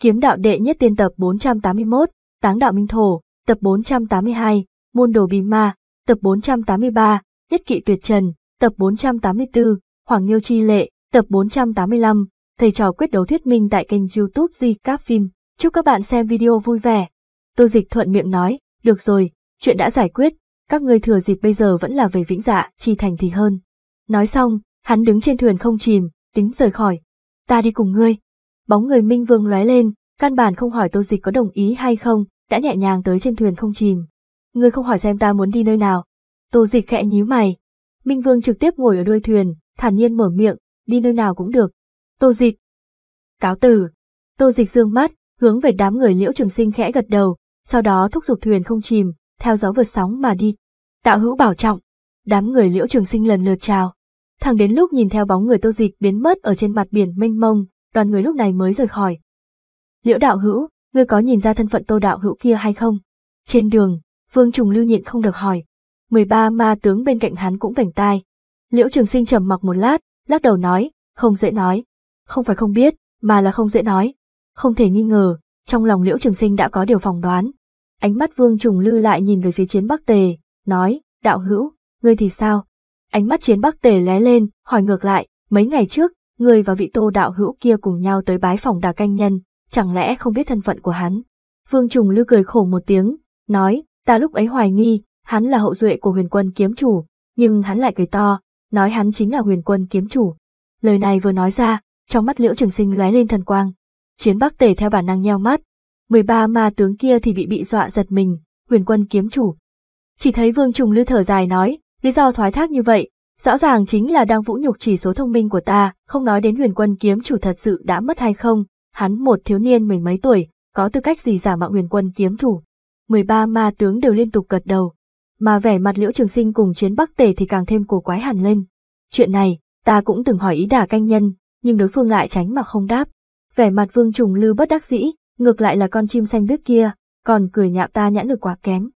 Kiếm đạo đệ nhất tiên tập 481, Táng đạo minh thổ, tập 482, Môn đồ bì ma, tập 483, Nhất kỵ tuyệt trần, tập 484, Hoàng Nghiêu Chi Lệ, tập 485, Thầy trò quyết đấu thuyết minh tại kênh youtube Di cáp Phim. Chúc các bạn xem video vui vẻ. Tô dịch thuận miệng nói, được rồi, chuyện đã giải quyết, các người thừa dịp bây giờ vẫn là về vĩnh dạ, chi thành thì hơn. Nói xong, hắn đứng trên thuyền không chìm, tính rời khỏi. Ta đi cùng ngươi bóng người Minh Vương lóe lên, căn bản không hỏi Tô Dịch có đồng ý hay không, đã nhẹ nhàng tới trên thuyền không chìm. Ngươi không hỏi xem ta muốn đi nơi nào. Tô Dịch khẽ nhíu mày. Minh Vương trực tiếp ngồi ở đuôi thuyền, thản nhiên mở miệng, đi nơi nào cũng được. Tô Dịch. Cáo tử. Tô Dịch dương mắt, hướng về đám người Liễu Trường Sinh khẽ gật đầu, sau đó thúc giục thuyền không chìm, theo gió vượt sóng mà đi. Tạo hữu bảo trọng. Đám người Liễu Trường Sinh lần lượt chào. Thẳng đến lúc nhìn theo bóng người Tô Dịch biến mất ở trên mặt biển mênh mông, đoàn người lúc này mới rời khỏi. Liễu đạo hữu, ngươi có nhìn ra thân phận tô đạo hữu kia hay không? Trên đường, Vương Trùng lưu nhịn không được hỏi. 13 ma tướng bên cạnh hắn cũng vảnh tai. Liễu Trường Sinh trầm mặc một lát, lắc đầu nói, không dễ nói. Không phải không biết, mà là không dễ nói. Không thể nghi ngờ, trong lòng Liễu Trường Sinh đã có điều phỏng đoán. Ánh mắt Vương Trùng lưu lại nhìn về phía chiến Bắc Tề, nói, đạo hữu, ngươi thì sao? Ánh mắt chiến Bắc Tề lé lên, hỏi ngược lại, mấy ngày trước, người và vị tô đạo hữu kia cùng nhau tới bái phòng đà canh nhân, chẳng lẽ không biết thân phận của hắn. Vương Trùng Lưu cười khổ một tiếng, nói, ta lúc ấy hoài nghi, hắn là hậu duệ của huyền quân kiếm chủ, nhưng hắn lại cười to, nói hắn chính là huyền quân kiếm chủ. Lời này vừa nói ra, trong mắt Liễu Trường Sinh lóe lên thần quang. Chiến Bắc Tề theo bản năng nheo mắt. 13 ma tướng kia thì bị bị dọa giật mình, huyền quân kiếm chủ. Chỉ thấy Vương Trùng Lưu thở dài nói, lý do thoái thác như vậy, Rõ ràng chính là đang vũ nhục chỉ số thông minh của ta, không nói đến huyền quân kiếm chủ thật sự đã mất hay không, hắn một thiếu niên mười mấy tuổi, có tư cách gì giả mạo huyền quân kiếm thủ. 13 ma tướng đều liên tục gật đầu, mà vẻ mặt liễu trường sinh cùng chiến bắc tề thì càng thêm cổ quái hẳn lên. Chuyện này, ta cũng từng hỏi ý đả canh nhân, nhưng đối phương lại tránh mà không đáp. Vẻ mặt vương trùng lưu bất đắc dĩ, ngược lại là con chim xanh biết kia, còn cười nhạo ta nhãn lực quá kém.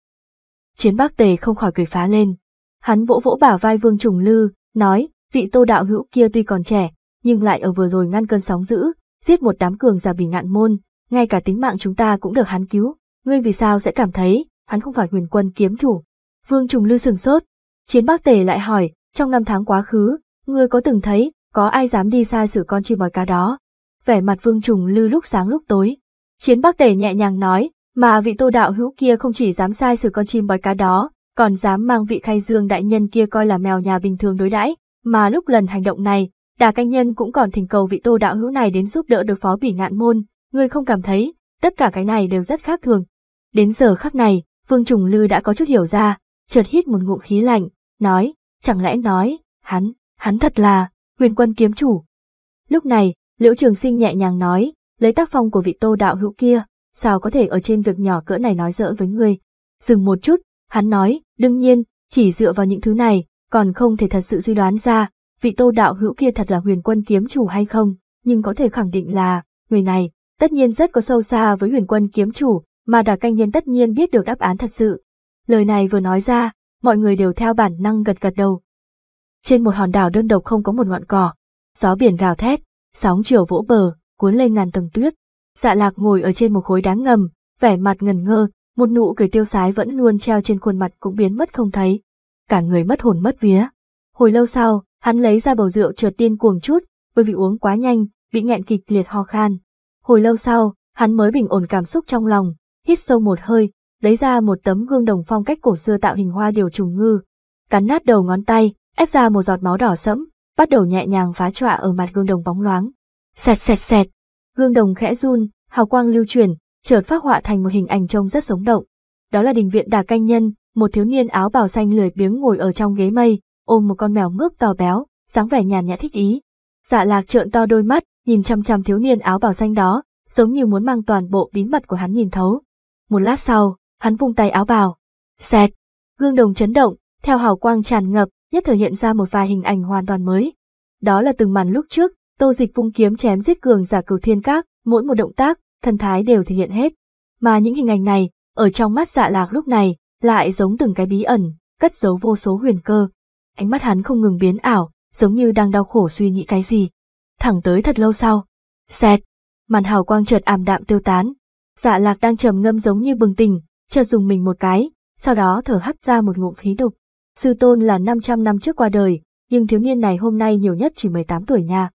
Chiến bắc tề không khỏi cười phá lên, Hắn vỗ vỗ bả vai Vương Trùng Lư, nói, vị tô đạo hữu kia tuy còn trẻ, nhưng lại ở vừa rồi ngăn cơn sóng dữ, giết một đám cường giả bị ngạn môn, ngay cả tính mạng chúng ta cũng được hắn cứu, ngươi vì sao sẽ cảm thấy, hắn không phải huyền quân kiếm chủ. Vương Trùng Lư sừng sốt, chiến bác tề lại hỏi, trong năm tháng quá khứ, ngươi có từng thấy, có ai dám đi xa xử con chim bói cá đó? Vẻ mặt Vương Trùng Lư lúc sáng lúc tối. Chiến bác tề nhẹ nhàng nói, mà vị tô đạo hữu kia không chỉ dám sai xử con chim bói cá đó, còn dám mang vị khai dương đại nhân kia coi là mèo nhà bình thường đối đãi, mà lúc lần hành động này, Đà Canh Nhân cũng còn thỉnh cầu vị tô đạo hữu này đến giúp đỡ đối phó bỉ ngạn môn, người không cảm thấy, tất cả cái này đều rất khác thường. Đến giờ khắc này, Vương Trùng Lư đã có chút hiểu ra, chợt hít một ngụm khí lạnh, nói, chẳng lẽ nói, hắn, hắn thật là, huyền quân kiếm chủ. Lúc này, Liễu Trường Sinh nhẹ nhàng nói, lấy tác phong của vị tô đạo hữu kia, sao có thể ở trên việc nhỏ cỡ này nói dỡ với ngươi. Dừng một chút, hắn nói, Đương nhiên, chỉ dựa vào những thứ này, còn không thể thật sự suy đoán ra, vị tô đạo hữu kia thật là huyền quân kiếm chủ hay không, nhưng có thể khẳng định là, người này, tất nhiên rất có sâu xa với huyền quân kiếm chủ, mà đà canh nhân tất nhiên biết được đáp án thật sự. Lời này vừa nói ra, mọi người đều theo bản năng gật gật đầu. Trên một hòn đảo đơn độc không có một ngọn cỏ, gió biển gào thét, sóng chiều vỗ bờ, cuốn lên ngàn tầng tuyết. Dạ lạc ngồi ở trên một khối đá ngầm, vẻ mặt ngần ngơ, một nụ cười tiêu sái vẫn luôn treo trên khuôn mặt cũng biến mất không thấy. Cả người mất hồn mất vía. Hồi lâu sau, hắn lấy ra bầu rượu trượt điên cuồng chút, bởi vì uống quá nhanh, bị nghẹn kịch liệt ho khan. Hồi lâu sau, hắn mới bình ổn cảm xúc trong lòng, hít sâu một hơi, lấy ra một tấm gương đồng phong cách cổ xưa tạo hình hoa điều trùng ngư. Cắn nát đầu ngón tay, ép ra một giọt máu đỏ sẫm, bắt đầu nhẹ nhàng phá trọa ở mặt gương đồng bóng loáng. Xẹt xẹt xẹt, gương đồng khẽ run, hào quang lưu chuyển, chợt phát họa thành một hình ảnh trông rất sống động. Đó là đình viện Đà Canh Nhân, một thiếu niên áo bào xanh lười biếng ngồi ở trong ghế mây, ôm một con mèo mướp to béo, dáng vẻ nhàn nhã thích ý. Dạ lạc trợn to đôi mắt, nhìn chăm chăm thiếu niên áo bào xanh đó, giống như muốn mang toàn bộ bí mật của hắn nhìn thấu. Một lát sau, hắn vung tay áo bào. Xẹt! Gương đồng chấn động, theo hào quang tràn ngập, nhất thời hiện ra một vài hình ảnh hoàn toàn mới. Đó là từng màn lúc trước, tô dịch vung kiếm chém giết cường giả cửu thiên các, mỗi một động tác thần thái đều thể hiện hết. Mà những hình ảnh này, ở trong mắt dạ lạc lúc này, lại giống từng cái bí ẩn, cất giấu vô số huyền cơ. Ánh mắt hắn không ngừng biến ảo, giống như đang đau khổ suy nghĩ cái gì. Thẳng tới thật lâu sau. Xẹt, màn hào quang chợt ảm đạm tiêu tán. Dạ lạc đang trầm ngâm giống như bừng tỉnh, chợt dùng mình một cái, sau đó thở hắt ra một ngụm khí độc. Sư tôn là 500 năm trước qua đời, nhưng thiếu niên này hôm nay nhiều nhất chỉ 18 tuổi nha.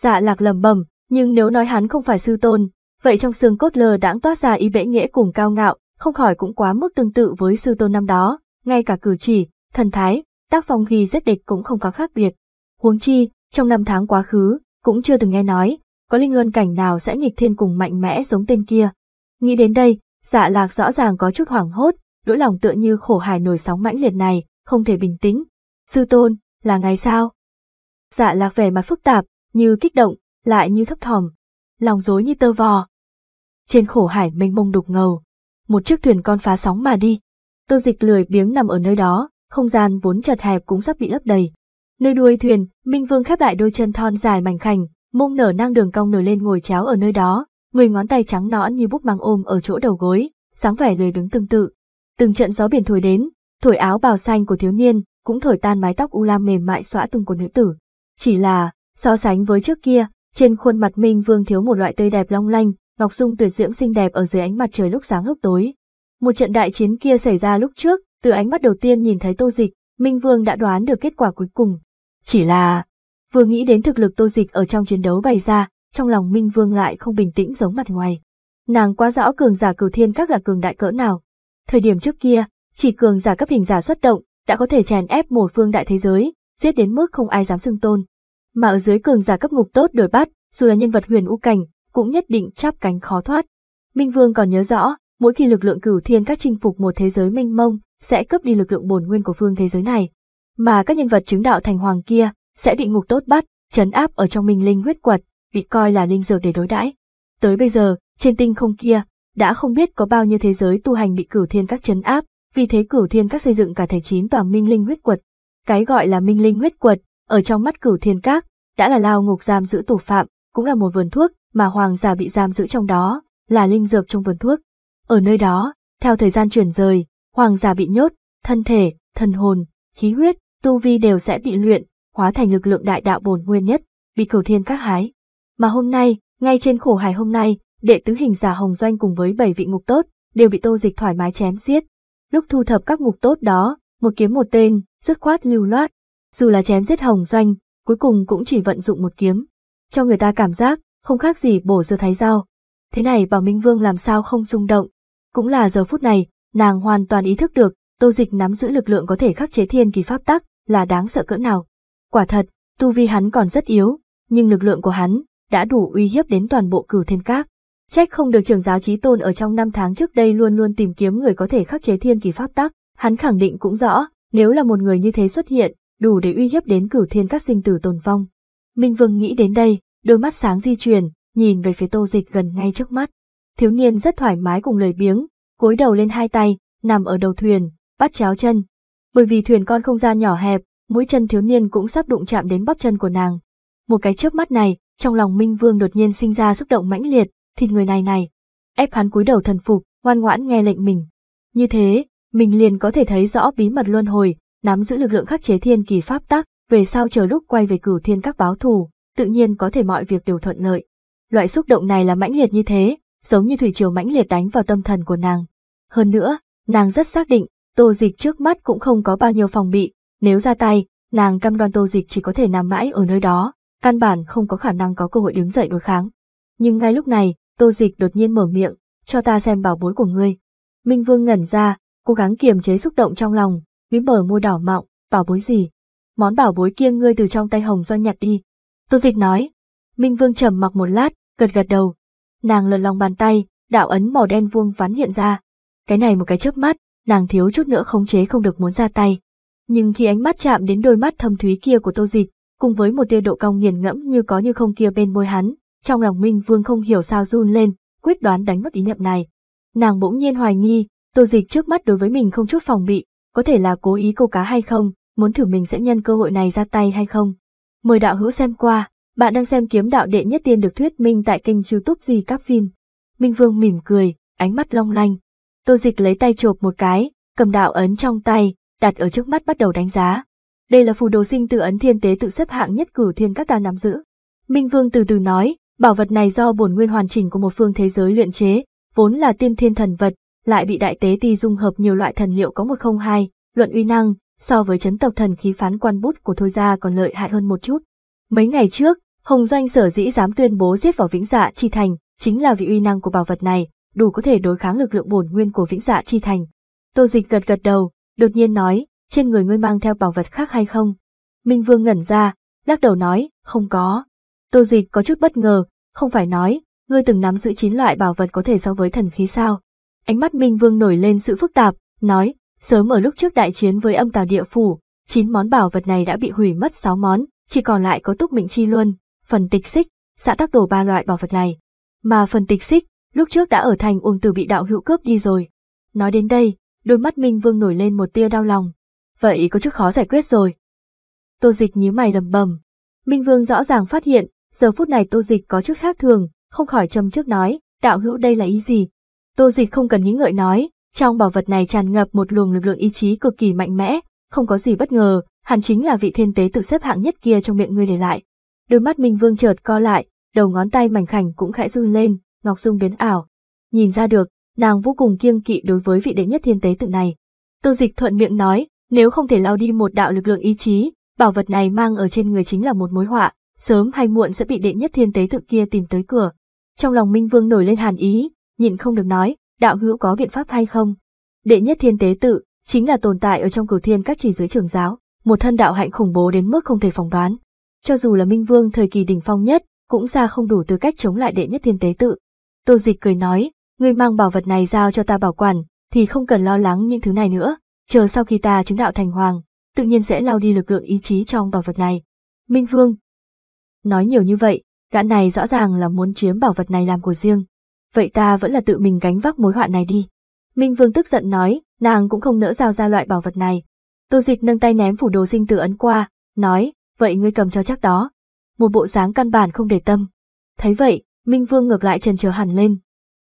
Dạ lạc lầm bầm, nhưng nếu nói hắn không phải sư tôn, vậy trong xương cốt lờ đãng toát ra ý bệ nghĩa cùng cao ngạo, không khỏi cũng quá mức tương tự với sư tôn năm đó, ngay cả cử chỉ, thần thái, tác phong khi rất địch cũng không có khác biệt. Huống chi, trong năm tháng quá khứ, cũng chưa từng nghe nói, có linh luân cảnh nào sẽ nghịch thiên cùng mạnh mẽ giống tên kia. Nghĩ đến đây, dạ lạc rõ ràng có chút hoảng hốt, nỗi lòng tựa như khổ hài nổi sóng mãnh liệt này, không thể bình tĩnh. Sư tôn, là ngày sao? Dạ lạc vẻ mặt phức tạp, như kích động, lại như thấp thỏm, lòng rối như tơ vò, trên khổ hải mênh mông đục ngầu. Một chiếc thuyền con phá sóng mà đi. Tư dịch lười biếng nằm ở nơi đó, không gian vốn chật hẹp cũng sắp bị lấp đầy. Nơi đuôi thuyền, Minh Vương khép lại đôi chân thon dài mảnh khảnh, mông nở nang đường cong nổi lên ngồi chéo ở nơi đó, mười ngón tay trắng nõn như búp măng ôm ở chỗ đầu gối, dáng vẻ lười đứng tương tự. Từng trận gió biển thổi đến, thổi áo bào xanh của thiếu niên, cũng thổi tan mái tóc u lam mềm mại xõa tung của nữ tử. Chỉ là, so sánh với trước kia, trên khuôn mặt Minh Vương thiếu một loại tươi đẹp long lanh, Ngọc Dung tuyệt diễm xinh đẹp ở dưới ánh mặt trời lúc sáng lúc tối. Một trận đại chiến kia xảy ra lúc trước, từ ánh mắt đầu tiên nhìn thấy Tô Dịch, Minh Vương đã đoán được kết quả cuối cùng. Chỉ là, vừa nghĩ đến thực lực Tô Dịch ở trong chiến đấu bày ra, trong lòng Minh Vương lại không bình tĩnh giống mặt ngoài. Nàng quá rõ cường giả cửu thiên các là cường đại cỡ nào. Thời điểm trước kia, chỉ cường giả cấp hình giả xuất động, đã có thể chèn ép một phương đại thế giới, giết đến mức không ai dám xưng tôn. Mà ở dưới cường giả cấp ngục tốt đổi bắt, dù là nhân vật huyền u cảnh, cũng nhất định chắp cánh khó thoát. Minh Vương còn nhớ rõ, mỗi khi lực lượng cửu thiên các chinh phục một thế giới mênh mông, sẽ cướp đi lực lượng bổn nguyên của phương thế giới này, mà các nhân vật chứng đạo thành hoàng kia sẽ bị ngục tốt bắt, chấn áp ở trong minh linh huyết quật, bị coi là linh dược để đối đãi. Tới bây giờ, trên tinh không kia, đã không biết có bao nhiêu thế giới tu hành bị cửu thiên các chấn áp, vì thế cửu thiên các xây dựng cả thể chín tòa minh linh huyết quật. Cái gọi là minh linh huyết quật, ở trong mắt cửu thiên các, đã là lao ngục giam giữ tù phạm, cũng là một vườn thuốc mà hoàng giả bị giam giữ trong đó, là linh dược trong vườn thuốc. Ở nơi đó, theo thời gian chuyển rời, hoàng giả bị nhốt, thân thể, thần hồn, khí huyết, tu vi đều sẽ bị luyện, hóa thành lực lượng đại đạo bổn nguyên nhất, bị cửu thiên các hái. Mà hôm nay, ngay trên khổ hải hôm nay, đệ tứ hình giả hồng doanh cùng với bảy vị ngục tốt, đều bị tô dịch thoải mái chém giết. Lúc thu thập các ngục tốt đó, một kiếm một tên, dứt khoát lưu loát. Dù là chém giết hồng doanh, cuối cùng cũng chỉ vận dụng một kiếm. Cho người ta cảm giác, không khác gì bổ dưa thái dao. Thế này bảo Minh Vương làm sao không rung động. Cũng là giờ phút này, nàng hoàn toàn ý thức được, Tô Dịch nắm giữ lực lượng có thể khắc chế thiên kỳ pháp tắc, là đáng sợ cỡ nào. Quả thật, tu vi hắn còn rất yếu, nhưng lực lượng của hắn đã đủ uy hiếp đến toàn bộ cửu thiên các. Trách không được trường giáo trí tôn ở trong năm tháng trước đây luôn luôn tìm kiếm người có thể khắc chế thiên kỳ pháp tắc, hắn khẳng định cũng rõ, nếu là một người như thế xuất hiện, đủ để uy hiếp đến cửu thiên các sinh tử tồn vong. Minh Vương nghĩ đến đây, đôi mắt sáng di chuyển, nhìn về phía tô dịch gần ngay trước mắt. Thiếu niên rất thoải mái cùng lời biếng, cúi đầu lên hai tay, nằm ở đầu thuyền, bắt chéo chân. Bởi vì thuyền con không gian nhỏ hẹp, mũi chân thiếu niên cũng sắp đụng chạm đến bắp chân của nàng. Một cái chớp mắt này, trong lòng Minh Vương đột nhiên sinh ra xúc động mãnh liệt, thịt người này này. Ép hắn cúi đầu thần phục, ngoan ngoãn nghe lệnh mình. Như thế, mình liền có thể thấy rõ bí mật luân hồi, nắm giữ lực lượng khắc chế thiên kỳ pháp tắc, về sau chờ lúc quay về cửu thiên các báo thù, tự nhiên có thể mọi việc đều thuận lợi. Loại xúc động này là mãnh liệt như thế, giống như thủy triều mãnh liệt đánh vào tâm thần của nàng. Hơn nữa, nàng rất xác định, tô dịch trước mắt cũng không có bao nhiêu phòng bị, nếu ra tay, nàng cam đoan tô dịch chỉ có thể nằm mãi ở nơi đó, căn bản không có khả năng có cơ hội đứng dậy đối kháng. Nhưng ngay lúc này, tô dịch đột nhiên mở miệng, cho ta xem bảo bối của ngươi. Minh Vương ngẩn ra, cố gắng kiềm chế xúc động trong lòng, bí mở môi đỏ mọng, bảo bối gì? Món bảo bối kia ngươi từ trong tay Hồng do nhặt đi, Tô Dịch nói. Minh Vương trầm mặc một lát, gật gật đầu. Nàng lật lòng bàn tay, đạo ấn màu đen vuông vắn hiện ra. Cái này một cái chớp mắt, nàng thiếu chút nữa khống chế không được muốn ra tay. Nhưng khi ánh mắt chạm đến đôi mắt thâm thúy kia của Tô Dịch, cùng với một tia độ cong nghiền ngẫm như có như không kia bên môi hắn, trong lòng Minh Vương không hiểu sao run lên, quyết đoán đánh mất ý niệm này. Nàng bỗng nhiên hoài nghi, Tô Dịch trước mắt đối với mình không chút phòng bị, có thể là cố ý câu cá hay không, muốn thử mình sẽ nhân cơ hội này ra tay hay không mời đạo hữu xem qua, bạn đang xem kiếm đạo đệ nhất tiên được thuyết minh tại kênh youtube gì các phim. Minh Vương mỉm cười, ánh mắt long lanh. Tô dịch lấy tay chộp một cái, cầm đạo ấn trong tay, đặt ở trước mắt bắt đầu đánh giá. Đây là phù đồ sinh tự ấn thiên tế tự xếp hạng nhất cử thiên các ta nắm giữ. Minh Vương từ từ nói, bảo vật này do bổn nguyên hoàn chỉnh của một phương thế giới luyện chế, vốn là tiên thiên thần vật, lại bị đại tế ti dung hợp nhiều loại thần liệu có một không hai, luận uy năng, so với chấn tộc thần khí phán quan bút của thôi gia còn lợi hại hơn một chút. Mấy ngày trước, Hồng Doanh sở dĩ dám tuyên bố giết vào vĩnh dạ chi thành, chính là vì uy năng của bảo vật này, đủ có thể đối kháng lực lượng bổn nguyên của vĩnh dạ chi thành. Tô Dịch gật gật đầu, đột nhiên nói, trên người ngươi mang theo bảo vật khác hay không? Minh Vương ngẩn ra, lắc đầu nói, không có. Tô Dịch có chút bất ngờ, không phải nói, ngươi từng nắm giữ chín loại bảo vật có thể so với thần khí sao? Ánh mắt Minh Vương nổi lên sự phức tạp, nói, Sớm ở lúc trước đại chiến với âm tào địa phủ, 9 món bảo vật này đã bị hủy mất 6 món, chỉ còn lại có túc mệnh chi luân, phần tịch xích, xã tác đồ ba loại bảo vật này. Mà phần tịch xích, lúc trước đã ở thành uông tử bị đạo hữu cướp đi rồi. Nói đến đây, đôi mắt Minh Vương nổi lên một tia đau lòng. Vậy có chút khó giải quyết rồi. Tô dịch nhíu mày đầm bầm. Minh Vương rõ ràng phát hiện, giờ phút này tô dịch có chút khác thường, không khỏi châm trước nói, đạo hữu đây là ý gì? Tô dịch không cần nghĩ ngợi nói, trong bảo vật này tràn ngập một luồng lực lượng ý chí cực kỳ mạnh mẽ, không có gì bất ngờ, hẳn chính là vị thiên tế tự xếp hạng nhất kia trong miệng ngươi để lại. Đôi mắt Minh Vương chợt co lại, đầu ngón tay mảnh khảnh cũng khẽ run lên, Ngọc Dung biến ảo. Nhìn ra được, nàng vô cùng kiêng kỵ đối với vị đệ nhất thiên tế tự này. Tô Dịch thuận miệng nói, nếu không thể lao đi một đạo lực lượng ý chí, bảo vật này mang ở trên người chính là một mối họa, sớm hay muộn sẽ bị đệ nhất thiên tế tự kia tìm tới cửa. Trong lòng Minh Vương nổi lên hàn ý, nhịn không được nói, đạo hữu có biện pháp hay không? Đệ nhất thiên tế tự, chính là tồn tại ở trong cửu thiên các chỉ dưới trường giáo, một thân đạo hạnh khủng bố đến mức không thể phỏng đoán. Cho dù là minh vương thời kỳ đỉnh phong nhất, cũng ra không đủ tư cách chống lại đệ nhất thiên tế tự. Tô dịch cười nói, ngươi mang bảo vật này giao cho ta bảo quản, thì không cần lo lắng những thứ này nữa, chờ sau khi ta chứng đạo thành hoàng, tự nhiên sẽ lao đi lực lượng ý chí trong bảo vật này. Minh Vương Nói nhiều như vậy, gã này rõ ràng là muốn chiếm bảo vật này làm của riêng vậy ta vẫn là tự mình gánh vác mối họa này đi. Minh Vương tức giận nói, nàng cũng không nỡ giao ra loại bảo vật này. Tô Dịch nâng tay ném phủ đồ sinh tử ấn qua, nói, vậy ngươi cầm cho chắc đó. Một bộ dáng căn bản không để tâm. Thấy vậy, Minh Vương ngược lại trần chờ hẳn lên.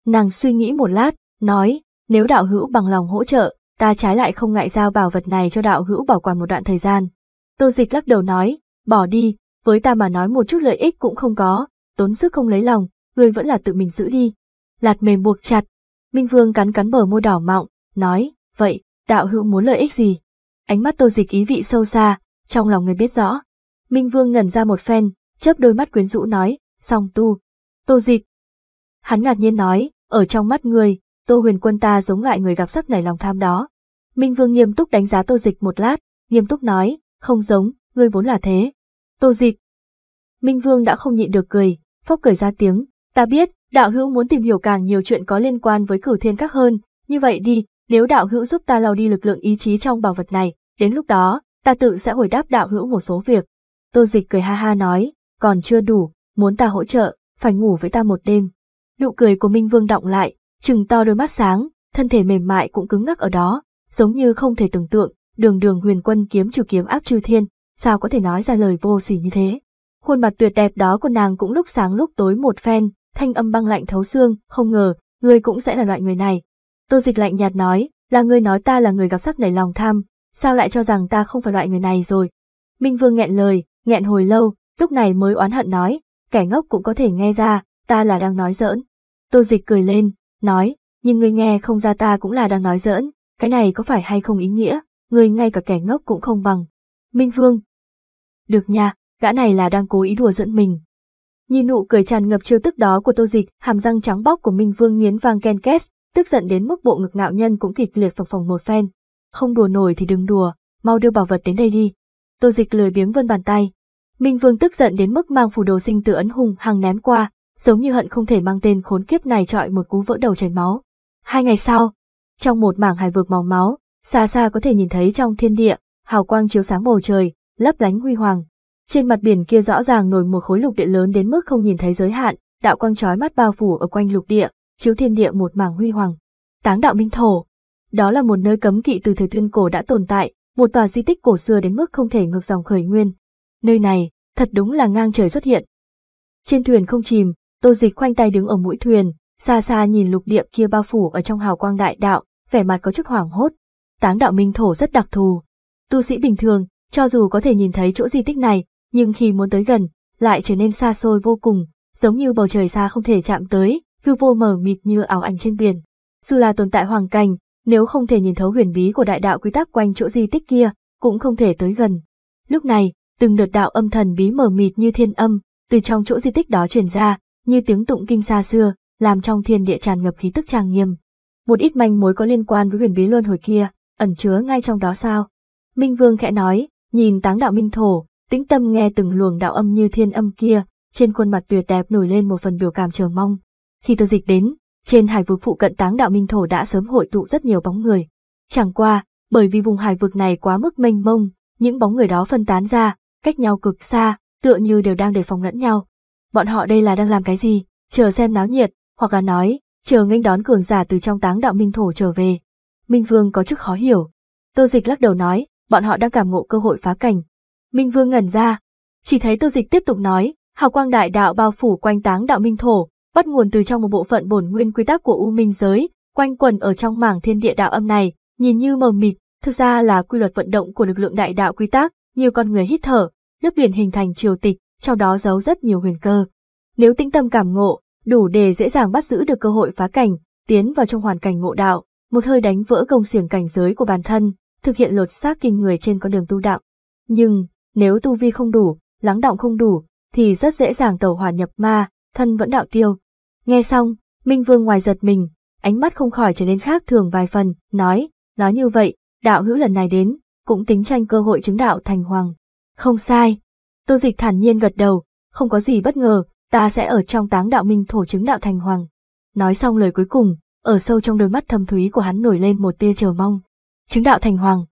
Nàng suy nghĩ một lát, nói, nếu đạo hữu bằng lòng hỗ trợ, ta trái lại không ngại giao bảo vật này cho đạo hữu bảo quản một đoạn thời gian. Tô Dịch lắc đầu nói, bỏ đi, với ta mà nói một chút lợi ích cũng không có, tốn sức không lấy lòng, ngươi vẫn là tự mình giữ đi lạt mềm buộc chặt. Minh Vương cắn cắn bờ môi đỏ mọng, nói, vậy, đạo hữu muốn lợi ích gì? Ánh mắt tô dịch ý vị sâu xa, trong lòng người biết rõ. Minh Vương ngẩn ra một phen, chớp đôi mắt quyến rũ nói, song tu. Tô dịch. Hắn ngạc nhiên nói, ở trong mắt người, tô huyền quân ta giống loại người gặp sắc nảy lòng tham đó. Minh Vương nghiêm túc đánh giá tô dịch một lát, nghiêm túc nói, không giống, ngươi vốn là thế. Tô dịch. Minh Vương đã không nhịn được cười, phốc cười ra tiếng, Ta biết, đạo hữu muốn tìm hiểu càng nhiều chuyện có liên quan với cửu thiên các hơn, như vậy đi, nếu đạo hữu giúp ta lau đi lực lượng ý chí trong bảo vật này, đến lúc đó, ta tự sẽ hồi đáp đạo hữu một số việc. Tô dịch cười ha ha nói, còn chưa đủ, muốn ta hỗ trợ, phải ngủ với ta một đêm. Nụ cười của Minh Vương động lại, trừng to đôi mắt sáng, thân thể mềm mại cũng cứng ngắc ở đó, giống như không thể tưởng tượng, đường đường huyền quân kiếm trừ kiếm áp trừ thiên, sao có thể nói ra lời vô sỉ như thế. Khuôn mặt tuyệt đẹp đó của nàng cũng lúc sáng lúc tối một phen, thanh âm băng lạnh thấu xương, không ngờ, ngươi cũng sẽ là loại người này. Tô dịch lạnh nhạt nói, là ngươi nói ta là người gặp sắc nảy lòng tham, sao lại cho rằng ta không phải loại người này rồi. Minh Vương nghẹn lời, nghẹn hồi lâu, lúc này mới oán hận nói, kẻ ngốc cũng có thể nghe ra, ta là đang nói giỡn. Tô dịch cười lên, nói, nhưng ngươi nghe không ra ta cũng là đang nói giỡn, cái này có phải hay không ý nghĩa, ngươi ngay cả kẻ ngốc cũng không bằng. Minh Vương. Được nha, gã này là đang cố ý đùa giỡn mình, Nhìn nụ cười tràn ngập chiêu tức đó của Tô Dịch, hàm răng trắng bóc của Minh Vương nghiến vang ken két, tức giận đến mức bộ ngực ngạo nhân cũng kịch liệt phòng phồng một phen. Không đùa nổi thì đừng đùa, mau đưa bảo vật đến đây đi. Tô Dịch lười biếng vươn bàn tay. Minh Vương tức giận đến mức mang phù đồ sinh tử ấn hùng hàng ném qua, giống như hận không thể mang tên khốn kiếp này trọi một cú vỡ đầu chảy máu. Hai ngày sau, trong một mảng hải vực màu máu, xa xa có thể nhìn thấy trong thiên địa, hào quang chiếu sáng bầu trời, lấp lánh huy hoàng, trên mặt biển kia rõ ràng nổi một khối lục địa lớn đến mức không nhìn thấy giới hạn, đạo quang chói mắt bao phủ ở quanh lục địa, chiếu thiên địa một mảng huy hoàng. Táng đạo minh thổ. Đó là một nơi cấm kỵ từ thời tuyên cổ đã tồn tại, một tòa di tích cổ xưa đến mức không thể ngược dòng khởi nguyên. Nơi này, thật đúng là ngang trời xuất hiện. Trên thuyền không chìm, Tô Dịch khoanh tay đứng ở mũi thuyền, xa xa nhìn lục địa kia bao phủ ở trong hào quang đại đạo, vẻ mặt có chút hoảng hốt. Táng đạo minh thổ rất đặc thù. Tu sĩ bình thường, cho dù có thể nhìn thấy chỗ di tích này, nhưng khi muốn tới gần, lại trở nên xa xôi vô cùng, giống như bầu trời xa không thể chạm tới, hư vô mờ mịt như ảo ảnh trên biển. Dù là tồn tại hoàng cảnh, nếu không thể nhìn thấu huyền bí của đại đạo quy tắc quanh chỗ di tích kia, cũng không thể tới gần. Lúc này, từng đợt đạo âm thần bí mờ mịt như thiên âm, từ trong chỗ di tích đó truyền ra, như tiếng tụng kinh xa xưa, làm trong thiên địa tràn ngập khí tức trang nghiêm. Một ít manh mối có liên quan với huyền bí luân hồi kia, ẩn chứa ngay trong đó sao? Minh Vương khẽ nói, nhìn táng đạo minh thổ, Tĩnh tâm nghe từng luồng đạo âm như thiên âm kia, trên khuôn mặt tuyệt đẹp nổi lên một phần biểu cảm chờ mong. Khi tư dịch đến, trên hải vực phụ cận táng đạo minh thổ đã sớm hội tụ rất nhiều bóng người. Chẳng qua, bởi vì vùng hải vực này quá mức mênh mông, những bóng người đó phân tán ra, cách nhau cực xa, tựa như đều đang đề phòng lẫn nhau. Bọn họ đây là đang làm cái gì, chờ xem náo nhiệt, hoặc là nói, chờ nghênh đón cường giả từ trong táng đạo minh thổ trở về. Minh Vương có chút khó hiểu. Tô Dịch lắc đầu nói, bọn họ đang cảm ngộ cơ hội phá cảnh, Minh Vương ngẩn ra, chỉ thấy Tô Dịch tiếp tục nói, hào quang đại đạo bao phủ quanh táng đạo minh thổ, bắt nguồn từ trong một bộ phận bổn nguyên quy tắc của u minh giới, quanh quẩn ở trong mảng thiên địa đạo âm này, nhìn như mờ mịt, thực ra là quy luật vận động của lực lượng đại đạo quy tắc, như con người hít thở, nước biển hình thành triều tịch, trong đó giấu rất nhiều huyền cơ. Nếu tĩnh tâm cảm ngộ, đủ để dễ dàng bắt giữ được cơ hội phá cảnh, tiến vào trong hoàn cảnh ngộ đạo, một hơi đánh vỡ công xiềng cảnh giới của bản thân, thực hiện lột xác kinh người trên con đường tu đạo. Nhưng, nếu tu vi không đủ, lắng động không đủ, thì rất dễ dàng tẩu hỏa nhập ma, thân vẫn đạo tiêu. Nghe xong, Minh Vương ngoài giật mình, ánh mắt không khỏi trở nên khác thường vài phần, nói, nói như vậy, đạo hữu lần này đến, cũng tính tranh cơ hội chứng đạo thành hoàng. Không sai. Tô dịch thản nhiên gật đầu, không có gì bất ngờ, ta sẽ ở trong táng đạo minh thổ chứng đạo thành hoàng. Nói xong lời cuối cùng, ở sâu trong đôi mắt thâm thúy của hắn nổi lên một tia chờ mong. Chứng đạo thành hoàng.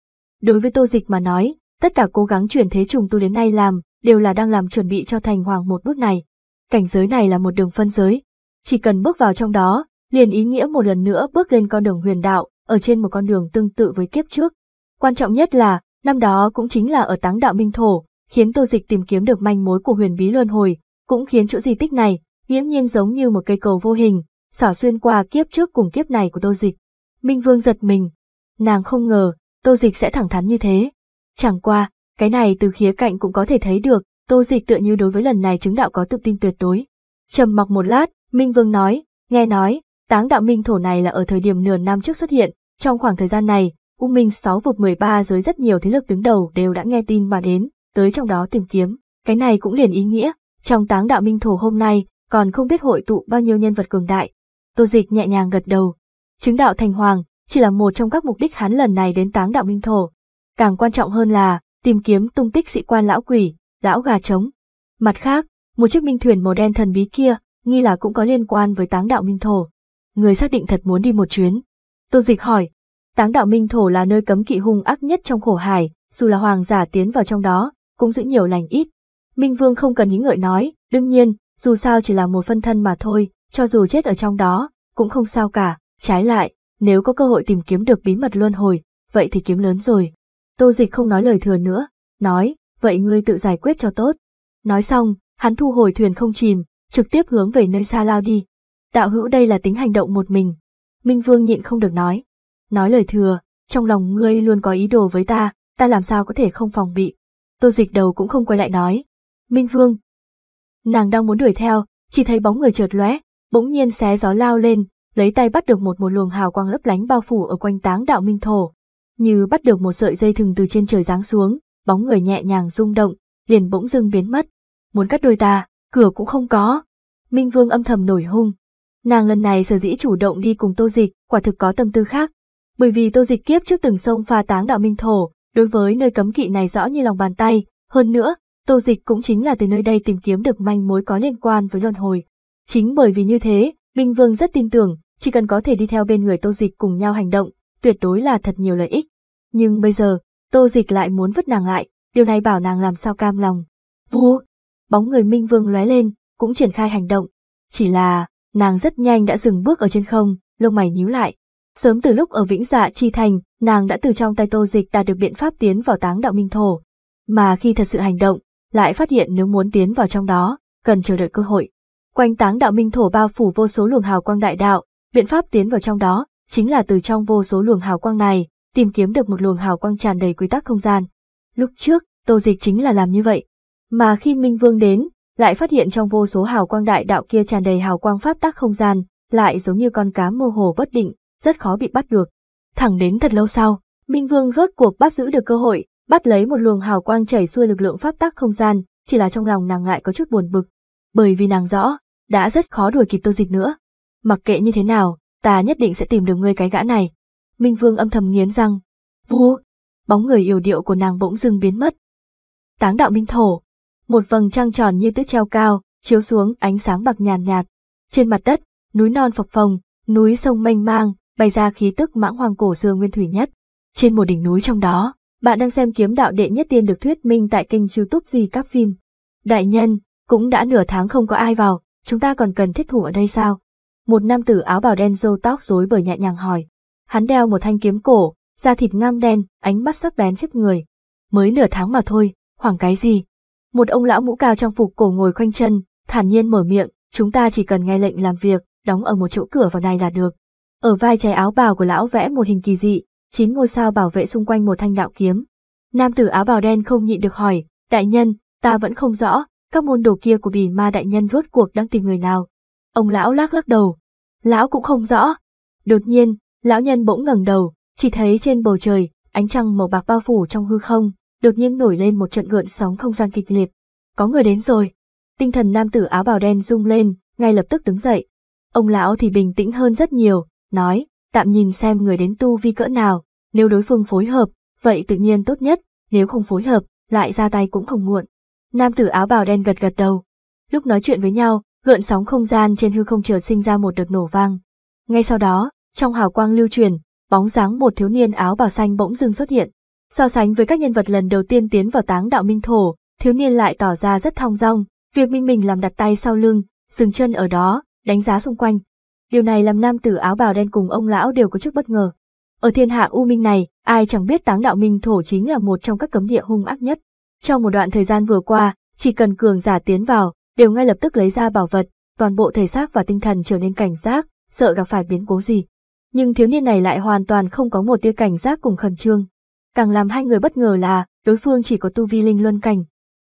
Đối với tô dịch mà nói, Tất cả cố gắng chuyển thế trùng tu đến nay làm, đều là đang làm chuẩn bị cho thành hoàng một bước này. Cảnh giới này là một đường phân giới. Chỉ cần bước vào trong đó, liền ý nghĩa một lần nữa bước lên con đường huyền đạo, ở trên một con đường tương tự với kiếp trước. Quan trọng nhất là, năm đó cũng chính là ở táng đạo minh thổ, khiến tô dịch tìm kiếm được manh mối của huyền bí luân hồi, cũng khiến chỗ di tích này, nghiễm nhiên giống như một cây cầu vô hình, xỏ xuyên qua kiếp trước cùng kiếp này của tô dịch. Minh Vương giật mình. Nàng không ngờ, tô dịch sẽ thẳng thắn như thế. Chẳng qua, cái này từ khía cạnh cũng có thể thấy được, tô dịch tựa như đối với lần này chứng đạo có tự tin tuyệt đối. Trầm mặc một lát, Minh Vương nói, nghe nói, táng đạo minh thổ này là ở thời điểm nửa năm trước xuất hiện, trong khoảng thời gian này, U Minh 6 vực 13 giới rất nhiều thế lực đứng đầu đều đã nghe tin mà đến, tới trong đó tìm kiếm, cái này cũng liền ý nghĩa, trong táng đạo minh thổ hôm nay, còn không biết hội tụ bao nhiêu nhân vật cường đại. Tô dịch nhẹ nhàng gật đầu, chứng đạo thành hoàng, chỉ là một trong các mục đích hắn lần này đến táng đạo minh thổ, càng quan trọng hơn là tìm kiếm tung tích sĩ quan lão quỷ, lão gà trống. Mặt khác, một chiếc minh thuyền màu đen thần bí kia, nghi là cũng có liên quan với táng đạo minh thổ. Người xác định thật muốn đi một chuyến. Tôn dịch hỏi, táng đạo minh thổ là nơi cấm kỵ hung ác nhất trong khổ hải, dù là hoàng giả tiến vào trong đó, cũng giữ nhiều lành ít. Minh vương không cần nghĩ ngợi nói, đương nhiên, dù sao chỉ là một phân thân mà thôi, cho dù chết ở trong đó, cũng không sao cả, trái lại, nếu có cơ hội tìm kiếm được bí mật luân hồi, vậy thì kiếm lớn rồi. Tô dịch không nói lời thừa nữa, nói, vậy ngươi tự giải quyết cho tốt. Nói xong, hắn thu hồi thuyền không chìm, trực tiếp hướng về nơi xa lao đi. Đạo hữu đây là tính hành động một mình. Minh Vương nhịn không được nói. Nói lời thừa, trong lòng ngươi luôn có ý đồ với ta, ta làm sao có thể không phòng bị. Tô dịch đầu cũng không quay lại nói. Minh Vương. Nàng đang muốn đuổi theo, chỉ thấy bóng người chợt lóe, bỗng nhiên xé gió lao lên, lấy tay bắt được một một luồng hào quang lấp lánh bao phủ ở quanh táng đạo Minh Thổ như bắt được một sợi dây thừng từ trên trời giáng xuống, bóng người nhẹ nhàng rung động, liền bỗng dưng biến mất. Muốn cắt đôi ta, cửa cũng không có. Minh Vương âm thầm nổi hung. Nàng lần này sở dĩ chủ động đi cùng Tô Dịch, quả thực có tâm tư khác. Bởi vì Tô Dịch kiếp trước từng sông pha táng đạo Minh Thổ, đối với nơi cấm kỵ này rõ như lòng bàn tay, hơn nữa, Tô Dịch cũng chính là từ nơi đây tìm kiếm được manh mối có liên quan với luân hồi. Chính bởi vì như thế, Minh Vương rất tin tưởng, chỉ cần có thể đi theo bên người Tô Dịch cùng nhau hành động, tuyệt đối là thật nhiều lợi ích. Nhưng bây giờ, tô dịch lại muốn vứt nàng lại, điều này bảo nàng làm sao cam lòng. Vua! Bóng người Minh Vương lóe lên, cũng triển khai hành động. Chỉ là, nàng rất nhanh đã dừng bước ở trên không, lông mày nhíu lại. Sớm từ lúc ở Vĩnh Dạ Chi Thành, nàng đã từ trong tay tô dịch đạt được biện pháp tiến vào táng đạo minh thổ. Mà khi thật sự hành động, lại phát hiện nếu muốn tiến vào trong đó, cần chờ đợi cơ hội. Quanh táng đạo minh thổ bao phủ vô số luồng hào quang đại đạo, biện pháp tiến vào trong đó, chính là từ trong vô số luồng hào quang này, tìm kiếm được một luồng hào quang tràn đầy quy tắc không gian. Lúc trước, Tô Dịch chính là làm như vậy. Mà khi Minh Vương đến, lại phát hiện trong vô số hào quang đại đạo kia tràn đầy hào quang pháp tắc không gian, lại giống như con cá mơ hồ bất định, rất khó bị bắt được. Thẳng đến thật lâu sau, Minh Vương rốt cuộc bắt giữ được cơ hội, bắt lấy một luồng hào quang chảy xuôi lực lượng pháp tắc không gian, chỉ là trong lòng nàng lại có chút buồn bực, bởi vì nàng rõ, đã rất khó đuổi kịp Tô Dịch nữa. Mặc kệ như thế nào, ta nhất định sẽ tìm được ngươi cái gã này. Minh Vương âm thầm nghiến răng. Vua! Bóng người yểu điệu của nàng bỗng dưng biến mất. Táng đạo minh thổ. Một vầng trăng tròn như tuyết treo cao, chiếu xuống ánh sáng bạc nhàn nhạt, Trên mặt đất, núi non phập phồng, núi sông mênh mang, bày ra khí tức mãng hoàng cổ xưa nguyên thủy nhất. Trên một đỉnh núi trong đó, bạn đang xem kiếm đạo đệ nhất tiên được thuyết minh tại kênh youtube gì các phim. Đại nhân, cũng đã nửa tháng không có ai vào, chúng ta còn cần thiết thủ ở đây sao? Một nam tử áo bào đen râu tóc rối bởi nhẹ nhàng hỏi. Hắn đeo một thanh kiếm cổ, da thịt ngăm đen, ánh mắt sắc bén khiếp người. Mới nửa tháng mà thôi, hoảng cái gì? Một ông lão mũ cao trang phục cổ ngồi khoanh chân, thản nhiên mở miệng, chúng ta chỉ cần nghe lệnh làm việc, đóng ở một chỗ cửa vào này là được. Ở vai trái áo bào của lão vẽ một hình kỳ dị, chín ngôi sao bảo vệ xung quanh một thanh đạo kiếm. Nam tử áo bào đen không nhịn được hỏi, đại nhân, ta vẫn không rõ, các môn đồ kia của bì ma đại nhân rốt cuộc đang tìm người nào. Ông lão lắc lắc đầu. Lão cũng không rõ. Đột nhiên, Lão nhân bỗng ngẩng đầu, chỉ thấy trên bầu trời, ánh trăng màu bạc bao phủ trong hư không, đột nhiên nổi lên một trận gợn sóng không gian kịch liệt. Có người đến rồi. Tinh thần nam tử áo bào đen rung lên, ngay lập tức đứng dậy. Ông lão thì bình tĩnh hơn rất nhiều, nói, tạm nhìn xem người đến tu vi cỡ nào, nếu đối phương phối hợp, vậy tự nhiên tốt nhất, nếu không phối hợp, lại ra tay cũng không muộn. Nam tử áo bào đen gật gật đầu. Lúc nói chuyện với nhau, gợn sóng không gian trên hư không chợt sinh ra một đợt nổ vang. Ngay sau đó, trong hào quang lưu truyền, bóng dáng một thiếu niên áo bào xanh bỗng dưng xuất hiện. So sánh với các nhân vật lần đầu tiên tiến vào táng đạo minh thổ, thiếu niên lại tỏ ra rất thong dong, việc minh mình làm đặt tay sau lưng, dừng chân ở đó, đánh giá xung quanh. Điều này làm nam tử áo bào đen cùng ông lão đều có chút bất ngờ. Ở thiên hạ U Minh này, ai chẳng biết táng đạo minh thổ chính là một trong các cấm địa hung ác nhất. Trong một đoạn thời gian vừa qua, chỉ cần cường giả tiến vào, đều ngay lập tức lấy ra bảo vật, toàn bộ thể xác và tinh thần trở nên cảnh giác, sợ gặp phải biến cố gì nhưng thiếu niên này lại hoàn toàn không có một tia cảnh giác cùng khẩn trương. Càng làm hai người bất ngờ là, đối phương chỉ có tu vi linh luân cảnh.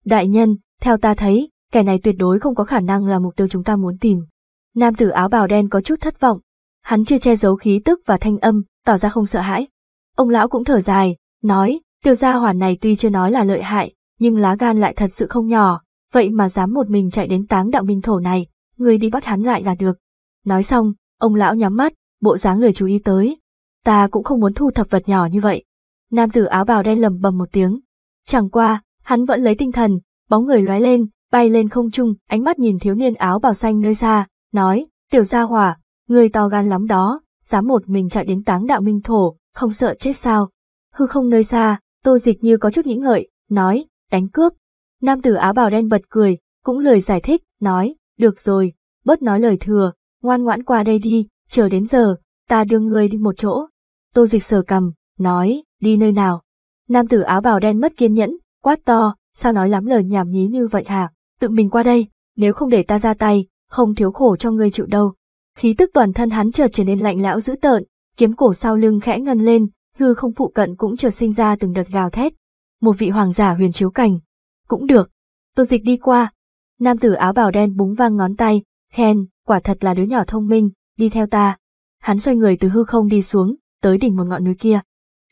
Đại nhân, theo ta thấy, kẻ này tuyệt đối không có khả năng là mục tiêu chúng ta muốn tìm. Nam tử áo bào đen có chút thất vọng. Hắn chưa che giấu khí tức và thanh âm, tỏ ra không sợ hãi. Ông lão cũng thở dài, nói, tiêu gia hỏa này tuy chưa nói là lợi hại, nhưng lá gan lại thật sự không nhỏ, vậy mà dám một mình chạy đến táng đạo minh thổ này, người đi bắt hắn lại là được. Nói xong, ông lão nhắm mắt, bộ dáng người chú ý tới. Ta cũng không muốn thu thập vật nhỏ như vậy. Nam tử áo bào đen lầm bầm một tiếng. Chẳng qua, hắn vẫn lấy tinh thần, bóng người lóe lên, bay lên không trung, ánh mắt nhìn thiếu niên áo bào xanh nơi xa, nói, tiểu gia hỏa, người to gan lắm đó, dám một mình chạy đến táng đạo minh thổ, không sợ chết sao. Hư không nơi xa, tô dịch như có chút nghĩ ngợi, nói, đánh cướp. Nam tử áo bào đen bật cười, cũng lời giải thích, nói, được rồi, bớt nói lời thừa, ngoan ngoãn qua đây đi, chờ đến giờ, ta đưa ngươi đi một chỗ. Tô dịch sờ cầm, nói, đi nơi nào. Nam tử áo bào đen mất kiên nhẫn, quát to, sao nói lắm lời nhảm nhí như vậy hả, tự mình qua đây, nếu không để ta ra tay, không thiếu khổ cho ngươi chịu đâu. Khí tức toàn thân hắn chợt trở nên lạnh lão dữ tợn, kiếm cổ sau lưng khẽ ngân lên, hư không phụ cận cũng chợt sinh ra từng đợt gào thét. Một vị hoàng giả huyền chiếu cảnh. Cũng được. Tô dịch đi qua. Nam tử áo bào đen búng vang ngón tay, khen, quả thật là đứa nhỏ thông minh, đi theo ta. Hắn xoay người từ hư không đi xuống, tới đỉnh một ngọn núi kia.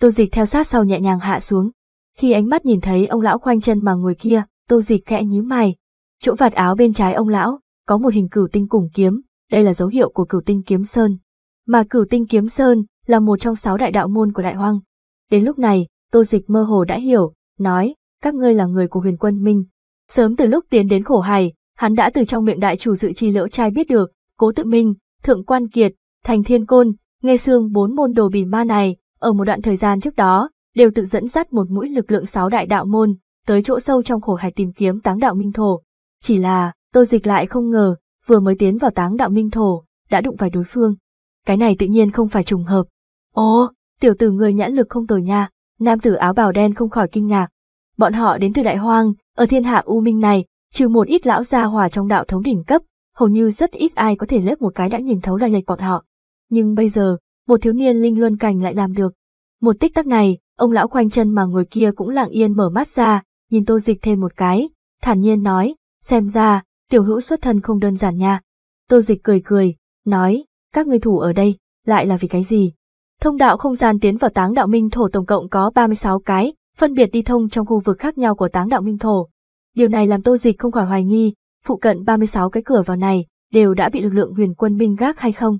Tô dịch theo sát sau nhẹ nhàng hạ xuống. Khi ánh mắt nhìn thấy ông lão khoanh chân mà ngồi kia, tô dịch khẽ nhíu mày. Chỗ vạt áo bên trái ông lão, có một hình cửu tinh cùng kiếm, đây là dấu hiệu của cửu tinh kiếm sơn. Mà cửu tinh kiếm sơn là một trong sáu đại đạo môn của đại hoang. Đến lúc này, tô dịch mơ hồ đã hiểu, nói, các ngươi là người của huyền quân Minh. Sớm từ lúc tiến đến khổ hải, hắn đã từ trong miệng đại chủ dự chi lỗ trai biết được, cố tự minh, Thượng Quan Kiệt, Thành Thiên Côn, nghe xương bốn môn đồ bỉ ma này, ở một đoạn thời gian trước đó, đều tự dẫn dắt một mũi lực lượng sáu đại đạo môn, tới chỗ sâu trong khổ hải tìm kiếm táng đạo minh thổ. Chỉ là, tôi dịch lại không ngờ, vừa mới tiến vào táng đạo minh thổ, đã đụng phải đối phương. Cái này tự nhiên không phải trùng hợp. Ồ, tiểu tử người nhãn lực không tồi nha, nam tử áo bào đen không khỏi kinh ngạc. Bọn họ đến từ đại hoang, ở thiên hạ u minh này, trừ một ít lão gia hòa trong đạo thống đỉnh cấp, hầu như rất ít ai có thể lết một cái đã nhìn thấu lai lệch bọn họ. Nhưng bây giờ, một thiếu niên linh luân cảnh lại làm được. Một tích tắc này, ông lão khoanh chân mà ngồi kia cũng lặng yên mở mắt ra, nhìn tô dịch thêm một cái, thản nhiên nói, xem ra, tiểu hữu xuất thân không đơn giản nha. Tô dịch cười cười, nói, các ngươi thủ ở đây, lại là vì cái gì? Thông đạo không gian tiến vào táng đạo minh thổ tổng cộng có 36 cái, phân biệt đi thông trong khu vực khác nhau của táng đạo minh thổ. Điều này làm tô dịch không khỏi hoài nghi, phụ cận 36 cái cửa vào này đều đã bị lực lượng huyền quân binh gác hay không?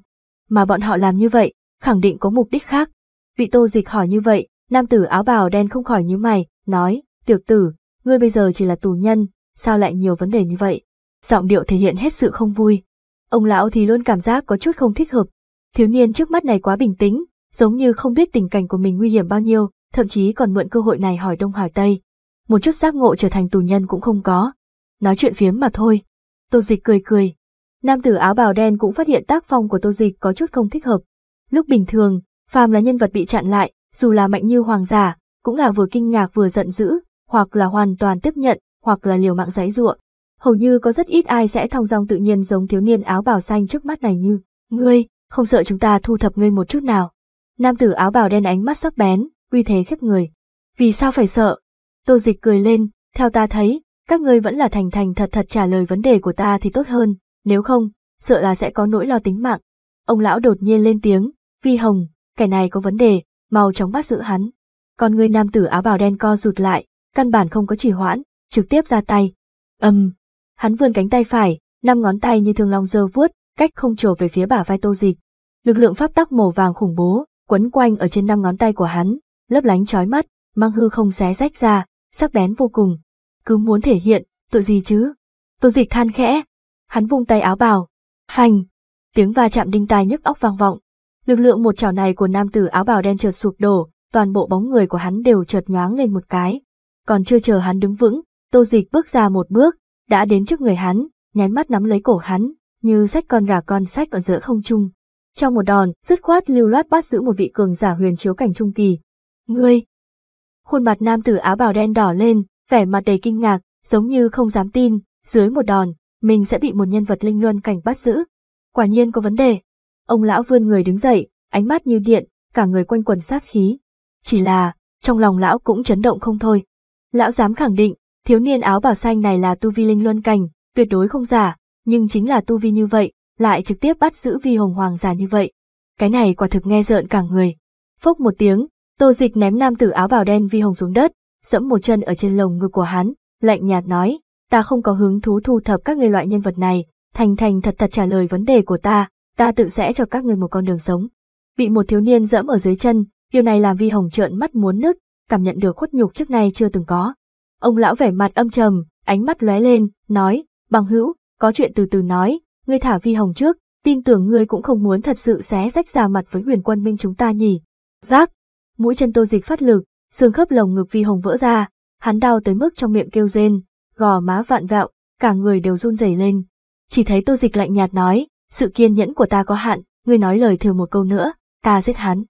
Mà bọn họ làm như vậy, khẳng định có mục đích khác. Vị tô dịch hỏi như vậy, nam tử áo bào đen không khỏi như mày, nói, tiểu tử, ngươi bây giờ chỉ là tù nhân, sao lại nhiều vấn đề như vậy? Giọng điệu thể hiện hết sự không vui. Ông lão thì luôn cảm giác có chút không thích hợp. Thiếu niên trước mắt này quá bình tĩnh, giống như không biết tình cảnh của mình nguy hiểm bao nhiêu, thậm chí còn mượn cơ hội này hỏi đông hỏi tây. Một chút giác ngộ trở thành tù nhân cũng không có, nói chuyện phiếm mà thôi. Tô Dịch cười cười. Nam tử áo bào đen cũng phát hiện tác phong của Tô Dịch có chút không thích hợp. Lúc bình thường, phàm là nhân vật bị chặn lại, dù là mạnh như hoàng giả, cũng là vừa kinh ngạc vừa giận dữ, hoặc là hoàn toàn tiếp nhận, hoặc là liều mạng giấy ruộng. Hầu như có rất ít ai sẽ thong dong tự nhiên giống thiếu niên áo bào xanh trước mắt này như, ngươi, không sợ chúng ta thu thập ngươi một chút nào. Nam tử áo bào đen ánh mắt sắc bén, uy thế khiếp người. Vì sao phải sợ? Tô dịch cười lên, theo ta thấy, các ngươi vẫn là thành thành thật thật trả lời vấn đề của ta thì tốt hơn, nếu không, sợ là sẽ có nỗi lo tính mạng. Ông lão đột nhiên lên tiếng, Vi Hồng, kẻ này có vấn đề, mau chóng bắt giữ hắn. Còn người nam tử áo bào đen co rụt lại, căn bản không có chỉ hoãn, trực tiếp ra tay. Âm, um, hắn vươn cánh tay phải, năm ngón tay như thương long dơ vuốt, cách không trổ về phía bả vai tô dịch. Lực lượng pháp tắc màu vàng khủng bố, quấn quanh ở trên năm ngón tay của hắn, lấp lánh chói mắt, mang hư không xé rách ra, sắc bén vô cùng, cứ muốn thể hiện, tội gì chứ? Tô dịch than khẽ, hắn vung tay áo bào, phành, tiếng va chạm đinh tai nhức óc vang vọng. Lực lượng một chảo này của nam tử áo bào đen chợt sụp đổ, toàn bộ bóng người của hắn đều chợt nhoáng lên một cái. Còn chưa chờ hắn đứng vững, Tô Dịch bước ra một bước, đã đến trước người hắn, nháy mắt nắm lấy cổ hắn, như sách con gà con sách ở giữa không trung. Trong một đòn, dứt khoát lưu loát bắt giữ một vị cường giả huyền chiếu cảnh trung kỳ. Ngươi! Khuôn mặt nam tử áo bào đen đỏ lên, vẻ mặt đầy kinh ngạc, giống như không dám tin, dưới một đòn, mình sẽ bị một nhân vật linh luân cảnh bắt giữ. Quả nhiên có vấn đề. Ông lão vươn người đứng dậy, ánh mắt như điện, cả người quanh quần sát khí. Chỉ là, trong lòng lão cũng chấn động không thôi. Lão dám khẳng định, thiếu niên áo bảo xanh này là tu vi linh luân cảnh, tuyệt đối không giả, nhưng chính là tu vi như vậy, lại trực tiếp bắt giữ vi hồng hoàng giả như vậy. Cái này quả thực nghe rợn cả người. Phốc một tiếng, tô dịch ném nam tử áo bào đen vi hồng xuống đất, dẫm một chân ở trên lồng ngực của hắn, lạnh nhạt nói, ta không có hứng thú thu thập các người loại nhân vật này, thành thành thật thật trả lời vấn đề của ta, ta tự sẽ cho các người một con đường sống. Bị một thiếu niên dẫm ở dưới chân, điều này làm Vi Hồng trợn mắt muốn nứt, cảm nhận được khuất nhục trước nay chưa từng có. Ông lão vẻ mặt âm trầm, ánh mắt lóe lên, nói, bằng hữu, có chuyện từ từ nói, ngươi thả Vi Hồng trước, tin tưởng ngươi cũng không muốn thật sự xé rách ra mặt với huyền quân minh chúng ta nhỉ. Giác, mũi chân tô dịch phát lực, xương khớp lồng ngực Vi Hồng vỡ ra, hắn đau tới mức trong miệng kêu rên, gò má vạn vẹo, cả người đều run rẩy lên. Chỉ thấy Tô Dịch lạnh nhạt nói, sự kiên nhẫn của ta có hạn, ngươi nói lời thừa một câu nữa, ta giết hắn.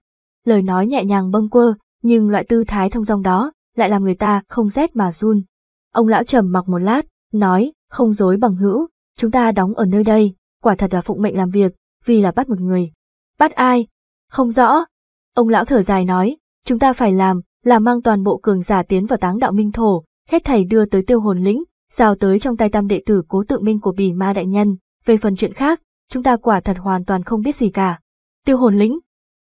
Lời nói nhẹ nhàng bâng quơ, nhưng loại tư thái thông dong đó lại làm người ta không rét mà run. Ông lão trầm mặc một lát, nói, không dối bằng hữu, chúng ta đóng ở nơi đây, quả thật là phụng mệnh làm việc, vì là bắt một người. Bắt ai? Không rõ. Ông lão thở dài nói, chúng ta phải làm, là mang toàn bộ cường giả tiến vào táng đạo minh thổ, hết thảy đưa tới tiêu hồn lĩnh, giao tới trong tay tam đệ tử cố tự minh của Bì ma đại nhân. Về phần chuyện khác, chúng ta quả thật hoàn toàn không biết gì cả. Tiêu hồn lĩnh,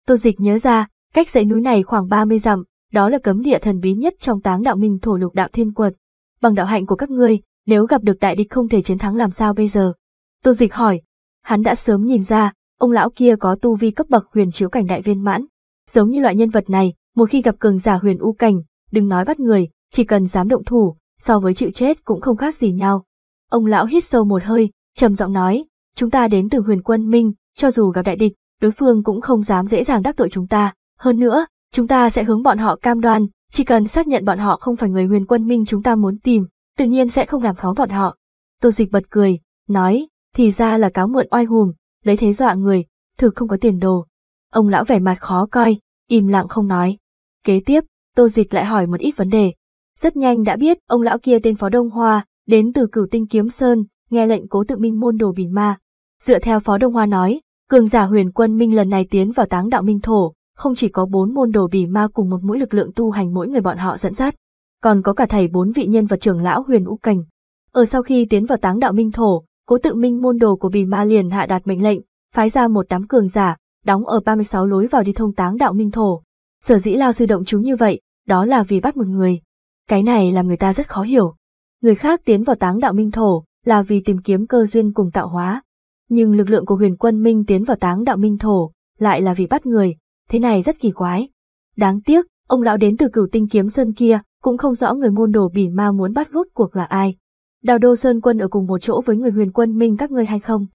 tô dịch nhớ ra, cách dãy núi này khoảng 30 dặm, đó là cấm địa thần bí nhất trong táng đạo minh thổ lục đạo thiên quật. Bằng đạo hạnh của các ngươi, nếu gặp được đại địch không thể chiến thắng làm sao bây giờ? Tô dịch hỏi, hắn đã sớm nhìn ra, ông lão kia có tu vi cấp bậc huyền chiếu cảnh đại viên mãn. Giống như loại nhân vật này, một khi gặp cường giả huyền u cảnh, đừng nói bắt người, chỉ cần dám động thủ, so với chịu chết cũng không khác gì nhau. Ông lão hít sâu một hơi, trầm giọng nói, chúng ta đến từ huyền quân minh, cho dù gặp đại địch, đối phương cũng không dám dễ dàng đắc tội chúng ta. Hơn nữa, chúng ta sẽ hướng bọn họ cam đoan, chỉ cần xác nhận bọn họ không phải người huyền quân minh chúng ta muốn tìm, tự nhiên sẽ không làm khó bọn họ. Tô dịch bật cười, nói, thì ra là cáo mượn oai hùng, lấy thế dọa người, thực không có tiền đồ. Ông lão vẻ mặt khó coi, im lặng không nói. Kế tiếp, Tô Dịch lại hỏi một ít vấn đề. Rất nhanh đã biết ông lão kia tên Phó Đông Hoa, đến từ cửu tinh kiếm Sơn, nghe lệnh cố tự minh môn đồ bìn ma. Dựa theo Phó Đông Hoa nói, cường giả huyền quân minh lần này tiến vào táng đạo minh thổ, không chỉ có bốn môn đồ bì ma cùng một mũi lực lượng tu hành mỗi người bọn họ dẫn dắt, còn có cả thầy bốn vị nhân vật trưởng lão huyền u cảnh. Ở sau khi tiến vào táng đạo minh thổ, cố tự minh môn đồ của bì ma liền hạ đạt mệnh lệnh, phái ra một đám cường giả, đóng ở 36 lối vào đi thông táng đạo minh thổ. Sở dĩ Lao sư động chúng như vậy, đó là vì bắt một người. Cái này làm người ta rất khó hiểu. Người khác tiến vào táng đạo minh thổ là vì tìm kiếm cơ duyên cùng tạo hóa. Nhưng lực lượng của huyền quân minh tiến vào táng đạo minh thổ lại là vì bắt người, thế này rất kỳ quái. Đáng tiếc, ông lão đến từ cửu tinh kiếm sơn kia, cũng không rõ người môn đồ bỉ ma muốn bắt rốt cuộc là ai. Đào đô sơn quân ở cùng một chỗ với người huyền quân minh các ngươi hay không?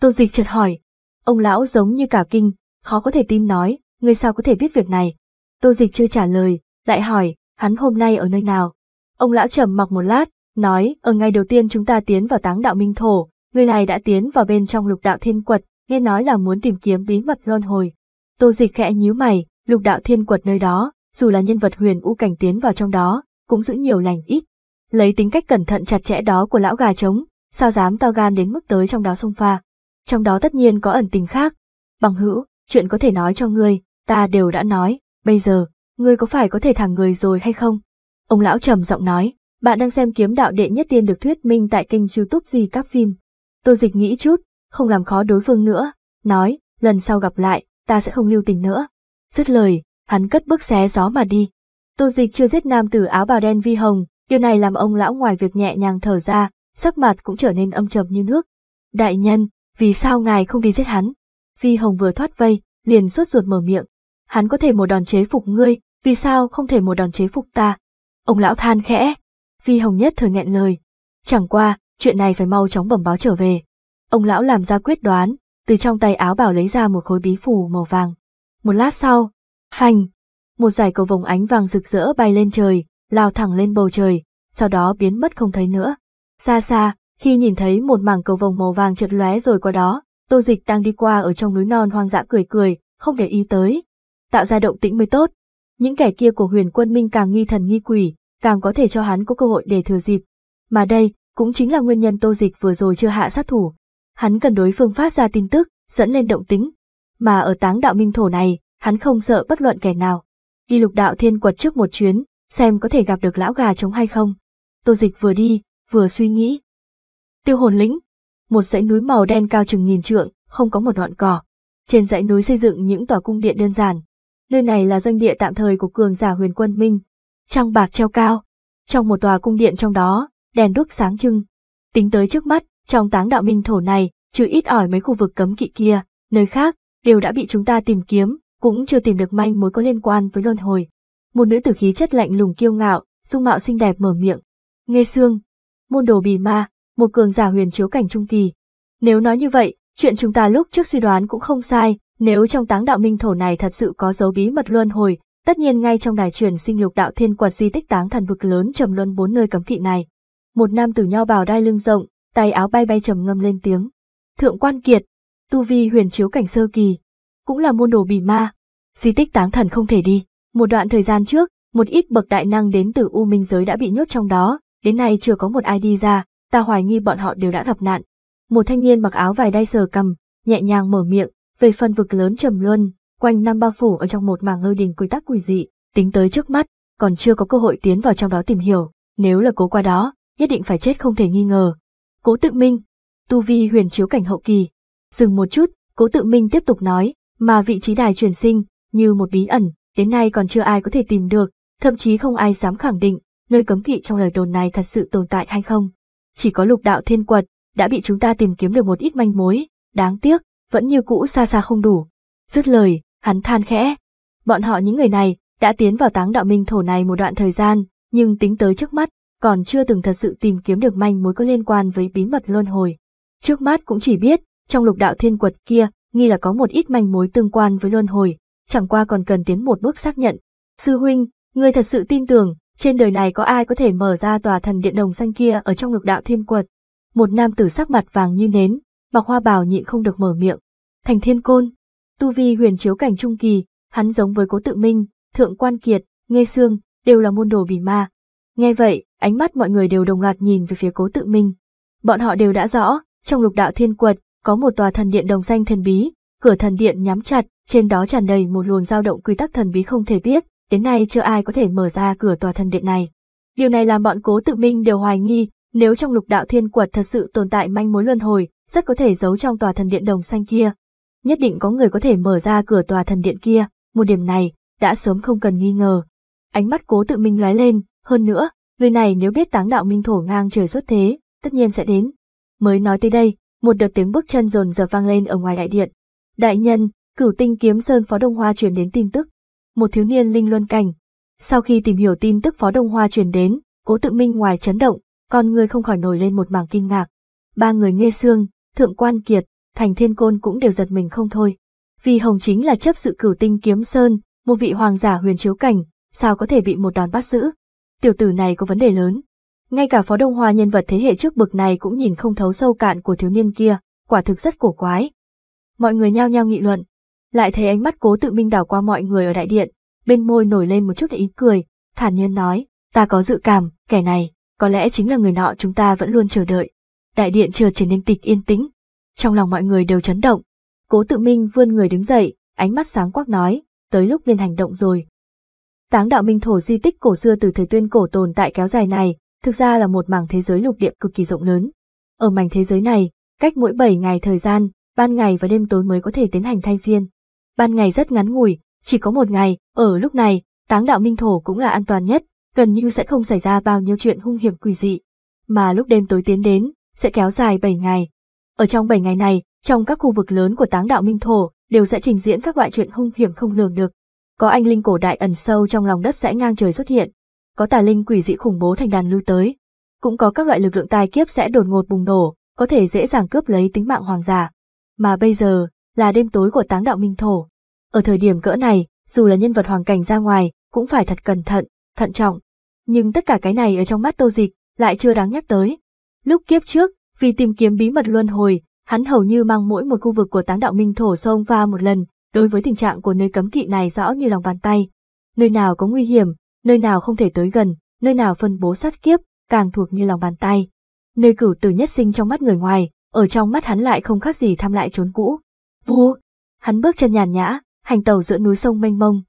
Tôn dịch chợt hỏi. Ông lão giống như cả kinh, khó có thể tin nói, ngươi sao có thể biết việc này? Tô dịch chưa trả lời, lại hỏi, hắn hôm nay ở nơi nào? Ông lão trầm mặc một lát, nói, ở ngày đầu tiên chúng ta tiến vào táng đạo minh thổ, người này đã tiến vào bên trong lục đạo thiên quật, nghe nói là muốn tìm kiếm bí mật luân hồi. Tô dịch khẽ nhíu mày, lục đạo thiên quật nơi đó, dù là nhân vật huyền u cảnh tiến vào trong đó, cũng giữ nhiều lành ít. Lấy tính cách cẩn thận chặt chẽ đó của lão gà trống, sao dám to gan đến mức tới trong đó xông pha. Trong đó tất nhiên có ẩn tình khác. Bằng hữu, chuyện có thể nói cho ngươi, ta đều đã nói, bây giờ, ngươi có phải có thể thẳng người rồi hay không? Ông lão trầm giọng nói, bạn đang xem kiếm đạo đệ nhất tiên được thuyết minh tại kênh youtube gì các phim. Tô dịch nghĩ chút, không làm khó đối phương nữa, nói, lần sau gặp lại, ta sẽ không lưu tình nữa. Dứt lời, hắn cất bước xé gió mà đi. Tô dịch chưa giết nam tử áo bào đen vi hồng, điều này làm ông lão ngoài việc nhẹ nhàng thở ra, sắc mặt cũng trở nên âm trầm như nước. Đại nhân, vì sao ngài không đi giết hắn? Phi Hồng vừa thoát vây, liền sốt ruột mở miệng. Hắn có thể một đòn chế phục ngươi, vì sao không thể một đòn chế phục ta? Ông lão than khẽ. Phi Hồng nhất thời nghẹn lời. Chẳng qua, chuyện này phải mau chóng bẩm báo trở về. Ông lão làm ra quyết đoán, từ trong tay áo bảo lấy ra một khối bí phù màu vàng. Một lát sau, phanh, một dải cầu vồng ánh vàng rực rỡ bay lên trời, lao thẳng lên bầu trời, sau đó biến mất không thấy nữa. Xa xa, khi nhìn thấy một mảng cầu vồng màu vàng chợt lóe rồi qua đó, Tô dịch đang đi qua ở trong núi non hoang dã cười cười, không để ý tới. Tạo ra động tĩnh mới tốt. Những kẻ kia của huyền quân minh càng nghi thần nghi quỷ, càng có thể cho hắn có cơ hội để thừa dịp. Mà đây, cũng chính là nguyên nhân tô dịch vừa rồi chưa hạ sát thủ. Hắn cần đối phương phát ra tin tức, dẫn lên động tính. Mà ở táng đạo minh thổ này, hắn không sợ bất luận kẻ nào. Đi lục đạo thiên quật trước một chuyến, xem có thể gặp được lão gà trống hay không. Tô dịch vừa đi, vừa suy nghĩ. Tiêu hồn lĩnh, một dãy núi màu đen cao chừng nghìn trượng, không có một ngọn cỏ. Trên dãy núi xây dựng những tòa cung điện đơn giản. Nơi này là doanh địa tạm thời của cường giả huyền quân Minh. Trăng bạc treo cao. Trong một tòa cung điện trong đó, đèn đuốc sáng trưng. Tính tới trước mắt, trong táng đạo minh thổ này, trừ ít ỏi mấy khu vực cấm kỵ kia, nơi khác, đều đã bị chúng ta tìm kiếm, cũng chưa tìm được manh mối có liên quan với luân hồi. Một nữ tử khí chất lạnh lùng kiêu ngạo, dung mạo xinh đẹp mở miệng. Nghe xương, môn đồ bì ma, một cường giả huyền chiếu cảnh trung kỳ. Nếu nói như vậy, chuyện chúng ta lúc trước suy đoán cũng không sai, nếu trong táng đạo minh thổ này thật sự có dấu bí mật luân hồi, tất nhiên ngay trong đài truyền sinh lục đạo thiên quật di tích táng thần vực lớn trầm luân bốn nơi cấm kỵ này. Một nam tử nho bào đai lưng rộng, tay áo bay bay trầm ngâm lên tiếng. Thượng quan kiệt, tu vi huyền chiếu cảnh sơ kỳ, cũng là môn đồ bỉ ma. Di tích táng thần không thể đi. Một đoạn thời gian trước, một ít bậc đại năng đến từ U Minh giới đã bị nhốt trong đó, đến nay chưa có một ai đi ra, ta hoài nghi bọn họ đều đã gặp nạn. Một thanh niên mặc áo vài đai sờ cầm, nhẹ nhàng mở miệng, về phần vực lớn trầm luân, quanh năm bao phủ ở trong một mảng lôi đình quy tắc quỷ dị, tính tới trước mắt, còn chưa có cơ hội tiến vào trong đó tìm hiểu, nếu là cố qua đó, nhất định phải chết không thể nghi ngờ. Cố tự minh, tu vi huyền chiếu cảnh hậu kỳ. Dừng một chút, cố tự minh tiếp tục nói, mà vị trí đài truyền sinh, như một bí ẩn, đến nay còn chưa ai có thể tìm được, thậm chí không ai dám khẳng định, nơi cấm kỵ trong lời đồn này thật sự tồn tại hay không chỉ có lục đạo thiên quật, đã bị chúng ta tìm kiếm được một ít manh mối, đáng tiếc, vẫn như cũ xa xa không đủ. Dứt lời, hắn than khẽ. Bọn họ những người này, đã tiến vào táng đạo minh thổ này một đoạn thời gian, nhưng tính tới trước mắt, còn chưa từng thật sự tìm kiếm được manh mối có liên quan với bí mật luân hồi. Trước mắt cũng chỉ biết, trong lục đạo thiên quật kia, nghi là có một ít manh mối tương quan với luân hồi, chẳng qua còn cần tiến một bước xác nhận. Sư huynh, người thật sự tin tưởng, trên đời này có ai có thể mở ra tòa thần điện đồng xanh kia ở trong ngực đạo thiên quật? Một nam tử sắc mặt vàng như nến, mặc hoa bào nhịn không được mở miệng. Thành thiên côn, tu vi huyền chiếu cảnh trung kỳ, hắn giống với cố tự minh, thượng quan kiệt, nghe xương, đều là môn đồ bỉ ma. Nghe vậy, ánh mắt mọi người đều đồng loạt nhìn về phía cố tự minh. Bọn họ đều đã rõ, trong lục đạo thiên quật, có một tòa thần điện đồng xanh thần bí, cửa thần điện nhắm chặt, trên đó tràn đầy một luồng dao động quy tắc thần bí không thể biết, đến nay chưa ai có thể mở ra cửa tòa thần điện này. Điều này làm bọn cố tự minh đều hoài nghi, nếu trong lục đạo thiên quật thật sự tồn tại manh mối luân hồi, rất có thể giấu trong tòa thần điện đồng xanh kia. Nhất định có người có thể mở ra cửa tòa thần điện kia, một điểm này, đã sớm không cần nghi ngờ. Ánh mắt cố tự minh lóe lên, hơn nữa, người này nếu biết táng đạo minh thổ ngang trời xuất thế, tất nhiên sẽ đến. Mới nói tới đây, một đợt tiếng bước chân rồn rập vang lên ở ngoài đại điện. Đại nhân, cửu tinh kiếm sơn phó đông hoa truyền đến tin tức, một thiếu niên linh luân cảnh. Sau khi tìm hiểu tin tức Phó Đông Hoa truyền đến, Cố Tự Minh ngoài chấn động, con người không khỏi nổi lên một mảng kinh ngạc. Ba người nghe xương, Thượng Quan Kiệt, Thành Thiên Côn cũng đều giật mình không thôi. Vì Hồng chính là chấp sự cửu tinh kiếm sơn, một vị hoàng giả huyền chiếu cảnh, sao có thể bị một đòn bắt giữ? Tiểu tử này có vấn đề lớn. Ngay cả Phó Đông Hoa nhân vật thế hệ trước bực này cũng nhìn không thấu sâu cạn của thiếu niên kia, quả thực rất cổ quái. Mọi người nhao nhao nghị luận, lại thấy ánh mắt cố tự minh đảo qua mọi người ở đại điện, bên môi nổi lên một chút ý cười, thản nhiên nói, ta có dự cảm, kẻ này, có lẽ chính là người nọ chúng ta vẫn luôn chờ đợi. Đại điện chợt trở nên tịch yên tĩnh, trong lòng mọi người đều chấn động. Cố tự minh vươn người đứng dậy, ánh mắt sáng quắc nói, tới lúc lên hành động rồi. Táng đạo minh thổ di tích cổ xưa từ thời tuyên cổ tồn tại kéo dài này, thực ra là một mảng thế giới lục địa cực kỳ rộng lớn. Ở mảnh thế giới này, cách mỗi 7 ngày thời gian, ban ngày và đêm tối mới có thể tiến hành thay phiên ban ngày rất ngắn ngủi, chỉ có một ngày, ở lúc này, táng đạo minh thổ cũng là an toàn nhất, gần như sẽ không xảy ra bao nhiêu chuyện hung hiểm quỷ dị. Mà lúc đêm tối tiến đến, sẽ kéo dài 7 ngày. Ở trong 7 ngày này, trong các khu vực lớn của táng đạo minh thổ, đều sẽ trình diễn các loại chuyện hung hiểm không lường được. Có anh linh cổ đại ẩn sâu trong lòng đất sẽ ngang trời xuất hiện, có tà linh quỷ dị khủng bố thành đàn lưu tới, cũng có các loại lực lượng tai kiếp sẽ đột ngột bùng nổ, có thể dễ dàng cướp lấy tính mạng hoàng giả. Mà bây giờ, là đêm tối của táng đạo minh thổ. Ở thời điểm cỡ này, dù là nhân vật hoàng cảnh ra ngoài, cũng phải thật cẩn thận, thận trọng. Nhưng tất cả cái này ở trong mắt tô dịch, lại chưa đáng nhắc tới. Lúc kiếp trước, vì tìm kiếm bí mật luân hồi, hắn hầu như mang mỗi một khu vực của táng đạo minh thổ xông va một lần, đối với tình trạng của nơi cấm kỵ này rõ như lòng bàn tay. Nơi nào có nguy hiểm, nơi nào không thể tới gần, nơi nào phân bố sát kiếp, càng thuộc như lòng bàn tay. Nơi cửu tử nhất sinh trong mắt người ngoài, ở trong mắt hắn lại không khác gì thăm lại chốn cũ. Vua, hắn bước chân nhàn nhã, hành tẩu giữa núi sông mênh mông.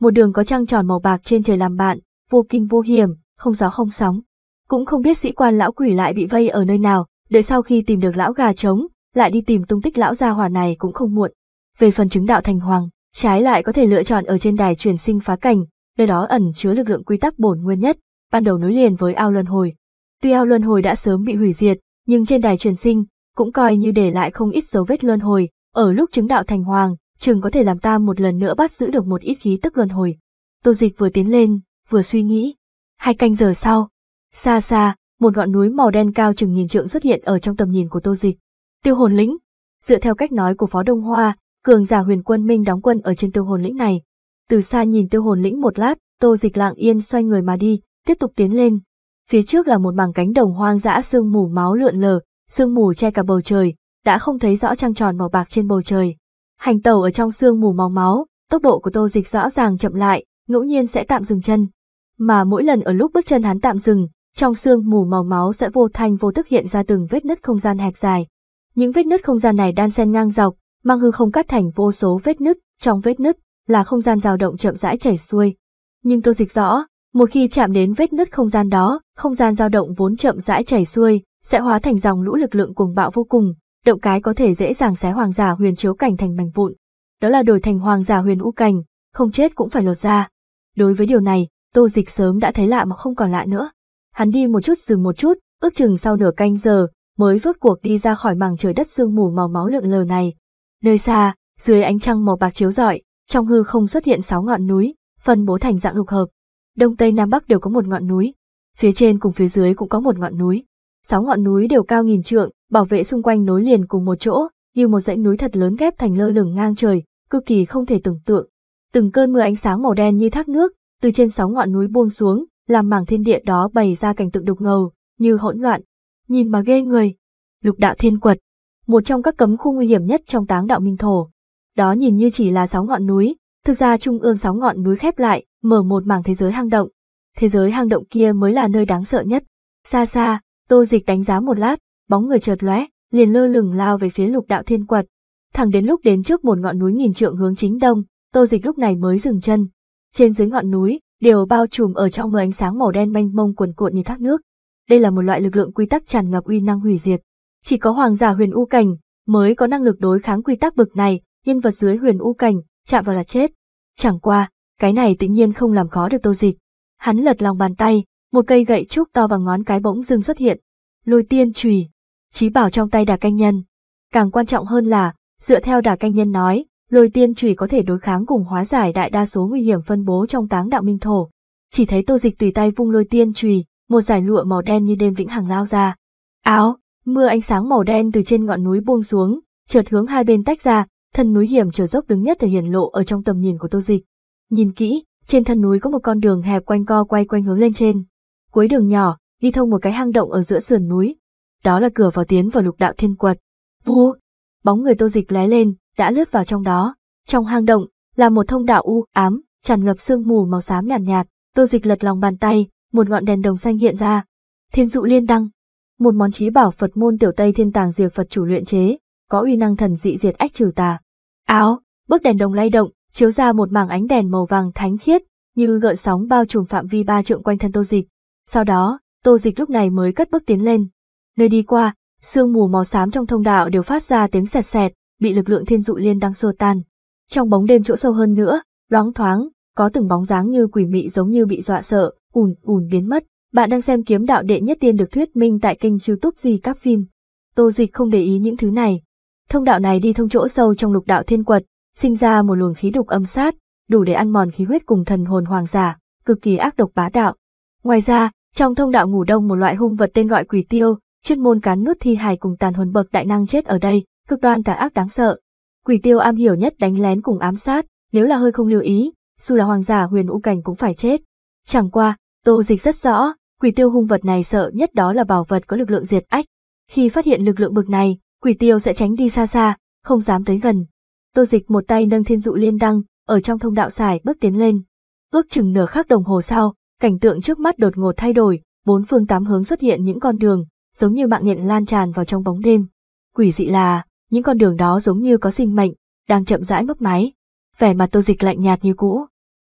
Một đường có trăng tròn màu bạc trên trời làm bạn, vô kinh vô hiểm, không gió không sóng. Cũng không biết sĩ quan lão quỷ lại bị vây ở nơi nào, đợi sau khi tìm được lão gà trống, lại đi tìm tung tích lão gia hỏa này cũng không muộn. Về phần chứng đạo thành hoàng, trái lại có thể lựa chọn ở trên đài truyền sinh phá cảnh, nơi đó ẩn chứa lực lượng quy tắc bổn nguyên nhất, ban đầu nối liền với ao luân hồi. Tuy ao luân hồi đã sớm bị hủy diệt, nhưng trên đài truyền sinh cũng coi như để lại không ít dấu vết luân hồi, ở lúc chứng đạo thành hoàng, chừng có thể làm ta một lần nữa bắt giữ được một ít khí tức luân hồi. Tô dịch vừa tiến lên, vừa suy nghĩ. Hai canh giờ sau, xa xa, một ngọn núi màu đen cao chừng nghìn trượng xuất hiện ở trong tầm nhìn của tô dịch. Tiêu hồn lĩnh. Dựa theo cách nói của Phó Đông Hoa, cường giả huyền quân Minh đóng quân ở trên tiêu hồn lĩnh này. Từ xa nhìn tiêu hồn lĩnh một lát, tô dịch lạng yên xoay người mà đi, tiếp tục tiến lên. Phía trước là một mảng cánh đồng hoang dã sương mù máu lượn lờ, sương mù che cả bầu trời, đã không thấy rõ trăng tròn màu bạc trên bầu trời. Hành tàu ở trong sương mù màu máu, tốc độ của tô dịch rõ ràng chậm lại, ngẫu nhiên sẽ tạm dừng chân. Mà mỗi lần ở lúc bước chân hắn tạm dừng, trong sương mù màu máu sẽ vô thanh vô tức hiện ra từng vết nứt không gian hẹp dài. Những vết nứt không gian này đan xen ngang dọc, mang hư không cắt thành vô số vết nứt, trong vết nứt là không gian dao động chậm rãi chảy xuôi. Nhưng tôi dịch rõ, một khi chạm đến vết nứt không gian đó, không gian dao động vốn chậm rãi chảy xuôi, sẽ hóa thành dòng lũ lực lượng cuồng bạo vô cùng, động cái có thể dễ dàng xé hoàng giả huyền chiếu cảnh thành mảnh vụn. Đó là đổi thành hoàng giả huyền u cảnh, không chết cũng phải lột ra. Đối với điều này, Tô Dịch sớm đã thấy lạ mà không còn lạ nữa. Hắn đi một chút dừng một chút, ước chừng sau nửa canh giờ, mới vớt cuộc đi ra khỏi mảng trời đất sương mù màu máu lượn lờ này. Nơi xa, dưới ánh trăng màu bạc chiếu rọi, trong hư không xuất hiện sáu ngọn núi, phân bố thành dạng lục hợp. Đông tây nam bắc đều có một ngọn núi. Phía trên cùng phía dưới cũng có một ngọn núi sáu ngọn núi đều cao nghìn trượng, bảo vệ xung quanh nối liền cùng một chỗ, như một dãy núi thật lớn ghép thành lơ lửng ngang trời, cực kỳ không thể tưởng tượng. Từng cơn mưa ánh sáng màu đen như thác nước, từ trên sáu ngọn núi buông xuống, làm mảng thiên địa đó bày ra cảnh tượng đục ngầu, như hỗn loạn, nhìn mà ghê người. Lục đạo thiên quật, một trong các cấm khu nguy hiểm nhất trong táng đạo minh thổ. Đó nhìn như chỉ là sáu ngọn núi, thực ra trung ương sáu ngọn núi khép lại, mở một mảng thế giới hang động. Thế giới hang động kia mới là nơi đáng sợ nhất. Xa xa, Tô dịch đánh giá một lát, bóng người chợt lóe, liền lơ lửng lao về phía lục đạo thiên quật. Thẳng đến lúc đến trước một ngọn núi nhìn trượng hướng chính đông, tô dịch lúc này mới dừng chân. Trên dưới ngọn núi, đều bao trùm ở trong mờ ánh sáng màu đen mênh mông cuồn cuộn như thác nước. Đây là một loại lực lượng quy tắc tràn ngập uy năng hủy diệt. Chỉ có hoàng giả huyền u cảnh mới có năng lực đối kháng quy tắc bực này, nhân vật dưới huyền u cảnh chạm vào là chết. Chẳng qua, cái này tự nhiên không làm khó được tô dịch. Hắn lật lòng bàn tay, một cây gậy trúc to bằng ngón cái bỗng dưng xuất hiện, lôi tiên chùy, trí bảo trong tay đà canh nhân. Càng quan trọng hơn là, dựa theo đà canh nhân nói, lôi tiên chùy có thể đối kháng cùng hóa giải đại đa số nguy hiểm phân bố trong táng đạo minh thổ. Chỉ thấy tô dịch tùy tay vung lôi tiên chùy, một giải lụa màu đen như đêm vĩnh hằng lao ra. Áo, mưa ánh sáng màu đen từ trên ngọn núi buông xuống, chợt hướng hai bên tách ra, thân núi hiểm trở dốc đứng nhất thể hiển lộ ở trong tầm nhìn của tô dịch. Nhìn kỹ, trên thân núi có một con đường hẹp quanh co quay quanh hướng lên trên, cuối đường nhỏ, đi thông một cái hang động ở giữa sườn núi. Đó là cửa vào tiến vào lục đạo thiên quật. Vu, bóng người Tô Dịch lóe lên, đã lướt vào trong đó. Trong hang động là một thông đạo u ám, tràn ngập sương mù màu xám nhàn nhạt, nhạt. Tô Dịch lật lòng bàn tay, một ngọn đèn đồng xanh hiện ra. Thiên dụ liên đăng, một món trí bảo Phật môn tiểu Tây Thiên Tàng Diệp Phật chủ luyện chế, có uy năng thần dị diệt ách trừ tà. Áo, bức đèn đồng lay động, chiếu ra một mảng ánh đèn màu vàng thánh khiết, như gợn sóng bao trùm phạm vi ba trượng quanh thân Tô Dịch. Sau đó, tô dịch lúc này mới cất bước tiến lên. Nơi đi qua, sương mù màu xám trong thông đạo đều phát ra tiếng sẹt sẹt, bị lực lượng thiên dụ liên đang xô tan. Trong bóng đêm chỗ sâu hơn nữa, loáng thoáng, có từng bóng dáng như quỷ mị giống như bị dọa sợ, ùn ùn biến mất. Bạn đang xem kiếm đạo đệ nhất tiên được thuyết minh tại kênh youtube gì các phim. Tô dịch không để ý những thứ này. Thông đạo này đi thông chỗ sâu trong lục đạo thiên quật, sinh ra một luồng khí đục âm sát, đủ để ăn mòn khí huyết cùng thần hồn hoàng giả, cực kỳ ác độc bá đạo. Ngoài ra, trong thông đạo ngủ đông một loại hung vật tên gọi quỷ tiêu, chuyên môn cán nuốt thi hài cùng tàn hồn bậc đại năng chết ở đây, cực đoan tà ác đáng sợ. Quỷ tiêu am hiểu nhất đánh lén cùng ám sát, nếu là hơi không lưu ý, dù là hoàng giả huyền u cảnh cũng phải chết. Chẳng qua, Tô Dịch rất rõ, quỷ tiêu hung vật này sợ nhất đó là bảo vật có lực lượng diệt ách. Khi phát hiện lực lượng bực này, quỷ tiêu sẽ tránh đi xa xa, không dám tới gần. Tô Dịch một tay nâng thiên dụ liên đăng, ở trong thông đạo xài bước tiến lên. Ước chừng nửa khắc đồng hồ sau, Cảnh tượng trước mắt đột ngột thay đổi, bốn phương tám hướng xuất hiện những con đường, giống như mạng nhện lan tràn vào trong bóng đêm. Quỷ dị là, những con đường đó giống như có sinh mệnh, đang chậm rãi mấp máy. Vẻ mặt tô dịch lạnh nhạt như cũ.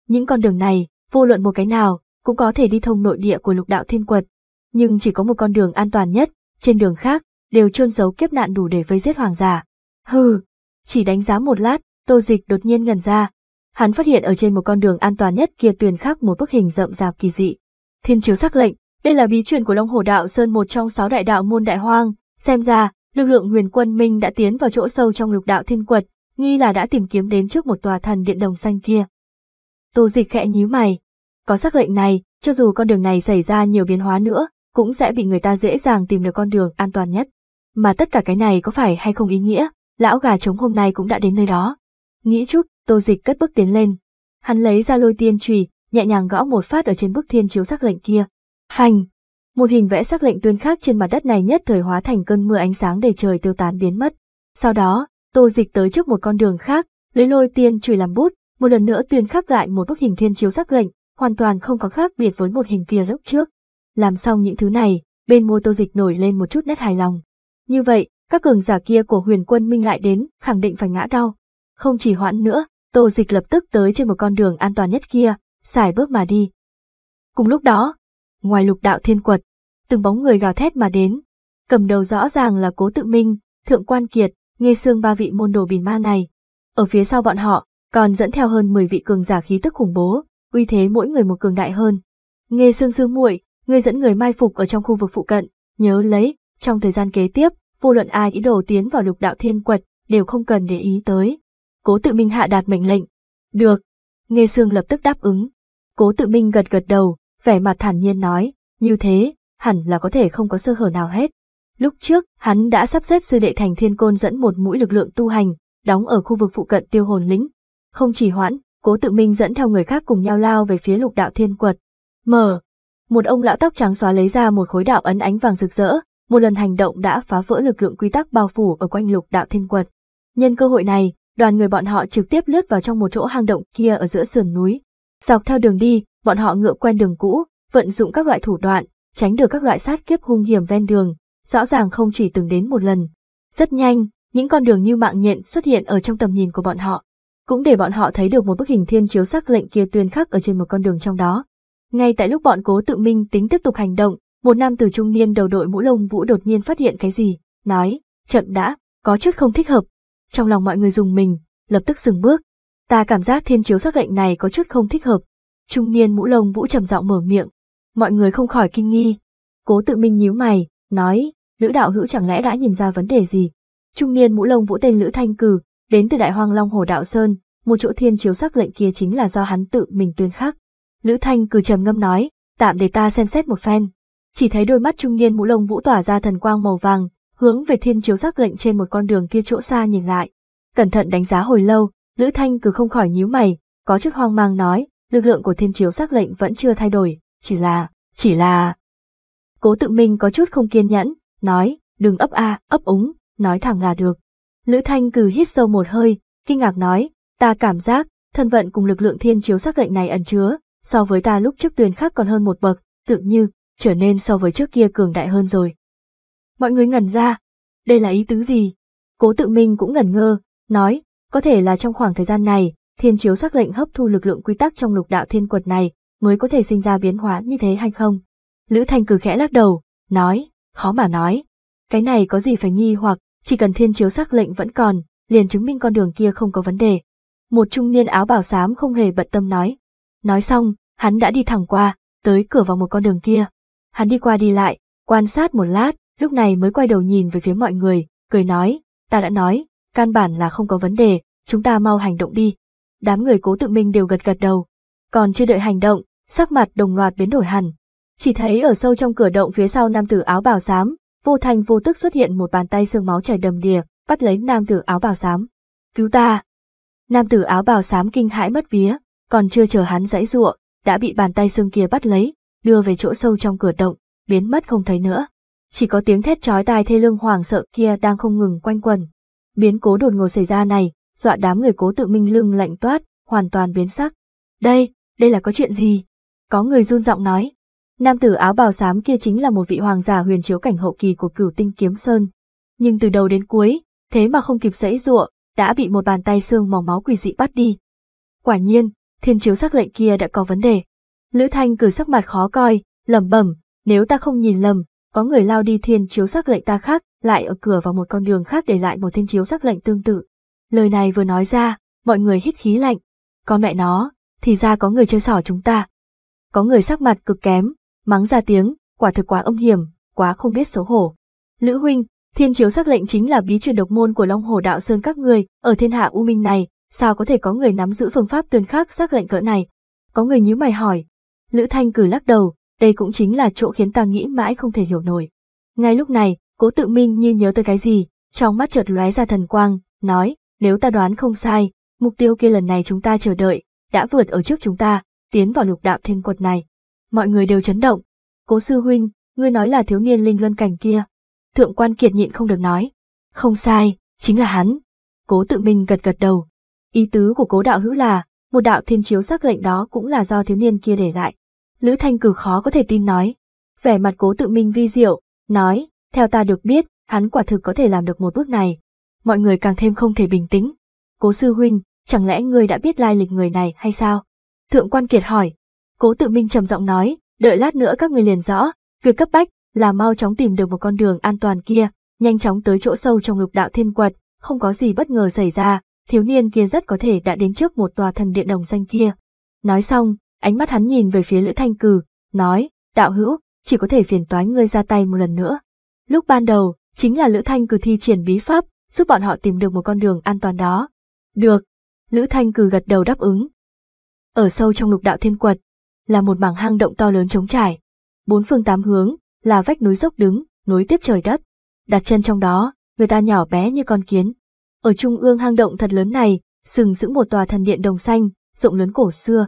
Những con đường này, vô luận một cái nào, cũng có thể đi thông nội địa của lục đạo thiên quật. Nhưng chỉ có một con đường an toàn nhất, trên đường khác, đều chôn giấu kiếp nạn đủ để vây giết hoàng giả. Hừ, chỉ đánh giá một lát, tô dịch đột nhiên ngần ra, Hắn phát hiện ở trên một con đường an toàn nhất kia tuyền khắc một bức hình rậm rạp kỳ dị. Thiên chiếu xác lệnh, đây là bí truyền của Long Hồ Đạo Sơn một trong sáu đại đạo môn đại hoang, xem ra, lực lượng huyền quân minh đã tiến vào chỗ sâu trong lục đạo thiên quật, nghi là đã tìm kiếm đến trước một tòa thần điện đồng xanh kia. Tô dịch khẽ nhíu mày. Có xác lệnh này, cho dù con đường này xảy ra nhiều biến hóa nữa, cũng sẽ bị người ta dễ dàng tìm được con đường an toàn nhất. Mà tất cả cái này có phải hay không ý nghĩa, lão gà trống hôm nay cũng đã đến nơi đó. Nghĩ chút, Tô Dịch cất bước tiến lên. Hắn lấy ra lôi tiên chùy, nhẹ nhàng gõ một phát ở trên bức thiên chiếu sắc lệnh kia. Phanh! Một hình vẽ sắc lệnh tuyên khác trên mặt đất này nhất thời hóa thành cơn mưa ánh sáng để trời tiêu tán biến mất. Sau đó, Tô Dịch tới trước một con đường khác, lấy lôi tiên chùy làm bút, một lần nữa tuyên khắc lại một bức hình thiên chiếu sắc lệnh, hoàn toàn không có khác biệt với một hình kia lúc trước. Làm xong những thứ này, bên môi Tô Dịch nổi lên một chút nét hài lòng. Như vậy, các cường giả kia của huyền quân minh lại đến, khẳng định phải ngã đau. Không chỉ hoãn nữa, Tô dịch lập tức tới trên một con đường an toàn nhất kia, xài bước mà đi. Cùng lúc đó, ngoài lục đạo thiên quật, từng bóng người gào thét mà đến, cầm đầu rõ ràng là Cố Tự Minh, Thượng Quan Kiệt, nghe xương ba vị môn đồ bình ma này. Ở phía sau bọn họ, còn dẫn theo hơn 10 vị cường giả khí tức khủng bố, uy thế mỗi người một cường đại hơn. Nghe xương sư muội, ngươi dẫn người mai phục ở trong khu vực phụ cận, nhớ lấy, trong thời gian kế tiếp, vô luận ai ý đồ tiến vào lục đạo thiên quật, đều không cần để ý tới. Cố tự minh hạ đạt mệnh lệnh. Được. Nghe Sương lập tức đáp ứng. Cố tự minh gật gật đầu, vẻ mặt thản nhiên nói, như thế, hẳn là có thể không có sơ hở nào hết. Lúc trước, hắn đã sắp xếp sư đệ thành thiên côn dẫn một mũi lực lượng tu hành, đóng ở khu vực phụ cận tiêu hồn lĩnh. Không chỉ hoãn, cố tự minh dẫn theo người khác cùng nhau lao về phía lục đạo thiên quật. Mở! Một ông lão tóc trắng xóa lấy ra một khối đạo ấn ánh vàng rực rỡ, một lần hành động đã phá vỡ lực lượng quy tắc bao phủ ở quanh lục đạo thiên quật. Nhân cơ hội này, đoàn người bọn họ trực tiếp lướt vào trong một chỗ hang động kia ở giữa sườn núi. Dọc theo đường đi, bọn họ ngựa quen đường cũ, vận dụng các loại thủ đoạn, tránh được các loại sát kiếp hung hiểm ven đường, rõ ràng không chỉ từng đến một lần. Rất nhanh, những con đường như mạng nhện xuất hiện ở trong tầm nhìn của bọn họ, cũng để bọn họ thấy được một bức hình thiên chiếu sắc lệnh kia tuyên khắc ở trên một con đường trong đó. Ngay tại lúc bọn Cố Tự Minh tính tiếp tục hành động, một nam tử trung niên đầu đội mũ lông vũ đột nhiên phát hiện cái gì, nói, chậm đã, có chút không thích hợp, trong lòng mọi người dùng mình, lập tức dừng bước. Ta cảm giác thiên chiếu sắc lệnh này có chút không thích hợp. Trung niên mũ lông vũ trầm giọng mở miệng. Mọi người không khỏi kinh nghi. Cố tự minh nhíu mày, nói, lữ đạo hữu chẳng lẽ đã nhìn ra vấn đề gì. Trung niên mũ lông vũ tên Lữ Thanh Cử, đến từ Đại Hoang Long Hồ Đạo Sơn, một chỗ thiên chiếu sắc lệnh kia chính là do hắn tự mình tuyên khắc. Lữ Thanh Cử trầm ngâm nói, tạm để ta xem xét một phen. Chỉ thấy đôi mắt trung niên mũ lông vũ tỏa ra thần quang màu vàng, hướng về thiên chiếu sắc lệnh trên một con đường kia chỗ xa nhìn lại. Cẩn thận đánh giá hồi lâu, Lữ Thanh cứ không khỏi nhíu mày, có chút hoang mang nói, lực lượng của thiên chiếu sắc lệnh vẫn chưa thay đổi, chỉ là, chỉ là... Cố tự minh có chút không kiên nhẫn, nói, đừng ấp a, ấp úng, nói thẳng là được. Lữ Thanh cừ hít sâu một hơi, kinh ngạc nói, ta cảm giác, thân vận cùng lực lượng thiên chiếu sắc lệnh này ẩn chứa, so với ta lúc trước tuyên khác còn hơn một bậc, tự như, trở nên so với trước kia cường đại hơn rồi. Mọi người ngẩn ra. Đây là ý tứ gì? Cố tự minh cũng ngẩn ngơ, nói, có thể là trong khoảng thời gian này, thiên chiếu sắc lệnh hấp thu lực lượng quy tắc trong lục đạo thiên quật này, mới có thể sinh ra biến hóa như thế hay không? Lữ Thanh cử khẽ lắc đầu, nói, khó mà nói. Cái này có gì phải nghi hoặc, chỉ cần thiên chiếu sắc lệnh vẫn còn, liền chứng minh con đường kia không có vấn đề. Một trung niên áo bảo xám không hề bận tâm nói. Nói xong, hắn đã đi thẳng qua, tới cửa vào một con đường kia. Hắn đi qua đi lại, quan sát một lát, lúc này mới quay đầu nhìn về phía mọi người, cười nói, ta đã nói, căn bản là không có vấn đề, chúng ta mau hành động đi. Đám người cố tự minh đều gật gật đầu. Còn chưa đợi hành động, sắc mặt đồng loạt biến đổi hẳn. Chỉ thấy ở sâu trong cửa động phía sau nam tử áo bào xám, vô thành vô tức xuất hiện một bàn tay xương máu chảy đầm đìa, bắt lấy nam tử áo bào xám. Cứu ta! Nam tử áo bào xám kinh hãi mất vía, còn chưa chờ hắn dãy ruộng đã bị bàn tay xương kia bắt lấy, đưa về chỗ sâu trong cửa động, biến mất không thấy nữa chỉ có tiếng thét chói tai thê lương hoàng sợ kia đang không ngừng quanh quần. Biến cố đột ngột xảy ra này, dọa đám người cố tự minh lưng lạnh toát, hoàn toàn biến sắc. Đây, đây là có chuyện gì? Có người run giọng nói. Nam tử áo bào xám kia chính là một vị hoàng giả huyền chiếu cảnh hậu kỳ của cửu tinh kiếm sơn. Nhưng từ đầu đến cuối, thế mà không kịp sẫy giụa, đã bị một bàn tay xương màu máu quỷ dị bắt đi. Quả nhiên, thiên chiếu sắc lệnh kia đã có vấn đề. Lữ Thanh cử sắc mặt khó coi, lẩm bẩm, nếu ta không nhìn lầm, có người lao đi thiên chiếu sắc lệnh ta khác, lại ở cửa vào một con đường khác để lại một thiên chiếu sắc lệnh tương tự. Lời này vừa nói ra, mọi người hít khí lạnh. Có mẹ nó, thì ra có người chơi xỏ chúng ta. Có người sắc mặt cực kém, mắng ra tiếng, quả thực quá âm hiểm, quá không biết xấu hổ. Lữ huynh, thiên chiếu sắc lệnh chính là bí truyền độc môn của Long Hồ Đạo Sơn các người, ở thiên hạ U Minh này, sao có thể có người nắm giữ phương pháp tuyên khắc sắc lệnh cỡ này? Có người nhíu mày hỏi. Lữ Thanh cử lắc đầu, đây cũng chính là chỗ khiến ta nghĩ mãi không thể hiểu nổi. Ngay lúc này, cố tự minh như nhớ tới cái gì, trong mắt chợt lóe ra thần quang, nói, nếu ta đoán không sai, mục tiêu kia lần này chúng ta chờ đợi, đã vượt ở trước chúng ta, tiến vào lục đạo thiên quật này. Mọi người đều chấn động. Cố sư huynh, ngươi nói là thiếu niên linh luân cảnh kia. Thượng quan kiệt nhịn không được nói. Không sai, chính là hắn. Cố tự minh gật gật đầu. Ý tứ của cố đạo hữu là, một đạo thiên chiếu sắc lệnh đó cũng là do thiếu niên kia để lại. Lữ Thanh Cử khó có thể tin nói. Vẻ mặt cố tự minh vi diệu, nói, theo ta được biết, hắn quả thực có thể làm được một bước này. Mọi người càng thêm không thể bình tĩnh. Cố sư huynh, chẳng lẽ ngươi đã biết lai lịch người này hay sao? Thượng quan kiệt hỏi. Cố tự minh trầm giọng nói, đợi lát nữa các người liền rõ, việc cấp bách là mau chóng tìm được một con đường an toàn kia, nhanh chóng tới chỗ sâu trong lục đạo thiên quật, không có gì bất ngờ xảy ra, thiếu niên kia rất có thể đã đến trước một tòa thần điện đồng danh kia. Nói xong, ánh mắt hắn nhìn về phía Lữ Thanh Cừ, nói, đạo hữu, chỉ có thể phiền toái ngươi ra tay một lần nữa. Lúc ban đầu, chính là Lữ Thanh Cừ thi triển bí pháp, giúp bọn họ tìm được một con đường an toàn đó. Được. Lữ Thanh Cừ gật đầu đáp ứng. Ở sâu trong lục đạo thiên quật, là một mảng hang động to lớn trống trải. Bốn phương tám hướng, là vách núi dốc đứng, nối tiếp trời đất. Đặt chân trong đó, người ta nhỏ bé như con kiến. Ở trung ương hang động thật lớn này, sừng giữ một tòa thần điện đồng xanh, rộng lớn cổ xưa,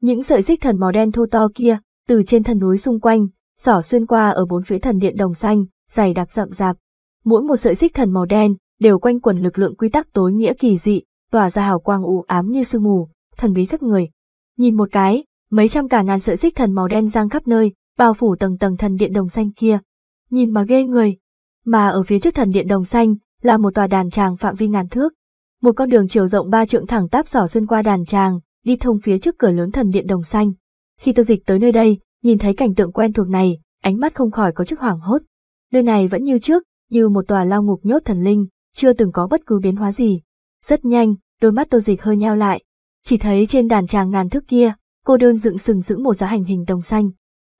những sợi xích thần màu đen thô to kia, từ trên thân núi xung quanh, xỏ xuyên qua ở bốn phía thần điện đồng xanh, dày đặc rậm rạp. Mỗi một sợi xích thần màu đen đều quanh quẩn lực lượng quy tắc tối nghĩa kỳ dị, tỏa ra hào quang u ám như sương mù, thần bí khắp người. Nhìn một cái, mấy trăm cả ngàn sợi xích thần màu đen giăng khắp nơi, bao phủ tầng tầng thần điện đồng xanh kia. Nhìn mà ghê người. Mà ở phía trước thần điện đồng xanh là một tòa đàn tràng phạm vi ngàn thước. Một con đường chiều rộng ba trượng thẳng tắp xỏ xuyên qua đàn tràng, đi thông phía trước cửa lớn thần điện đồng xanh. Khi tiêu dịch tới nơi đây, nhìn thấy cảnh tượng quen thuộc này, ánh mắt không khỏi có chút hoảng hốt. Nơi này vẫn như trước, như một tòa lao ngục nhốt thần linh, chưa từng có bất cứ biến hóa gì. Rất nhanh, đôi mắt tô dịch hơi nheo lại. Chỉ thấy trên đàn tràng ngàn thước kia, cô đơn dựng sừng giữ một giá hành hình đồng xanh.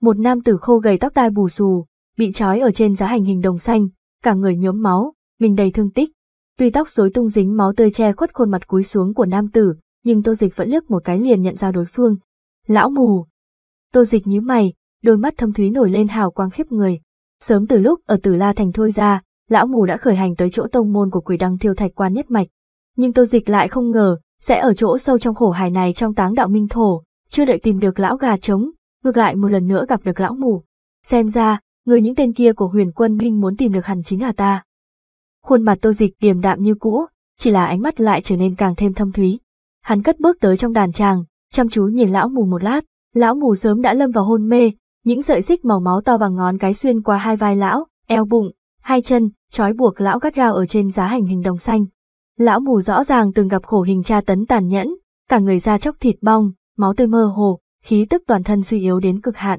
Một nam tử khô gầy tóc tai bù xù, bị trói ở trên giá hành hình đồng xanh, cả người nhuốm máu, mình đầy thương tích. Tuy tóc rối tung dính máu tươi che khuất khuôn mặt cúi xuống của nam tử, nhưng tô dịch vẫn liếc một cái liền nhận ra đối phương. Lão mù. Tô dịch nhíu mày, đôi mắt thâm thúy nổi lên hào quang khiếp người. Sớm từ lúc ở Tử La Thành thôi ra, lão mù đã khởi hành tới chỗ tông môn của quỷ đăng thiêu thạch quan nhất mạch. Nhưng tô dịch lại không ngờ, sẽ ở chỗ sâu trong khổ hải này trong táng đạo minh thổ, chưa đợi tìm được lão gà trống, ngược lại một lần nữa gặp được lão mù. Xem ra, người những tên kia của huyền quân huynh muốn tìm được hẳn chính là ta. Khuôn mặt tô dịch điềm đạm như cũ, chỉ là ánh mắt lại trở nên càng thêm thâm thúy hắn cất bước tới trong đàn tràng, chăm chú nhìn lão mù một lát, lão mù sớm đã lâm vào hôn mê, những sợi xích màu máu to bằng ngón cái xuyên qua hai vai lão, eo bụng, hai chân, trói buộc lão gắt gao ở trên giá hành hình đồng xanh. Lão mù rõ ràng từng gặp khổ hình tra tấn tàn nhẫn, cả người da chóc thịt bong, máu tươi mơ hồ, khí tức toàn thân suy yếu đến cực hạn.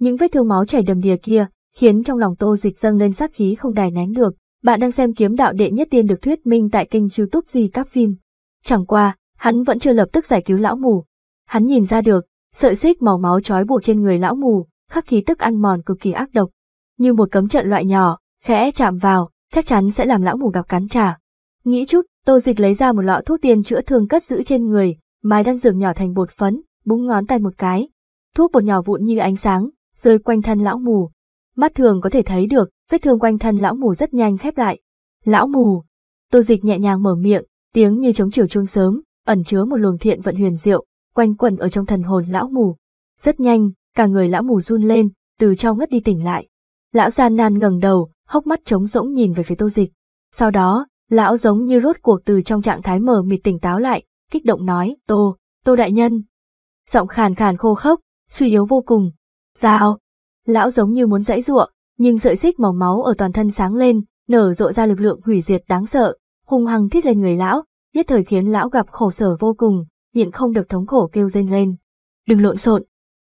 Những vết thương máu chảy đầm đìa kia, khiến trong lòng Tô Dịch dâng lên sát khí không đài nén được. Bạn đang xem kiếm đạo đệ nhất tiên được thuyết minh tại kênh YouTube gì các phim. Chẳng qua, hắn vẫn chưa lập tức giải cứu lão mù. Hắn nhìn ra được, sợi xích màu máu trói buộc trên người lão mù, khắc khí tức ăn mòn cực kỳ ác độc, như một cấm trận loại nhỏ, khẽ chạm vào, chắc chắn sẽ làm lão mù gặp cắn trả. Nghĩ chút, Tô Dịch lấy ra một lọ thuốc tiên chữa thương cất giữ trên người, mài đan dược nhỏ thành bột phấn, búng ngón tay một cái. Thuốc bột nhỏ vụn như ánh sáng, rơi quanh thân lão mù. Mắt thường có thể thấy được, vết thương quanh thân lão mù rất nhanh khép lại. Lão mù. Tô Dịch nhẹ nhàng mở miệng, tiếng như chống chiều chuông sớm, ẩn chứa một luồng thiện vận huyền diệu, quanh quẩn ở trong thần hồn lão mù. Rất nhanh, cả người lão mù run lên, từ trong ngất đi tỉnh lại. Lão gian nan ngẩng đầu, hốc mắt trống rỗng nhìn về phía tô dịch. Sau đó, lão giống như rốt cuộc từ trong trạng thái mờ mịt tỉnh táo lại, kích động nói, tô, tô đại nhân. Giọng khàn khàn khô khốc, suy yếu vô cùng. Sao? Lão giống như muốn dãy giụa, nhưng sợi xích màu máu ở toàn thân sáng lên, nở rộ ra lực lượng hủy diệt đáng sợ, hung hăng thiết lên người lão, nhất thời khiến lão gặp khổ sở vô cùng, nhịn không được thống khổ kêu rên lên. Đừng lộn xộn.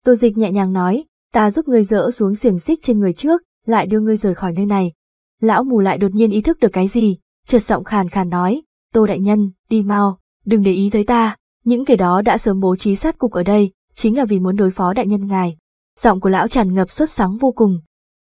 Tô dịch nhẹ nhàng nói, ta giúp ngươi dỡ xuống xiềng xích trên người trước, lại đưa ngươi rời khỏi nơi này. Lão mù lại đột nhiên ý thức được cái gì, chợt giọng khàn khàn nói, Tô đại nhân, đi mau, đừng để ý tới ta, những kẻ đó đã sớm bố trí sát cục ở đây, chính là vì muốn đối phó đại nhân ngài. Giọng của lão tràn ngập sốt sắng vô cùng.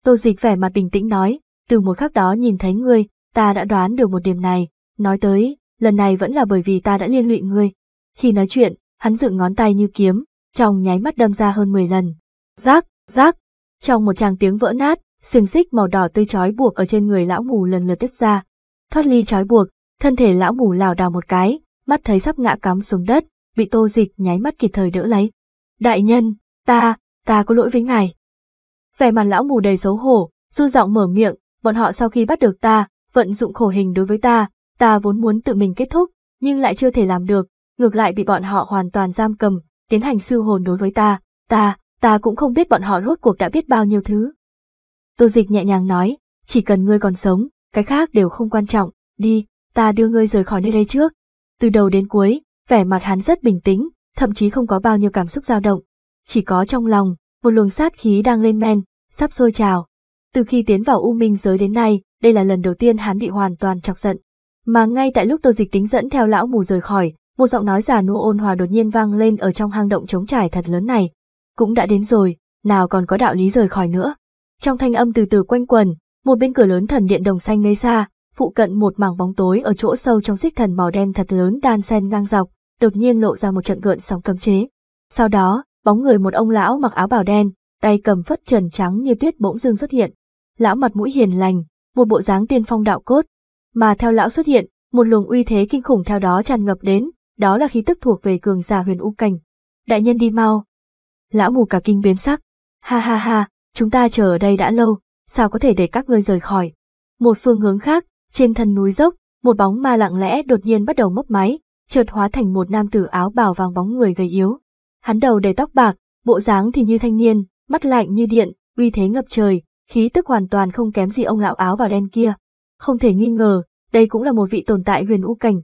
Tô dịch vẻ mặt bình tĩnh nói, từ một khắc đó nhìn thấy ngươi, ta đã đoán được một điểm này, nói tới, lần này vẫn là bởi vì ta đã liên lụy ngươi. Khi nói chuyện, hắn dựng ngón tay như kiếm, trong nháy mắt đâm ra hơn 10 lần. Rác, rác, trong một tràng tiếng vỡ nát, xiềng xích màu đỏ tươi trói buộc ở trên người lão mù lần lượt đứt ra. Thoát ly trói buộc, thân thể lão mù lảo đảo một cái, mắt thấy sắp ngã cắm xuống đất, bị tô dịch nháy mắt kịp thời đỡ lấy. Đại nhân, ta, ta có lỗi với ngài. Vẻ mặt lão mù đầy xấu hổ, run giọng mở miệng, bọn họ sau khi bắt được ta, vận dụng khổ hình đối với ta, Ta vốn muốn tự mình kết thúc, nhưng lại chưa thể làm được, ngược lại bị bọn họ hoàn toàn giam cầm, tiến hành sư hồn đối với ta, ta, ta cũng không biết bọn họ rốt cuộc đã biết bao nhiêu thứ. Tô dịch nhẹ nhàng nói, chỉ cần ngươi còn sống, cái khác đều không quan trọng, đi, ta đưa ngươi rời khỏi nơi đây trước. Từ đầu đến cuối, vẻ mặt hắn rất bình tĩnh, thậm chí không có bao nhiêu cảm xúc dao động. Chỉ có trong lòng, một luồng sát khí đang lên men, sắp sôi trào. Từ khi tiến vào U Minh giới đến nay, đây là lần đầu tiên hắn bị hoàn toàn chọc giận. Mà ngay tại lúc Tô Dịch Tính dẫn theo lão mù rời khỏi, một giọng nói già nua ôn hòa đột nhiên vang lên ở trong hang động trống trải thật lớn này. Cũng đã đến rồi, nào còn có đạo lý rời khỏi nữa. Trong thanh âm từ từ quanh quần, một bên cửa lớn thần điện đồng xanh nơi xa, phụ cận một mảng bóng tối ở chỗ sâu trong xích thần màu đen thật lớn đan sen ngang dọc, đột nhiên lộ ra một trận gợn sóng cấm chế. Sau đó, bóng người một ông lão mặc áo bào đen, tay cầm phất trần trắng như tuyết bỗng dưng xuất hiện. Lão mặt mũi hiền lành, một bộ dáng tiên phong đạo cốt, mà theo lão xuất hiện, một luồng uy thế kinh khủng theo đó tràn ngập đến, đó là khí tức thuộc về cường giả huyền u cảnh. Đại nhân đi mau. Lão mù cả kinh biến sắc. Ha ha ha, chúng ta chờ ở đây đã lâu, sao có thể để các ngươi rời khỏi. Một phương hướng khác, trên thân núi dốc, một bóng ma lặng lẽ đột nhiên bắt đầu mấp máy, chợt hóa thành một nam tử áo bào vàng bóng người gầy yếu. Hắn đầu đầy tóc bạc, bộ dáng thì như thanh niên, mắt lạnh như điện, uy thế ngập trời, khí tức hoàn toàn không kém gì ông lão áo bào đen kia. Không thể nghi ngờ, đây cũng là một vị tồn tại huyền u cảnh.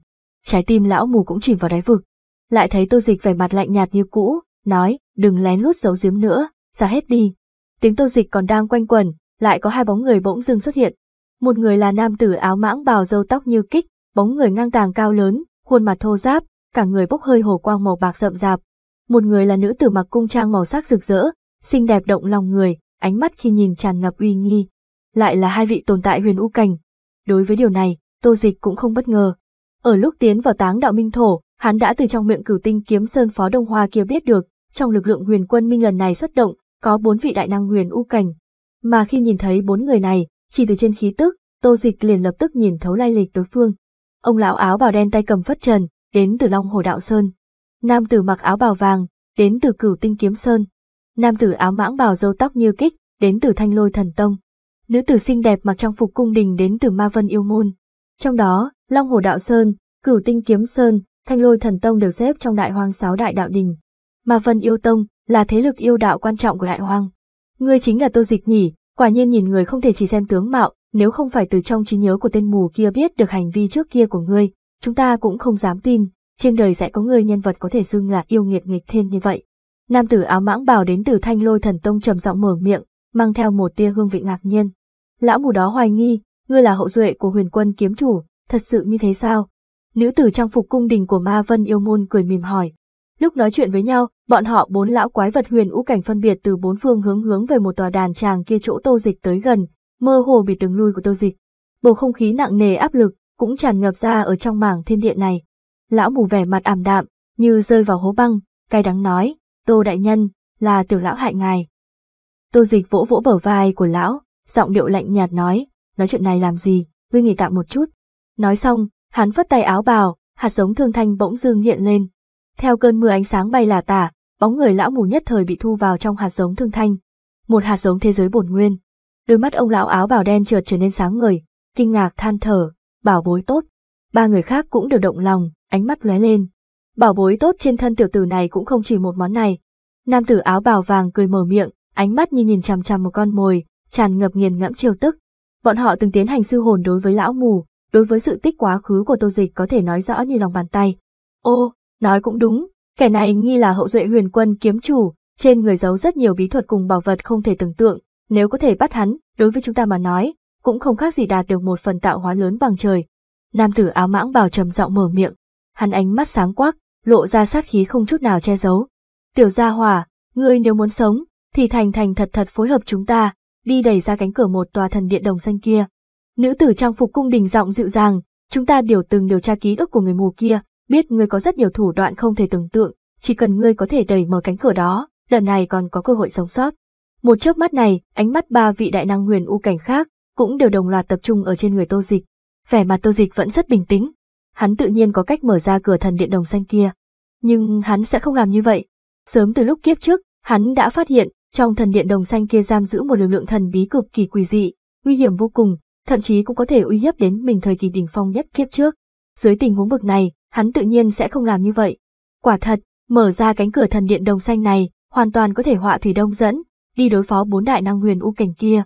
Trái tim lão mù cũng chìm vào đáy vực. Lại thấy tô dịch vẻ mặt lạnh nhạt như cũ, nói, đừng lén lút giấu giếm nữa, ra hết đi. Tiếng tô dịch còn đang quanh quẩn, lại có hai bóng người bỗng dưng xuất hiện. Một người là nam tử áo mãng bào râu tóc như kích, bóng người ngang tàng cao lớn, khuôn mặt thô ráp, cả người bốc hơi hồ quang màu bạc rậm rạp. Một người là nữ tử mặc cung trang màu sắc rực rỡ, xinh đẹp động lòng người, ánh mắt khi nhìn tràn ngập uy nghi. Lại là hai vị tồn tại huyền u cảnh. Đối với điều này, Tô Dịch cũng không bất ngờ. Ở lúc tiến vào táng đạo minh thổ, hắn đã từ trong miệng cửu tinh kiếm sơn phó Đông Hoa kia biết được, trong lực lượng huyền quân minh lần này xuất động, có bốn vị đại năng huyền u cảnh. Mà khi nhìn thấy bốn người này, chỉ từ trên khí tức, Tô Dịch liền lập tức nhìn thấu lai lịch đối phương. Ông lão áo bào đen tay cầm phất trần, đến từ Long Hồ Đạo Sơn. Nam tử mặc áo bào vàng, đến từ Cửu Tinh Kiếm Sơn. Nam tử áo mãng bào râu tóc như kích, đến từ Thanh Lôi Thần Tông. Nữ tử xinh đẹp mặc trang phục cung đình đến từ Ma Vân Yêu Môn. Trong đó, Long Hồ Đạo Sơn, Cửu Tinh Kiếm Sơn, Thanh Lôi Thần Tông đều xếp trong đại hoang sáu đại đạo đình. Mà Vân Yêu Tông là thế lực yêu đạo quan trọng của đại hoang. Ngươi chính là Tô Dịch nhỉ, quả nhiên nhìn người không thể chỉ xem tướng mạo, nếu không phải từ trong trí nhớ của tên mù kia biết được hành vi trước kia của ngươi, chúng ta cũng không dám tin, trên đời sẽ có người nhân vật có thể xưng là yêu nghiệt nghịch thiên như vậy. Nam tử áo mãng bào đến từ Thanh Lôi Thần Tông trầm giọng mở miệng, mang theo một tia hương vị ngạc nhiên. Lão mù đó hoài nghi, ngươi là hậu duệ của huyền quân kiếm chủ, thật sự như thế sao? Nữ tử trang phục cung đình của Ma Vân Yêu Môn cười mỉm hỏi. Lúc nói chuyện với nhau, bọn họ bốn lão quái vật huyền ú cảnh phân biệt từ bốn phương hướng hướng về một tòa đàn tràng kia chỗ tô dịch tới gần, mơ hồ bị đường lui của tô dịch. Bầu không khí nặng nề áp lực cũng tràn ngập ra ở trong mảng thiên địa này. Lão mù vẻ mặt ảm đạm, như rơi vào hố băng, cay đắng nói, Tô Đại Nhân, là tiểu lão hại ngài. Tô dịch vỗ vỗ bờ vai của lão, giọng điệu lạnh nhạt nói, nói chuyện này làm gì, ngươi nghỉ tạm một chút. Nói xong, hắn phất tay áo bào, hạt giống thương thanh bỗng dưng hiện lên. Theo cơn mưa ánh sáng bay là tả, bóng người lão mù nhất thời bị thu vào trong hạt giống thương thanh. Một hạt giống thế giới bổn nguyên. Đôi mắt ông lão áo bào đen trượt trở nên sáng ngời, kinh ngạc than thở, bảo bối tốt. Ba người khác cũng đều động lòng, ánh mắt lóe lên. Bảo bối tốt trên thân tiểu tử này cũng không chỉ một món này. Nam tử áo bào vàng cười mở miệng, ánh mắt như nhìn chằm chằm một con mồi, tràn ngập nghiền ngẫm chiêu tức. Bọn họ từng tiến hành sư hồn đối với lão mù, đối với sự tích quá khứ của tô dịch có thể nói rõ như lòng bàn tay. Ô, nói cũng đúng, kẻ này nghi là hậu duệ huyền quân kiếm chủ, trên người giấu rất nhiều bí thuật cùng bảo vật không thể tưởng tượng, nếu có thể bắt hắn, đối với chúng ta mà nói, cũng không khác gì đạt được một phần tạo hóa lớn bằng trời. Nam tử áo mãng bào trầm giọng mở miệng, hắn ánh mắt sáng quắc, lộ ra sát khí không chút nào che giấu. Tiểu gia hòa, ngươi nếu muốn sống, thì thành thành thật thật phối hợp chúng ta, đi đẩy ra cánh cửa một tòa thần điện đồng xanh kia. Nữ tử trang phục cung đình giọng dịu dàng, chúng ta đều từng điều tra ký ức của người mù kia, biết ngươi có rất nhiều thủ đoạn không thể tưởng tượng, chỉ cần ngươi có thể đẩy mở cánh cửa đó, lần này còn có cơ hội sống sót. Một chớp mắt này, ánh mắt ba vị đại năng huyền u cảnh khác cũng đều đồng loạt tập trung ở trên người Tô Dịch. Vẻ mặt Tô Dịch vẫn rất bình tĩnh, hắn tự nhiên có cách mở ra cửa thần điện đồng xanh kia, nhưng hắn sẽ không làm như vậy. Sớm từ lúc kiếp trước, hắn đã phát hiện trong thần điện đồng xanh kia giam giữ một lực lượng thần bí cực kỳ quỷ dị, nguy hiểm vô cùng, thậm chí cũng có thể uy hiếp đến mình thời kỳ đỉnh phong nhất kiếp trước. Dưới tình huống bực này, hắn tự nhiên sẽ không làm như vậy. Quả thật, mở ra cánh cửa thần điện đồng xanh này, hoàn toàn có thể họa thủy đông dẫn, đi đối phó bốn đại năng huyền u cảnh kia.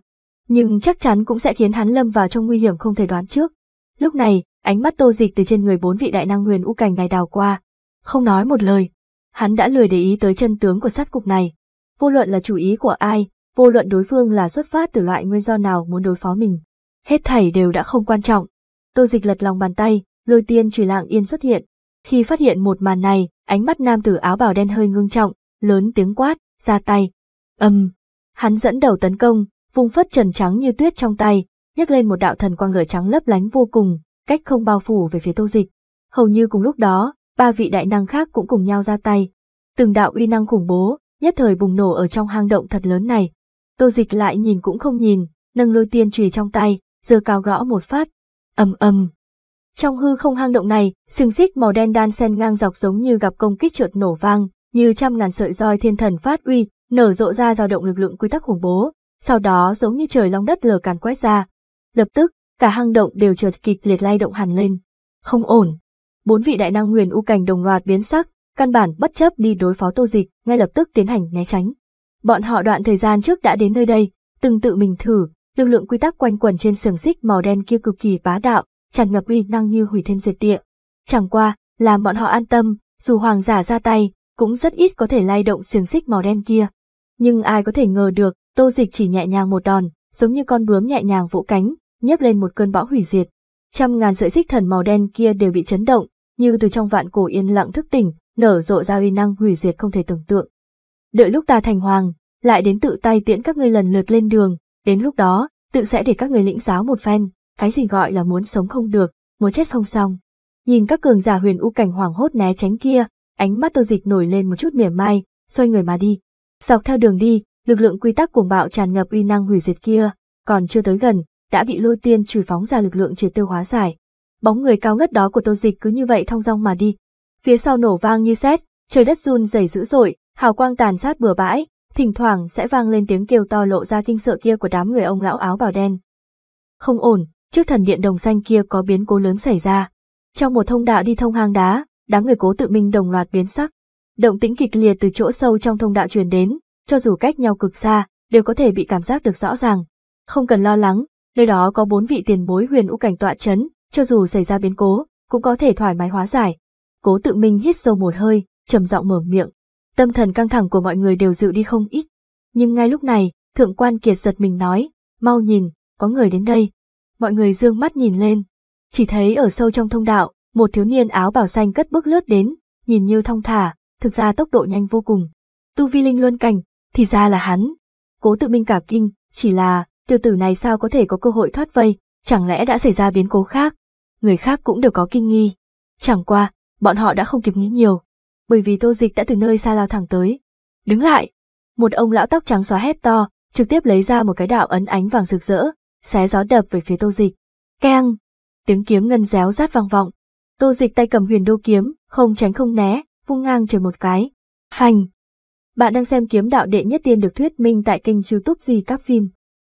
Nhưng chắc chắn cũng sẽ khiến hắn lâm vào trong nguy hiểm không thể đoán trước. Lúc này, ánh mắt tô dịch từ trên người bốn vị đại năng huyền u cảnh này đào qua. Không nói một lời, hắn đã lười để ý tới chân tướng của sát cục này. Vô luận là chủ ý của ai, vô luận đối phương là xuất phát từ loại nguyên do nào muốn đối phó mình. Hết thảy đều đã không quan trọng. Tô dịch lật lòng bàn tay, lôi tiên trùy lạng yên xuất hiện. Khi phát hiện một màn này, ánh mắt nam tử áo bào đen hơi ngưng trọng, lớn tiếng quát, ra tay. Âm! Um, hắn dẫn đầu tấn công, vùng phất trần trắng như tuyết trong tay, nhấc lên một đạo thần quang lửa trắng lấp lánh vô cùng, cách không bao phủ về phía tô dịch. Hầu như cùng lúc đó, ba vị đại năng khác cũng cùng nhau ra tay. Từng đạo uy năng khủng bố, nhất thời bùng nổ ở trong hang động thật lớn này. Tô dịch lại nhìn cũng không nhìn, nâng lôi tiên chùy trong tay, giờ cao gõ một phát. ầm ầm. Trong hư không hang động này, sừng xích màu đen đan sen ngang dọc giống như gặp công kích trượt nổ vang, như trăm ngàn sợi roi thiên thần phát uy, nở rộ ra dao động lực lượng quy tắc khủng bố, sau đó giống như trời long đất lở càn quét ra. Lập tức, cả hang động đều chợt kịch liệt lay động hẳn lên. Không ổn. Bốn vị đại năng huyền u cảnh đồng loạt biến sắc, căn bản bất chấp đi đối phó tô dịch, ngay lập tức tiến hành né tránh. Bọn họ đoạn thời gian trước đã đến nơi đây, từng tự mình thử, lực lượng quy tắc quanh quẩn trên sườn xích màu đen kia cực kỳ bá đạo, tràn ngập uy năng như hủy thiên diệt địa. Chẳng qua, làm bọn họ an tâm, dù hoàng giả ra tay, cũng rất ít có thể lay động xiềng xích màu đen kia. Nhưng ai có thể ngờ được, tô dịch chỉ nhẹ nhàng một đòn, giống như con bướm nhẹ nhàng vỗ cánh, nhấp lên một cơn bão hủy diệt. Trăm ngàn sợi xích thần màu đen kia đều bị chấn động, như từ trong vạn cổ yên lặng thức tỉnh, nở rộ ra uy năng hủy diệt không thể tưởng tượng. Đợi lúc ta thành hoàng, lại đến tự tay tiễn các ngươi lần lượt lên đường, đến lúc đó, tự sẽ để các ngươi lĩnh giáo một phen, cái gì gọi là muốn sống không được, muốn chết không xong. Nhìn các cường giả huyền u cảnh hoàng hốt né tránh kia, ánh mắt tô dịch nổi lên một chút mỉa mai, xoay người mà đi. Dọc theo đường đi, lực lượng quy tắc cuồng bạo tràn ngập uy năng hủy diệt kia, còn chưa tới gần, đã bị lôi tiên trừ phóng ra lực lượng triệt tiêu hóa giải. Bóng người cao ngất đó của tô dịch cứ như vậy thong dong mà đi, phía sau nổ vang như sét, trời đất run rẩy dữ dội, hào quang tàn sát bừa bãi, thỉnh thoảng sẽ vang lên tiếng kêu to lộ ra kinh sợ kia của đám người ông lão áo bào đen. Không ổn, trước thần điện đồng xanh kia có biến cố lớn xảy ra. Trong một thông đạo đi thông hang đá, đám người cố tự minh đồng loạt biến sắc. Động tĩnh kịch liệt từ chỗ sâu trong thông đạo truyền đến, cho dù cách nhau cực xa, đều có thể bị cảm giác được rõ ràng. Không cần lo lắng, nơi đó có bốn vị tiền bối huyền u cảnh tọa chấn, cho dù xảy ra biến cố, cũng có thể thoải mái hóa giải, Cố tự minh hít sâu một hơi, trầm giọng mở miệng. Tâm thần căng thẳng của mọi người đều dịu đi không ít. Nhưng ngay lúc này, thượng quan kiệt giật mình nói, mau nhìn, có người đến đây. Mọi người dương mắt nhìn lên. Chỉ thấy ở sâu trong thông đạo, một thiếu niên áo bảo xanh cất bước lướt đến, nhìn như thong thả, thực ra tốc độ nhanh vô cùng. Tu vi linh luân cảnh, thì ra là hắn. Cố tự minh cả kinh, chỉ là, tiêu tử này sao có thể có cơ hội thoát vây, chẳng lẽ đã xảy ra biến cố khác. Người khác cũng đều có kinh nghi. Chẳng qua, bọn họ đã không kịp nghĩ nhiều, bởi vì tô dịch đã từ nơi xa lao thẳng tới. Đứng lại! Một ông lão tóc trắng xóa hét to, trực tiếp lấy ra một cái đạo ấn ánh vàng rực rỡ, xé gió đập về phía tô dịch. Keng! Tiếng kiếm ngân réo rát vang vọng. Tô dịch tay cầm huyền đô kiếm, không tránh không né, vung ngang trời một cái. phành, Bạn đang xem kiếm đạo đệ nhất tiên được thuyết minh tại kênh youtube gì các phim.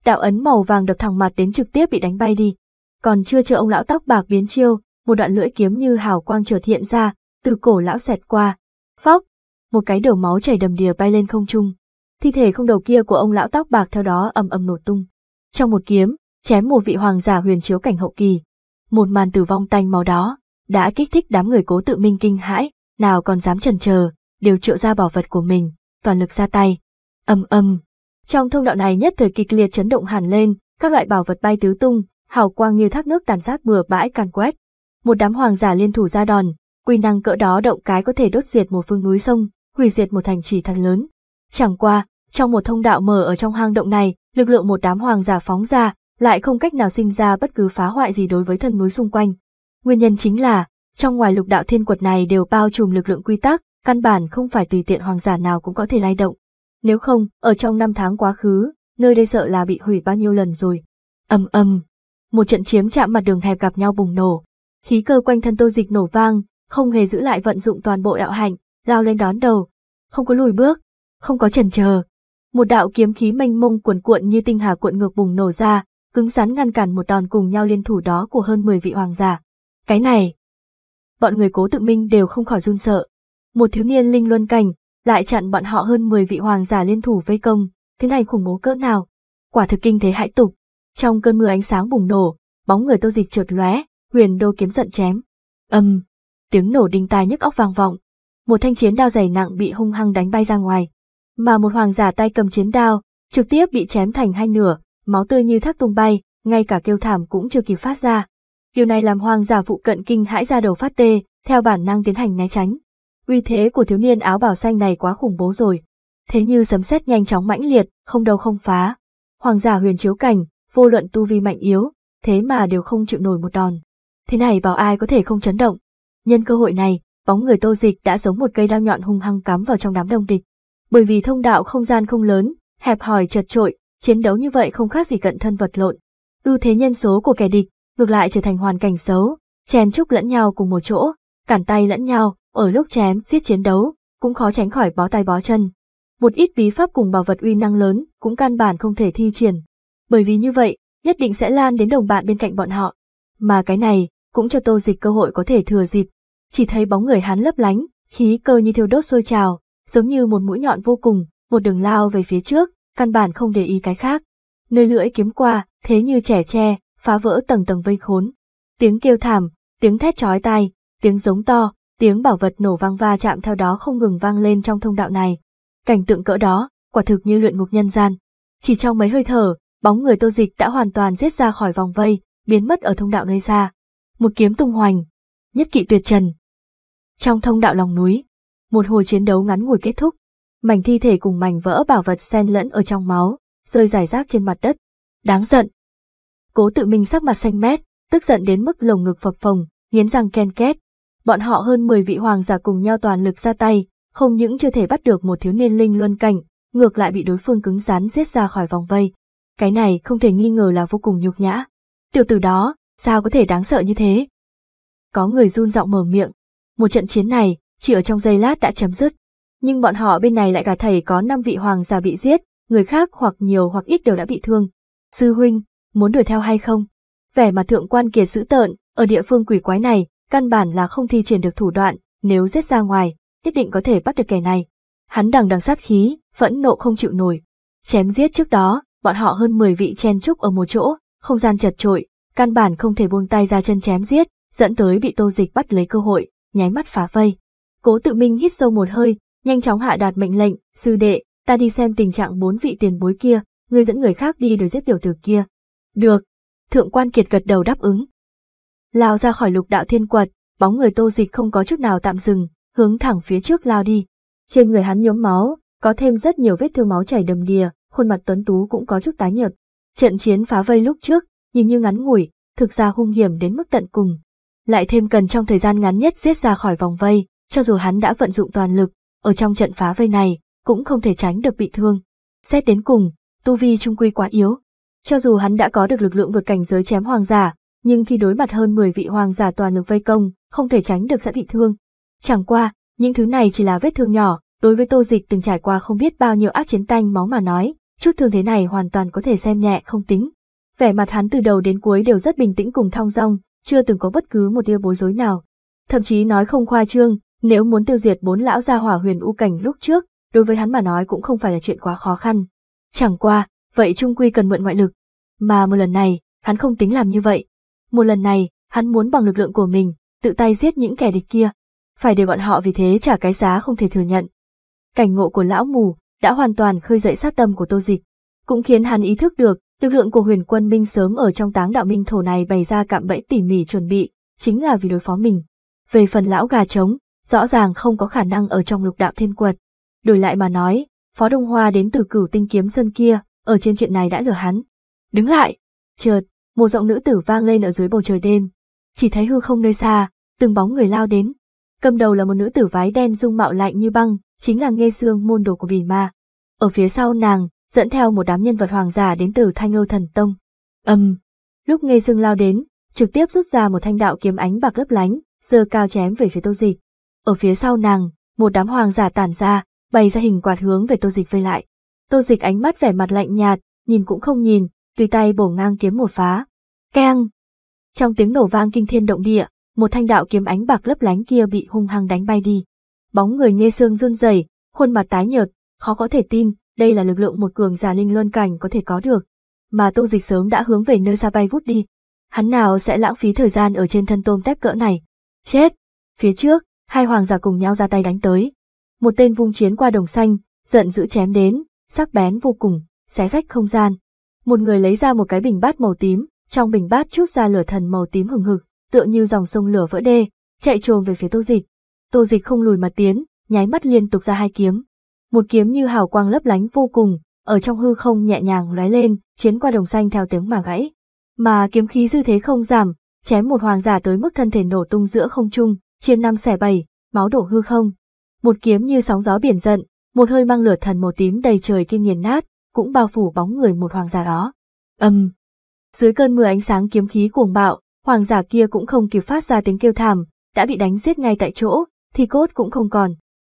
Đạo ấn màu vàng đập thẳng mặt đến trực tiếp bị đánh bay đi. Còn chưa chờ ông lão tóc bạc biến chiêu, một đoạn lưỡi kiếm như hào quang chợt hiện ra, từ cổ lão xẹt qua. Phóc, một cái đầu máu chảy đầm đìa bay lên không trung. Thi thể không đầu kia của ông lão tóc bạc theo đó ầm ầm nổ tung. Trong một kiếm, chém một vị hoàng giả huyền chiếu cảnh hậu kỳ. Một màn tử vong tanh máu đó đã kích thích đám người cố tự minh kinh hãi, nào còn dám chần chờ, đều triệu ra bảo vật của mình, toàn lực ra tay. Âm âm. Trong thông đạo này nhất thời kịch liệt chấn động hẳn lên, các loại bảo vật bay tứ tung, hào quang như thác nước tàn sát bừa bãi càn quét một đám hoàng giả liên thủ ra đòn, quy năng cỡ đó động cái có thể đốt diệt một phương núi sông, hủy diệt một thành trì thật lớn. Chẳng qua, trong một thông đạo mở ở trong hang động này, lực lượng một đám hoàng giả phóng ra, lại không cách nào sinh ra bất cứ phá hoại gì đối với thân núi xung quanh. Nguyên nhân chính là, trong ngoài lục đạo thiên quật này đều bao trùm lực lượng quy tắc, căn bản không phải tùy tiện hoàng giả nào cũng có thể lay động. Nếu không, ở trong năm tháng quá khứ, nơi đây sợ là bị hủy bao nhiêu lần rồi. Ầm ầm, một trận chiếm chạm mặt đường hẹp gặp nhau bùng nổ, khí cơ quanh thân tô dịch nổ vang, không hề giữ lại vận dụng toàn bộ đạo hạnh, lao lên đón đầu, không có lùi bước, không có chần chờ. Một đạo kiếm khí mênh mông cuồn cuộn như tinh hà cuộn ngược bùng nổ ra, cứng rắn ngăn cản một đòn cùng nhau liên thủ đó của hơn 10 vị hoàng giả. Cái này, bọn người cố tự minh đều không khỏi run sợ. Một thiếu niên linh luân cảnh, lại chặn bọn họ hơn 10 vị hoàng giả liên thủ vây công, thế này khủng bố cỡ nào? Quả thực kinh thế hãi tục. Trong cơn mưa ánh sáng bùng nổ, bóng người Tô Dịch chợt lóe, huyền đô kiếm giận chém. Âm, tiếng nổ đinh tai nhức óc vang vọng. Một thanh chiến đao dày nặng bị hung hăng đánh bay ra ngoài. Mà một hoàng giả tay cầm chiến đao, trực tiếp bị chém thành hai nửa, máu tươi như thác tung bay, ngay cả kêu thảm cũng chưa kịp phát ra. Điều này làm hoàng giả phụ cận kinh hãi ra đầu phát tê, theo bản năng tiến hành né tránh. Uy thế của thiếu niên áo bảo xanh này quá khủng bố rồi. Thế như sấm sét nhanh chóng mãnh liệt, không đâu không phá. Hoàng giả huyền chiếu cảnh, vô luận tu vi mạnh yếu, thế mà đều không chịu nổi một đòn thế này bảo ai có thể không chấn động. Nhân cơ hội này, bóng người tô dịch đã giống một cây đao nhọn hung hăng cắm vào trong đám đông địch. Bởi vì thông đạo không gian không lớn, hẹp hòi chật trội, chiến đấu như vậy không khác gì cận thân vật lộn. Ưu thế nhân số của kẻ địch, ngược lại trở thành hoàn cảnh xấu, chèn chúc lẫn nhau cùng một chỗ, cản tay lẫn nhau, ở lúc chém giết chiến đấu, cũng khó tránh khỏi bó tay bó chân. Một ít bí pháp cùng bảo vật uy năng lớn cũng căn bản không thể thi triển. Bởi vì như vậy, nhất định sẽ lan đến đồng bạn bên cạnh bọn họ. Mà cái này, cũng cho tô dịch cơ hội có thể thừa dịp. Chỉ thấy bóng người hắn lấp lánh, khí cơ như thiêu đốt sôi trào, giống như một mũi nhọn vô cùng, một đường lao về phía trước, căn bản không để ý cái khác. Nơi lưỡi kiếm qua, thế như trẻ tre, phá vỡ tầng tầng vây khốn. Tiếng kêu thảm, tiếng thét chói tai, tiếng giống to, tiếng bảo vật nổ vang va chạm theo đó không ngừng vang lên trong thông đạo này. Cảnh tượng cỡ đó, quả thực như luyện ngục nhân gian. Chỉ trong mấy hơi thở, bóng người tô dịch đã hoàn toàn giết ra khỏi vòng vây, biến mất ở thông đạo nơi xa một kiếm tung hoành, nhất kỵ tuyệt trần. Trong thông đạo lòng núi, một hồi chiến đấu ngắn ngủi kết thúc, mảnh thi thể cùng mảnh vỡ bảo vật xen lẫn ở trong máu, rơi rải rác trên mặt đất. Đáng giận. Cố tự mình sắc mặt xanh mét, tức giận đến mức lồng ngực phập phồng, nghiến răng ken két. Bọn họ hơn 10 vị hoàng giả cùng nhau toàn lực ra tay, không những chưa thể bắt được một thiếu niên linh luân cảnh, ngược lại bị đối phương cứng rắn giết ra khỏi vòng vây. Cái này không thể nghi ngờ là vô cùng nhục nhã. Tiểu tử đó, sao có thể đáng sợ như thế? Có người run giọng mở miệng, một trận chiến này, chỉ ở trong giây lát đã chấm dứt. Nhưng bọn họ bên này lại cả thầy có 5 vị hoàng gia bị giết, người khác hoặc nhiều hoặc ít đều đã bị thương. Sư huynh, muốn đuổi theo hay không? Vẻ mà thượng quan kiệt dữ tợn, ở địa phương quỷ quái này, căn bản là không thi triển được thủ đoạn, nếu giết ra ngoài, nhất định có thể bắt được kẻ này. Hắn đằng đằng sát khí, phẫn nộ không chịu nổi. Chém giết trước đó, bọn họ hơn 10 vị chen trúc ở một chỗ, không gian chật trội, căn bản không thể buông tay ra chân chém giết, dẫn tới bị Tô Dịch bắt lấy cơ hội, nháy mắt phá vây. Cố Tự Minh hít sâu một hơi, nhanh chóng hạ đạt mệnh lệnh, "Sư đệ, ta đi xem tình trạng bốn vị tiền bối kia, ngươi dẫn người khác đi đuổi giết tiểu tử kia." "Được." Thượng quan Kiệt gật đầu đáp ứng. Lao ra khỏi Lục Đạo Thiên Quật, bóng người Tô Dịch không có chút nào tạm dừng, hướng thẳng phía trước lao đi. Trên người hắn nhuốm máu, có thêm rất nhiều vết thương máu chảy đầm đìa, khuôn mặt tuấn tú cũng có chút tái nhợt. Trận chiến phá vây lúc trước, nhìn như ngắn ngủi, thực ra hung hiểm đến mức tận cùng. Lại thêm cần trong thời gian ngắn nhất giết ra khỏi vòng vây, cho dù hắn đã vận dụng toàn lực, ở trong trận phá vây này, cũng không thể tránh được bị thương. Xét đến cùng, tu vi trung quy quá yếu. Cho dù hắn đã có được lực lượng vượt cảnh giới chém hoàng giả, nhưng khi đối mặt hơn 10 vị hoàng giả toàn lực vây công, không thể tránh được sẽ bị thương. Chẳng qua, những thứ này chỉ là vết thương nhỏ, đối với tô dịch từng trải qua không biết bao nhiêu ác chiến tanh máu mà nói, chút thương thế này hoàn toàn có thể xem nhẹ không tính vẻ mặt hắn từ đầu đến cuối đều rất bình tĩnh cùng thong dong, chưa từng có bất cứ một điều bối rối nào. Thậm chí nói không khoa trương, nếu muốn tiêu diệt bốn lão gia hỏa huyền u cảnh lúc trước, đối với hắn mà nói cũng không phải là chuyện quá khó khăn. Chẳng qua, vậy trung quy cần mượn ngoại lực. Mà một lần này, hắn không tính làm như vậy. Một lần này, hắn muốn bằng lực lượng của mình, tự tay giết những kẻ địch kia. Phải để bọn họ vì thế trả cái giá không thể thừa nhận. Cảnh ngộ của lão mù đã hoàn toàn khơi dậy sát tâm của tô dịch, cũng khiến hắn ý thức được Lực lượng của huyền quân Minh sớm ở trong táng đạo Minh thổ này bày ra cạm bẫy tỉ mỉ chuẩn bị, chính là vì đối phó mình. Về phần lão gà trống, rõ ràng không có khả năng ở trong lục đạo thiên quật. Đổi lại mà nói, Phó Đông Hoa đến từ cửu tinh kiếm sơn kia, ở trên chuyện này đã lừa hắn. Đứng lại! Chợt, một giọng nữ tử vang lên ở dưới bầu trời đêm. Chỉ thấy hư không nơi xa, từng bóng người lao đến. Cầm đầu là một nữ tử váy đen dung mạo lạnh như băng, chính là nghe xương môn đồ của bỉ ma. Ở phía sau nàng, dẫn theo một đám nhân vật hoàng giả đến từ Thanh âu Thần Tông. Âm. Um, lúc nghe Dương lao đến, trực tiếp rút ra một thanh đạo kiếm ánh bạc lấp lánh, giơ cao chém về phía Tô Dịch. Ở phía sau nàng, một đám hoàng giả tản ra, bày ra hình quạt hướng về Tô Dịch vây lại. Tô Dịch ánh mắt vẻ mặt lạnh nhạt, nhìn cũng không nhìn, tùy tay bổ ngang kiếm một phá. Keng. Trong tiếng nổ vang kinh thiên động địa, một thanh đạo kiếm ánh bạc lấp lánh kia bị hung hăng đánh bay đi. Bóng người nghe xương run rẩy, khuôn mặt tái nhợt, khó có thể tin, đây là lực lượng một cường giả linh luân cảnh có thể có được, mà Tô Dịch sớm đã hướng về nơi xa bay vút đi. Hắn nào sẽ lãng phí thời gian ở trên thân tôm tép cỡ này. Chết! Phía trước, hai hoàng giả cùng nhau ra tay đánh tới. Một tên vung chiến qua đồng xanh, giận dữ chém đến, sắc bén vô cùng, xé rách không gian. Một người lấy ra một cái bình bát màu tím, trong bình bát chút ra lửa thần màu tím hừng hực, tựa như dòng sông lửa vỡ đê, chạy trồm về phía Tô Dịch. Tô Dịch không lùi mà tiến, nháy mắt liên tục ra hai kiếm, một kiếm như hào quang lấp lánh vô cùng, ở trong hư không nhẹ nhàng lóe lên, chiến qua đồng xanh theo tiếng mà gãy. Mà kiếm khí dư thế không giảm, chém một hoàng giả tới mức thân thể nổ tung giữa không trung, chia năm xẻ bảy, máu đổ hư không. Một kiếm như sóng gió biển giận, một hơi mang lửa thần màu tím đầy trời kinh nghiền nát, cũng bao phủ bóng người một hoàng giả đó. Âm. Dưới cơn mưa ánh sáng kiếm khí cuồng bạo, hoàng giả kia cũng không kịp phát ra tiếng kêu thảm, đã bị đánh giết ngay tại chỗ, thì cốt cũng không còn.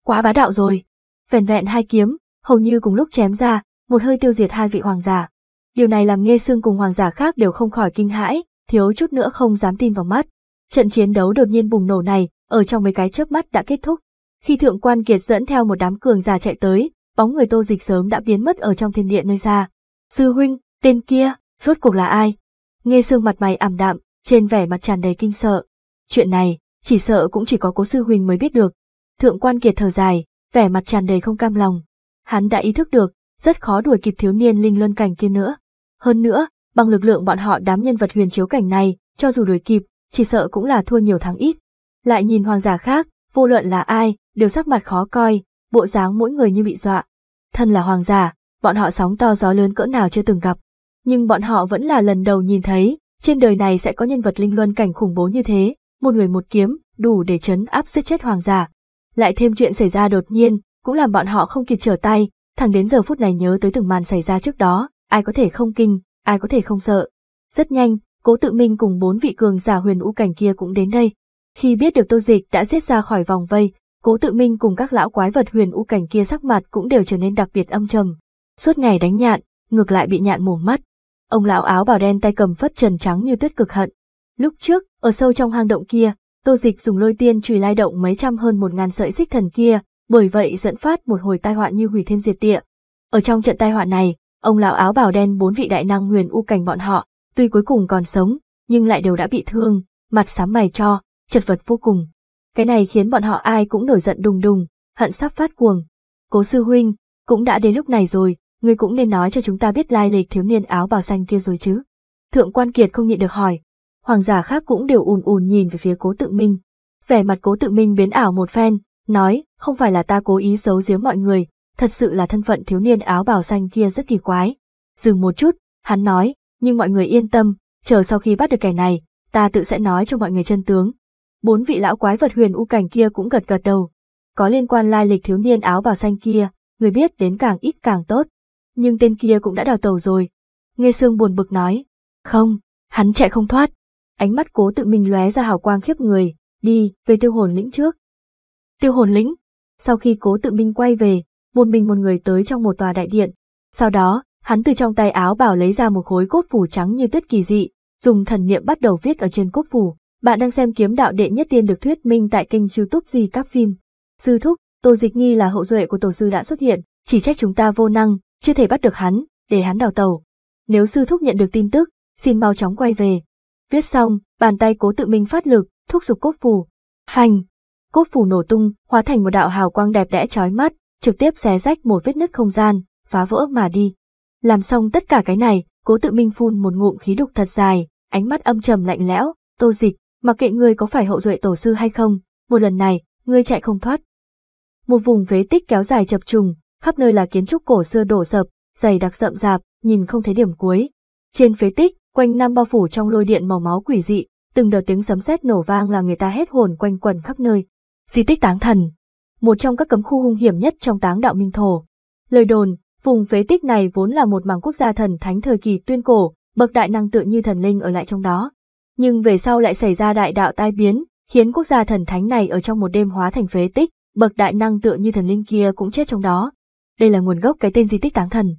Quá bá đạo rồi vẻn vẹn hai kiếm, hầu như cùng lúc chém ra, một hơi tiêu diệt hai vị hoàng giả. Điều này làm Nghe xương cùng hoàng giả khác đều không khỏi kinh hãi, thiếu chút nữa không dám tin vào mắt. Trận chiến đấu đột nhiên bùng nổ này, ở trong mấy cái chớp mắt đã kết thúc. Khi Thượng Quan Kiệt dẫn theo một đám cường giả chạy tới, bóng người Tô Dịch sớm đã biến mất ở trong thiên địa nơi xa. "Sư huynh, tên kia, rốt cuộc là ai?" Nghe xương mặt mày ảm đạm, trên vẻ mặt tràn đầy kinh sợ. Chuyện này, chỉ sợ cũng chỉ có Cố sư huynh mới biết được. Thượng Quan Kiệt thở dài, vẻ mặt tràn đầy không cam lòng. Hắn đã ý thức được, rất khó đuổi kịp thiếu niên linh luân cảnh kia nữa. Hơn nữa, bằng lực lượng bọn họ đám nhân vật huyền chiếu cảnh này, cho dù đuổi kịp, chỉ sợ cũng là thua nhiều thắng ít. Lại nhìn hoàng giả khác, vô luận là ai, đều sắc mặt khó coi, bộ dáng mỗi người như bị dọa. Thân là hoàng giả, bọn họ sóng to gió lớn cỡ nào chưa từng gặp. Nhưng bọn họ vẫn là lần đầu nhìn thấy, trên đời này sẽ có nhân vật linh luân cảnh khủng bố như thế, một người một kiếm, đủ để chấn áp giết chết hoàng giả lại thêm chuyện xảy ra đột nhiên, cũng làm bọn họ không kịp trở tay, thẳng đến giờ phút này nhớ tới từng màn xảy ra trước đó, ai có thể không kinh, ai có thể không sợ. Rất nhanh, Cố Tự Minh cùng bốn vị cường giả huyền u cảnh kia cũng đến đây. Khi biết được Tô Dịch đã giết ra khỏi vòng vây, Cố Tự Minh cùng các lão quái vật huyền u cảnh kia sắc mặt cũng đều trở nên đặc biệt âm trầm. Suốt ngày đánh nhạn, ngược lại bị nhạn mù mắt. Ông lão áo bào đen tay cầm phất trần trắng như tuyết cực hận. Lúc trước, ở sâu trong hang động kia, Tô Dịch dùng lôi tiên chùy lai động mấy trăm hơn một ngàn sợi xích thần kia, bởi vậy dẫn phát một hồi tai họa như hủy thiên diệt địa. Ở trong trận tai họa này, ông lão áo bào đen bốn vị đại năng huyền u cảnh bọn họ, tuy cuối cùng còn sống, nhưng lại đều đã bị thương, mặt sám mày cho, chật vật vô cùng. Cái này khiến bọn họ ai cũng nổi giận đùng đùng, hận sắp phát cuồng. Cố sư huynh, cũng đã đến lúc này rồi, ngươi cũng nên nói cho chúng ta biết lai lịch thiếu niên áo bào xanh kia rồi chứ. Thượng quan kiệt không nhịn được hỏi, hoàng giả khác cũng đều ùn ùn nhìn về phía cố tự minh. Vẻ mặt cố tự minh biến ảo một phen, nói, không phải là ta cố ý giấu giếm mọi người, thật sự là thân phận thiếu niên áo bào xanh kia rất kỳ quái. Dừng một chút, hắn nói, nhưng mọi người yên tâm, chờ sau khi bắt được kẻ này, ta tự sẽ nói cho mọi người chân tướng. Bốn vị lão quái vật huyền u cảnh kia cũng gật gật đầu. Có liên quan lai lịch thiếu niên áo bào xanh kia, người biết đến càng ít càng tốt. Nhưng tên kia cũng đã đào tàu rồi. Nghe Sương buồn bực nói, không, hắn chạy không thoát, ánh mắt cố tự minh lóe ra hào quang khiếp người, đi, về tiêu hồn lĩnh trước. Tiêu hồn lĩnh, sau khi cố tự minh quay về, một mình một người tới trong một tòa đại điện, sau đó, hắn từ trong tay áo bảo lấy ra một khối cốt phủ trắng như tuyết kỳ dị, dùng thần niệm bắt đầu viết ở trên cốt phủ. Bạn đang xem kiếm đạo đệ nhất tiên được thuyết minh tại kênh youtube gì các phim. Sư thúc, Tô Dịch Nghi là hậu duệ của tổ sư đã xuất hiện, chỉ trách chúng ta vô năng, chưa thể bắt được hắn, để hắn đào tàu. Nếu sư thúc nhận được tin tức, xin mau chóng quay về, Viết xong, bàn tay cố tự mình phát lực, thúc giục cốt phủ. phành, Cốt phủ nổ tung, hóa thành một đạo hào quang đẹp đẽ chói mắt, trực tiếp xé rách một vết nứt không gian, phá vỡ mà đi. Làm xong tất cả cái này, cố tự minh phun một ngụm khí đục thật dài, ánh mắt âm trầm lạnh lẽo, tô dịch, mặc kệ ngươi có phải hậu duệ tổ sư hay không, một lần này, ngươi chạy không thoát. Một vùng phế tích kéo dài chập trùng, khắp nơi là kiến trúc cổ xưa đổ sập, dày đặc rậm rạp, nhìn không thấy điểm cuối. Trên phế tích, quanh năm bao phủ trong lôi điện màu máu quỷ dị, từng đợt tiếng sấm sét nổ vang là người ta hết hồn quanh quẩn khắp nơi. Di tích Táng Thần, một trong các cấm khu hung hiểm nhất trong Táng Đạo Minh Thổ. Lời đồn, vùng phế tích này vốn là một mảng quốc gia thần thánh thời kỳ tuyên cổ, bậc đại năng tựa như thần linh ở lại trong đó. Nhưng về sau lại xảy ra đại đạo tai biến, khiến quốc gia thần thánh này ở trong một đêm hóa thành phế tích, bậc đại năng tựa như thần linh kia cũng chết trong đó. Đây là nguồn gốc cái tên di tích Táng Thần.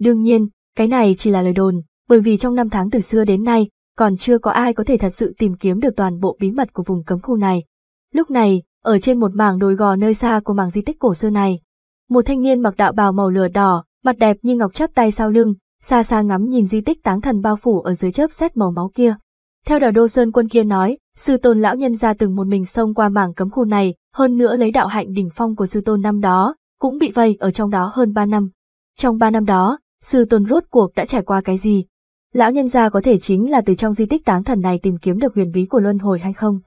Đương nhiên, cái này chỉ là lời đồn, bởi vì trong năm tháng từ xưa đến nay, còn chưa có ai có thể thật sự tìm kiếm được toàn bộ bí mật của vùng cấm khu này. Lúc này, ở trên một mảng đồi gò nơi xa của mảng di tích cổ xưa này, một thanh niên mặc đạo bào màu lửa đỏ, mặt đẹp như ngọc chắp tay sau lưng, xa xa ngắm nhìn di tích táng thần bao phủ ở dưới chớp xét màu máu kia. Theo đào đô sơn quân kia nói, sư tôn lão nhân ra từng một mình xông qua mảng cấm khu này, hơn nữa lấy đạo hạnh đỉnh phong của sư tôn năm đó, cũng bị vây ở trong đó hơn 3 năm. Trong 3 năm đó, sư tôn rốt cuộc đã trải qua cái gì, Lão nhân gia có thể chính là từ trong di tích táng thần này tìm kiếm được huyền bí của luân hồi hay không?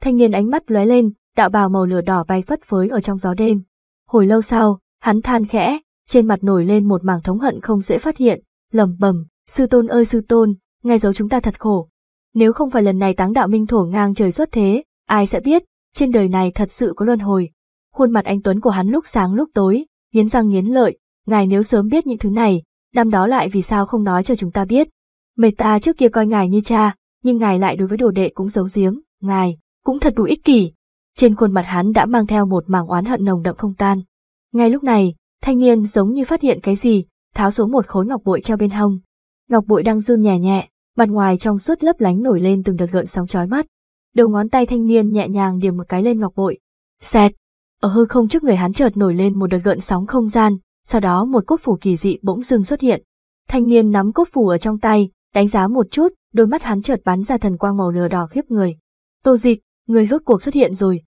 Thanh niên ánh mắt lóe lên, đạo bào màu lửa đỏ bay phất phới ở trong gió đêm. Hồi lâu sau, hắn than khẽ, trên mặt nổi lên một mảng thống hận không dễ phát hiện, lầm bầm, sư tôn ơi sư tôn, ngay giấu chúng ta thật khổ. Nếu không phải lần này táng đạo minh thổ ngang trời xuất thế, ai sẽ biết, trên đời này thật sự có luân hồi. Khuôn mặt anh Tuấn của hắn lúc sáng lúc tối, nghiến răng nghiến lợi, ngài nếu sớm biết những thứ này, năm đó lại vì sao không nói cho chúng ta biết. Mẹ ta trước kia coi ngài như cha, nhưng ngài lại đối với đồ đệ cũng giấu giếm, ngài, cũng thật đủ ích kỷ. Trên khuôn mặt hắn đã mang theo một mảng oán hận nồng đậm không tan. Ngay lúc này, thanh niên giống như phát hiện cái gì, tháo xuống một khối ngọc bội treo bên hông. Ngọc bội đang run nhẹ nhẹ, mặt ngoài trong suốt lấp lánh nổi lên từng đợt gợn sóng chói mắt. Đầu ngón tay thanh niên nhẹ nhàng điểm một cái lên ngọc bội. Xẹt. Ở hư không trước người hắn chợt nổi lên một đợt gợn sóng không gian, sau đó một cốt phủ kỳ dị bỗng dưng xuất hiện. Thanh niên nắm cốt phủ ở trong tay, đánh giá một chút, đôi mắt hắn chợt bắn ra thần quang màu lửa đỏ khiếp người. Tô dịch, người rốt cuộc xuất hiện rồi.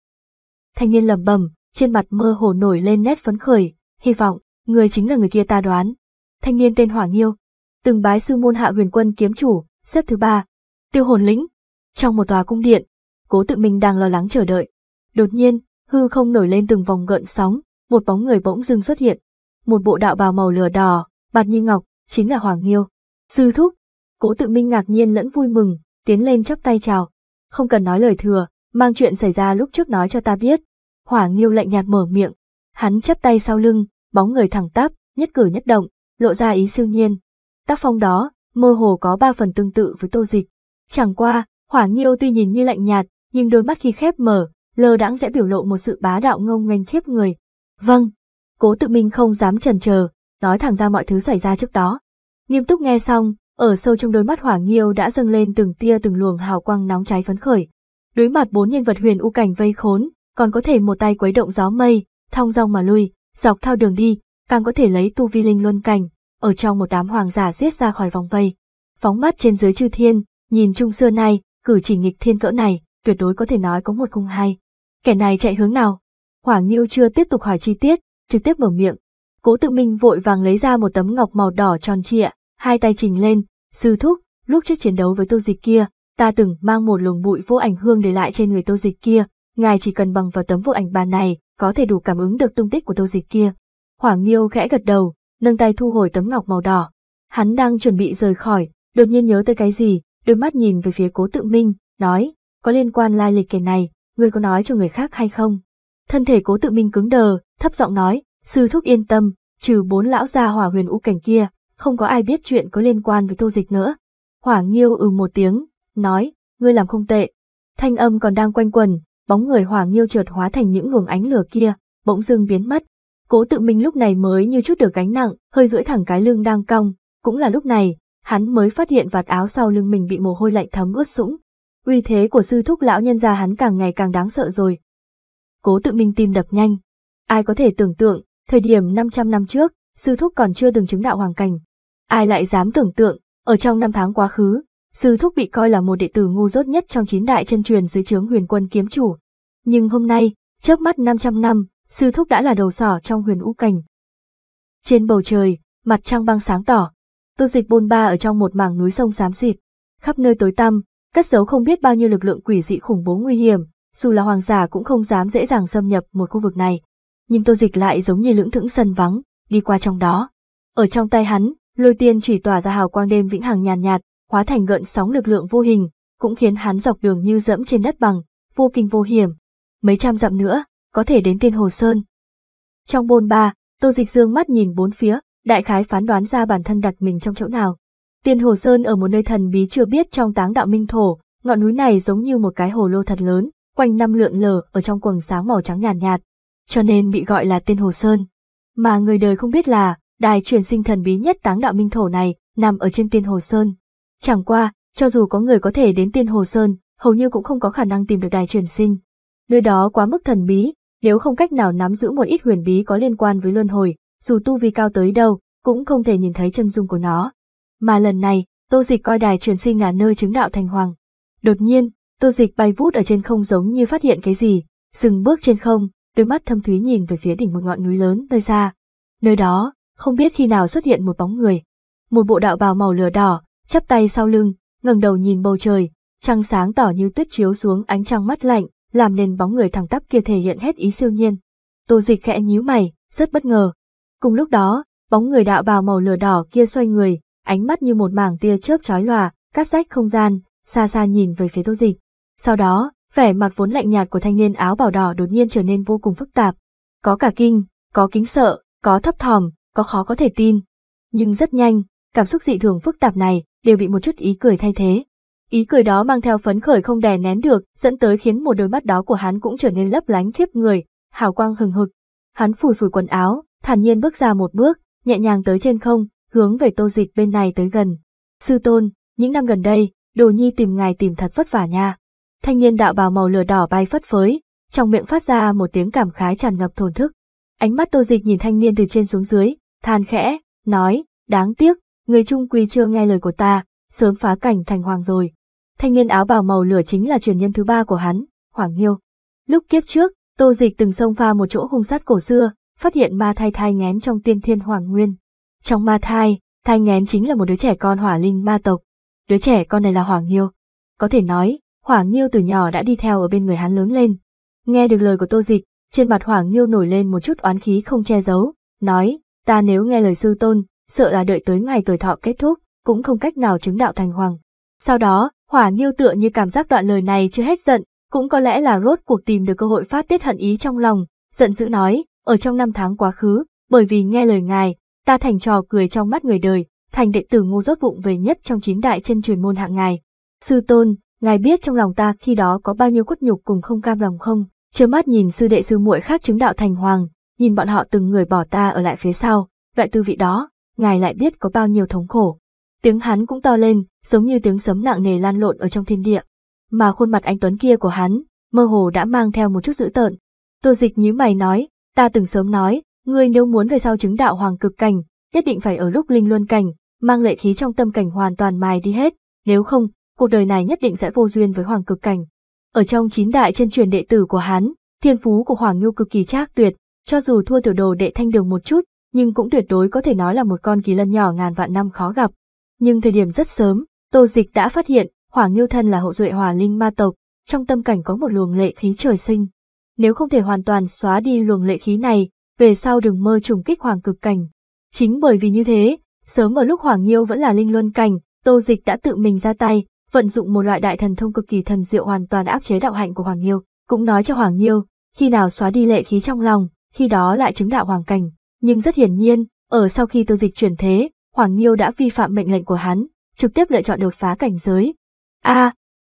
Thanh niên lầm bầm, trên mặt mơ hồ nổi lên nét phấn khởi, hy vọng, người chính là người kia ta đoán. Thanh niên tên Hỏa Nghiêu, từng bái sư môn hạ huyền quân kiếm chủ, xếp thứ ba, tiêu hồn lĩnh. Trong một tòa cung điện, cố tự mình đang lo lắng chờ đợi. Đột nhiên, hư không nổi lên từng vòng gợn sóng, một bóng người bỗng dưng xuất hiện, một bộ đạo bào màu lửa đỏ, bạt như ngọc, chính là Hoàng Nghiêu. Sư thúc, cố tự minh ngạc nhiên lẫn vui mừng, tiến lên chắp tay chào. Không cần nói lời thừa, mang chuyện xảy ra lúc trước nói cho ta biết. Hoàng Nghiêu lạnh nhạt mở miệng, hắn chắp tay sau lưng, bóng người thẳng tắp, nhất cử nhất động, lộ ra ý siêu nhiên. Tác phong đó, mơ hồ có ba phần tương tự với tô dịch. Chẳng qua, Hoàng nghiêu tuy nhìn như lạnh nhạt, nhưng đôi mắt khi khép mở, lơ đãng sẽ biểu lộ một sự bá đạo ngông nghênh khiếp người. Vâng, Cố tự minh không dám chần chờ, nói thẳng ra mọi thứ xảy ra trước đó. Nghiêm túc nghe xong, ở sâu trong đôi mắt hỏa nghiêu đã dâng lên từng tia từng luồng hào quang nóng cháy phấn khởi. Đối mặt bốn nhân vật huyền u cảnh vây khốn, còn có thể một tay quấy động gió mây, thong dong mà lui, dọc theo đường đi, càng có thể lấy tu vi linh luân cảnh, ở trong một đám hoàng giả giết ra khỏi vòng vây. Phóng mắt trên dưới chư thiên, nhìn chung xưa nay, cử chỉ nghịch thiên cỡ này, tuyệt đối có thể nói có một không hai. Kẻ này chạy hướng nào? Hoàng Nghiêu chưa tiếp tục hỏi chi tiết, trực tiếp mở miệng. Cố tự minh vội vàng lấy ra một tấm ngọc màu đỏ tròn trịa, hai tay trình lên, sư thúc, lúc trước chiến đấu với tô dịch kia, ta từng mang một luồng bụi vô ảnh hương để lại trên người tô dịch kia, ngài chỉ cần bằng vào tấm vô ảnh bàn này, có thể đủ cảm ứng được tung tích của tô dịch kia. Hoàng Nghiêu khẽ gật đầu, nâng tay thu hồi tấm ngọc màu đỏ. Hắn đang chuẩn bị rời khỏi, đột nhiên nhớ tới cái gì, đôi mắt nhìn về phía cố tự minh, nói, có liên quan lai lịch kẻ này, ngươi có nói cho người khác hay không? Thân thể cố tự minh cứng đờ, thấp giọng nói, sư thúc yên tâm, trừ bốn lão gia hỏa huyền u cảnh kia, không có ai biết chuyện có liên quan với tô dịch nữa. Hỏa nghiêu ừ một tiếng, nói, ngươi làm không tệ. Thanh âm còn đang quanh quần, bóng người hỏa nghiêu chợt hóa thành những luồng ánh lửa kia, bỗng dưng biến mất. Cố tự minh lúc này mới như chút được gánh nặng, hơi duỗi thẳng cái lưng đang cong, cũng là lúc này, hắn mới phát hiện vạt áo sau lưng mình bị mồ hôi lạnh thấm ướt sũng. Uy thế của sư thúc lão nhân gia hắn càng ngày càng đáng sợ rồi, cố tự minh tim đập nhanh. Ai có thể tưởng tượng, thời điểm 500 năm trước, sư thúc còn chưa từng chứng đạo hoàng cảnh. Ai lại dám tưởng tượng, ở trong năm tháng quá khứ, sư thúc bị coi là một đệ tử ngu dốt nhất trong chín đại chân truyền dưới trướng huyền quân kiếm chủ. Nhưng hôm nay, chớp mắt 500 năm, sư thúc đã là đầu sỏ trong huyền u cảnh. Trên bầu trời, mặt trăng băng sáng tỏ, Tu dịch bôn ba ở trong một mảng núi sông xám xịt, khắp nơi tối tăm, cất giấu không biết bao nhiêu lực lượng quỷ dị khủng bố nguy hiểm, dù là hoàng giả cũng không dám dễ dàng xâm nhập một khu vực này. Nhưng Tô Dịch lại giống như lưỡng thững sân vắng, đi qua trong đó. Ở trong tay hắn, lôi tiên chỉ tỏa ra hào quang đêm vĩnh hằng nhàn nhạt, hóa thành gợn sóng lực lượng vô hình, cũng khiến hắn dọc đường như dẫm trên đất bằng, vô kinh vô hiểm. Mấy trăm dặm nữa, có thể đến Tiên Hồ Sơn. Trong bôn ba, Tô Dịch dương mắt nhìn bốn phía, đại khái phán đoán ra bản thân đặt mình trong chỗ nào. Tiên Hồ Sơn ở một nơi thần bí chưa biết trong táng đạo minh thổ, ngọn núi này giống như một cái hồ lô thật lớn, quanh năm lượn lờ ở trong quầng sáng màu trắng nhàn nhạt, nhạt, cho nên bị gọi là tên Hồ Sơn. Mà người đời không biết là, đài truyền sinh thần bí nhất táng đạo minh thổ này nằm ở trên tiên Hồ Sơn. Chẳng qua, cho dù có người có thể đến tiên Hồ Sơn, hầu như cũng không có khả năng tìm được đài truyền sinh. Nơi đó quá mức thần bí, nếu không cách nào nắm giữ một ít huyền bí có liên quan với luân hồi, dù tu vi cao tới đâu, cũng không thể nhìn thấy chân dung của nó. Mà lần này, Tô Dịch coi đài truyền sinh là nơi chứng đạo thành hoàng. Đột nhiên, Tô dịch bay vút ở trên không giống như phát hiện cái gì, dừng bước trên không, đôi mắt thâm thúy nhìn về phía đỉnh một ngọn núi lớn nơi xa. Nơi đó, không biết khi nào xuất hiện một bóng người. Một bộ đạo bào màu lửa đỏ, chắp tay sau lưng, ngẩng đầu nhìn bầu trời, trăng sáng tỏ như tuyết chiếu xuống ánh trăng mắt lạnh, làm nên bóng người thẳng tắp kia thể hiện hết ý siêu nhiên. Tô dịch khẽ nhíu mày, rất bất ngờ. Cùng lúc đó, bóng người đạo bào màu lửa đỏ kia xoay người, ánh mắt như một mảng tia chớp chói lòa, cắt rách không gian, xa xa nhìn về phía tô dịch. Sau đó, vẻ mặt vốn lạnh nhạt của thanh niên áo bào đỏ đột nhiên trở nên vô cùng phức tạp. Có cả kinh, có kính sợ, có thấp thỏm, có khó có thể tin. Nhưng rất nhanh, cảm xúc dị thường phức tạp này đều bị một chút ý cười thay thế. Ý cười đó mang theo phấn khởi không đè nén được, dẫn tới khiến một đôi mắt đó của hắn cũng trở nên lấp lánh khiếp người, hào quang hừng hực. Hắn phủi phủi quần áo, thản nhiên bước ra một bước, nhẹ nhàng tới trên không, hướng về tô dịch bên này tới gần. Sư tôn, những năm gần đây, đồ nhi tìm ngài tìm thật vất vả nha thanh niên đạo bào màu lửa đỏ bay phất phới, trong miệng phát ra một tiếng cảm khái tràn ngập thổn thức. Ánh mắt Tô Dịch nhìn thanh niên từ trên xuống dưới, than khẽ, nói, đáng tiếc, người trung quy chưa nghe lời của ta, sớm phá cảnh thành hoàng rồi. Thanh niên áo bào màu lửa chính là truyền nhân thứ ba của hắn, Hoàng Nghiêu. Lúc kiếp trước, Tô Dịch từng xông pha một chỗ hung sát cổ xưa, phát hiện ma thai thai ngén trong tiên thiên hoàng nguyên. Trong ma thai, thai ngén chính là một đứa trẻ con hỏa linh ma tộc. Đứa trẻ con này là Hoàng Nghiêu. Có thể nói, Hoàng Nghiêu từ nhỏ đã đi theo ở bên người hắn lớn lên. Nghe được lời của Tô Dịch, trên mặt Hoàng Nghiêu nổi lên một chút oán khí không che giấu, nói, ta nếu nghe lời sư tôn, sợ là đợi tới ngày tuổi thọ kết thúc, cũng không cách nào chứng đạo thành hoàng. Sau đó, Hoàng Nghiêu tựa như cảm giác đoạn lời này chưa hết giận, cũng có lẽ là rốt cuộc tìm được cơ hội phát tiết hận ý trong lòng, giận dữ nói, ở trong năm tháng quá khứ, bởi vì nghe lời ngài, ta thành trò cười trong mắt người đời, thành đệ tử ngu dốt vụng về nhất trong chín đại chân truyền môn hạng ngài. Sư tôn, ngài biết trong lòng ta khi đó có bao nhiêu khuất nhục cùng không cam lòng không, trơ mắt nhìn sư đệ sư muội khác chứng đạo thành hoàng, nhìn bọn họ từng người bỏ ta ở lại phía sau, loại tư vị đó, ngài lại biết có bao nhiêu thống khổ. Tiếng hắn cũng to lên, giống như tiếng sấm nặng nề lan lộn ở trong thiên địa. Mà khuôn mặt anh Tuấn kia của hắn, mơ hồ đã mang theo một chút dữ tợn. Tô dịch nhíu mày nói, ta từng sớm nói, ngươi nếu muốn về sau chứng đạo hoàng cực cảnh, nhất định phải ở lúc linh luân cảnh, mang lệ khí trong tâm cảnh hoàn toàn mài đi hết, nếu không, cuộc đời này nhất định sẽ vô duyên với hoàng cực cảnh. Ở trong chín đại chân truyền đệ tử của hắn, thiên phú của Hoàng Ngưu cực kỳ trác tuyệt, cho dù thua tiểu đồ đệ thanh đường một chút, nhưng cũng tuyệt đối có thể nói là một con kỳ lân nhỏ ngàn vạn năm khó gặp. Nhưng thời điểm rất sớm, Tô Dịch đã phát hiện, Hoàng Ngưu thân là hậu duệ Hòa Linh ma tộc, trong tâm cảnh có một luồng lệ khí trời sinh. Nếu không thể hoàn toàn xóa đi luồng lệ khí này, về sau đừng mơ trùng kích hoàng cực cảnh. Chính bởi vì như thế, sớm ở lúc Hoàng Nghiêu vẫn là linh luân cảnh, Tô Dịch đã tự mình ra tay, vận dụng một loại đại thần thông cực kỳ thần diệu hoàn toàn áp chế đạo hạnh của Hoàng Nhiêu, cũng nói cho Hoàng Nhiêu, khi nào xóa đi lệ khí trong lòng, khi đó lại chứng đạo hoàng cảnh, nhưng rất hiển nhiên, ở sau khi tiêu dịch chuyển thế, Hoàng Nhiêu đã vi phạm mệnh lệnh của hắn, trực tiếp lựa chọn đột phá cảnh giới. A,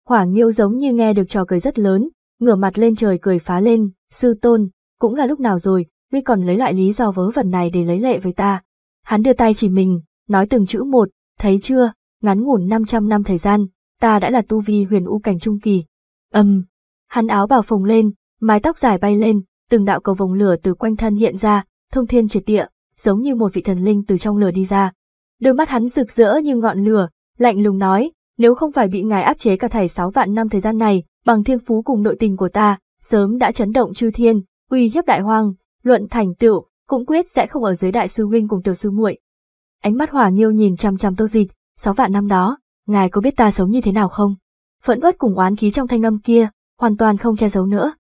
Hoàng Nhiêu giống như nghe được trò cười rất lớn, ngửa mặt lên trời cười phá lên, sư tôn, cũng là lúc nào rồi, ngươi còn lấy loại lý do vớ vẩn này để lấy lệ với ta. Hắn đưa tay chỉ mình, nói từng chữ một, thấy chưa, ngắn ngủn 500 năm thời gian, ta đã là tu vi huyền u cảnh trung kỳ. Âm, um, hắn áo bào phồng lên, mái tóc dài bay lên, từng đạo cầu vòng lửa từ quanh thân hiện ra, thông thiên triệt địa, giống như một vị thần linh từ trong lửa đi ra. Đôi mắt hắn rực rỡ như ngọn lửa, lạnh lùng nói, nếu không phải bị ngài áp chế cả thảy sáu vạn năm thời gian này, bằng thiên phú cùng nội tình của ta, sớm đã chấn động chư thiên, uy hiếp đại hoang, luận thành tựu, cũng quyết sẽ không ở dưới đại sư huynh cùng tiểu sư muội. Ánh mắt hỏa nghiêu nhìn chằm chằm Tô Dịch, sáu vạn năm đó, ngài có biết ta sống như thế nào không? Phẫn uất cùng oán khí trong thanh âm kia, hoàn toàn không che giấu nữa.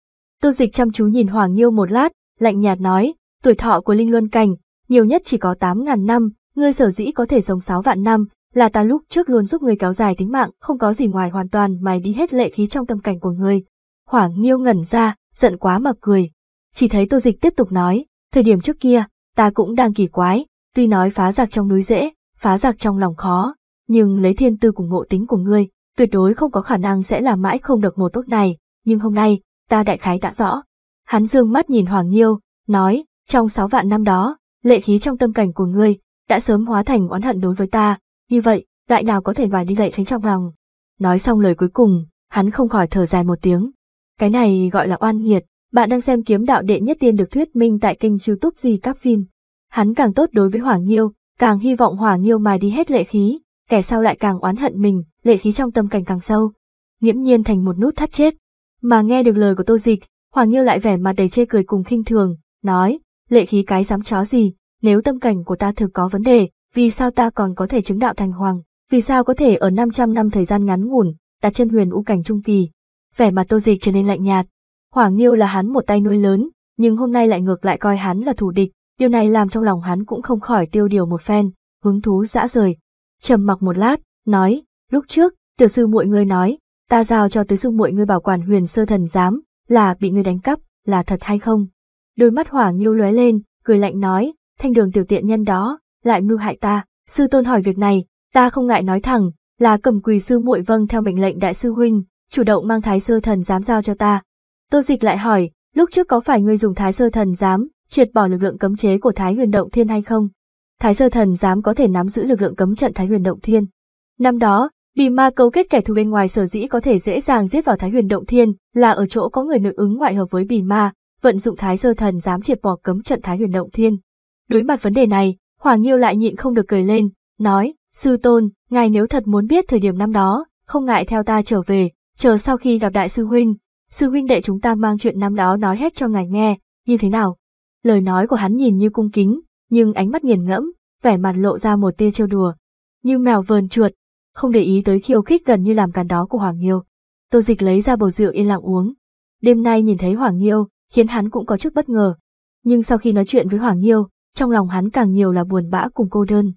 Tô dịch chăm chú nhìn Hoàng Nhiêu một lát, lạnh nhạt nói, tuổi thọ của Linh Luân Cảnh, nhiều nhất chỉ có 8.000 năm, ngươi sở dĩ có thể sống 6 vạn năm, là ta lúc trước luôn giúp ngươi kéo dài tính mạng, không có gì ngoài hoàn toàn mày đi hết lệ khí trong tâm cảnh của ngươi. Hoàng Nhiêu ngẩn ra, giận quá mà cười. Chỉ thấy Tô Dịch tiếp tục nói, thời điểm trước kia, ta cũng đang kỳ quái, tuy nói phá giặc trong núi dễ, phá giặc trong lòng khó, nhưng lấy thiên tư cùng ngộ tính của ngươi, tuyệt đối không có khả năng sẽ làm mãi không được một tốt này, nhưng hôm nay, ta đại khái đã rõ. Hắn dương mắt nhìn Hoàng Nhiêu, nói, trong sáu vạn năm đó, lệ khí trong tâm cảnh của ngươi, đã sớm hóa thành oán hận đối với ta, như vậy, đại nào có thể ngoài đi lệ thánh trong lòng. Nói xong lời cuối cùng, hắn không khỏi thở dài một tiếng. Cái này gọi là oan nghiệt, bạn đang xem kiếm đạo đệ nhất tiên được thuyết minh tại kênh youtube gì các phim. Hắn càng tốt đối với Hoàng Nhiêu, càng hy vọng Hoàng Nhiêu mài đi hết lệ khí, kẻ sau lại càng oán hận mình, lệ khí trong tâm cảnh càng sâu. Nghiễm nhiên thành một nút thắt chết. Mà nghe được lời của Tô Dịch, Hoàng Nhiêu lại vẻ mặt đầy chê cười cùng khinh thường, nói, lệ khí cái dám chó gì, nếu tâm cảnh của ta thực có vấn đề, vì sao ta còn có thể chứng đạo thành hoàng, vì sao có thể ở 500 năm thời gian ngắn ngủn, đặt chân huyền u cảnh trung kỳ. Vẻ mặt Tô Dịch trở nên lạnh nhạt. Hoàng Nhiêu là hắn một tay nuôi lớn, nhưng hôm nay lại ngược lại coi hắn là thù địch, điều này làm trong lòng hắn cũng không khỏi tiêu điều một phen, hứng thú dã rời, trầm mặc một lát, nói, lúc trước, tiểu sư muội ngươi nói, ta giao cho tứ sư muội ngươi bảo quản huyền sơ thần giám, là bị ngươi đánh cắp, là thật hay không? Đôi mắt hỏa nghiêu lóe lên, cười lạnh nói, thanh đường tiểu tiện nhân đó, lại mưu hại ta, sư tôn hỏi việc này, ta không ngại nói thẳng, là cầm quỳ sư muội vâng theo mệnh lệnh đại sư huynh, chủ động mang thái sơ thần giám giao cho ta. Tô dịch lại hỏi, lúc trước có phải ngươi dùng thái sơ thần giám, triệt bỏ lực lượng cấm chế của thái huyền động thiên hay không? Thái Sơ Thần dám có thể nắm giữ lực lượng cấm trận Thái Huyền Động Thiên. Năm đó, Bì Ma cấu kết kẻ thù bên ngoài sở dĩ có thể dễ dàng giết vào Thái Huyền Động Thiên là ở chỗ có người nội ứng ngoại hợp với Bì Ma, vận dụng Thái Sơ Thần dám triệt bỏ cấm trận Thái Huyền Động Thiên. Đối mặt vấn đề này, Hoàng Nhiêu lại nhịn không được cười lên, nói, sư tôn, ngài nếu thật muốn biết thời điểm năm đó, không ngại theo ta trở về, chờ sau khi gặp đại sư huynh, sư huynh đệ chúng ta mang chuyện năm đó nói hết cho ngài nghe, như thế nào? Lời nói của hắn nhìn như cung kính, nhưng ánh mắt nghiền ngẫm, vẻ mặt lộ ra một tia trêu đùa, như mèo vờn chuột, không để ý tới khiêu khích gần như làm càn đó của Hoàng Nghiêu. Tô Dịch lấy ra bầu rượu yên lặng uống. Đêm nay nhìn thấy Hoàng Nghiêu, khiến hắn cũng có chút bất ngờ. Nhưng sau khi nói chuyện với Hoàng Nghiêu, trong lòng hắn càng nhiều là buồn bã cùng cô đơn.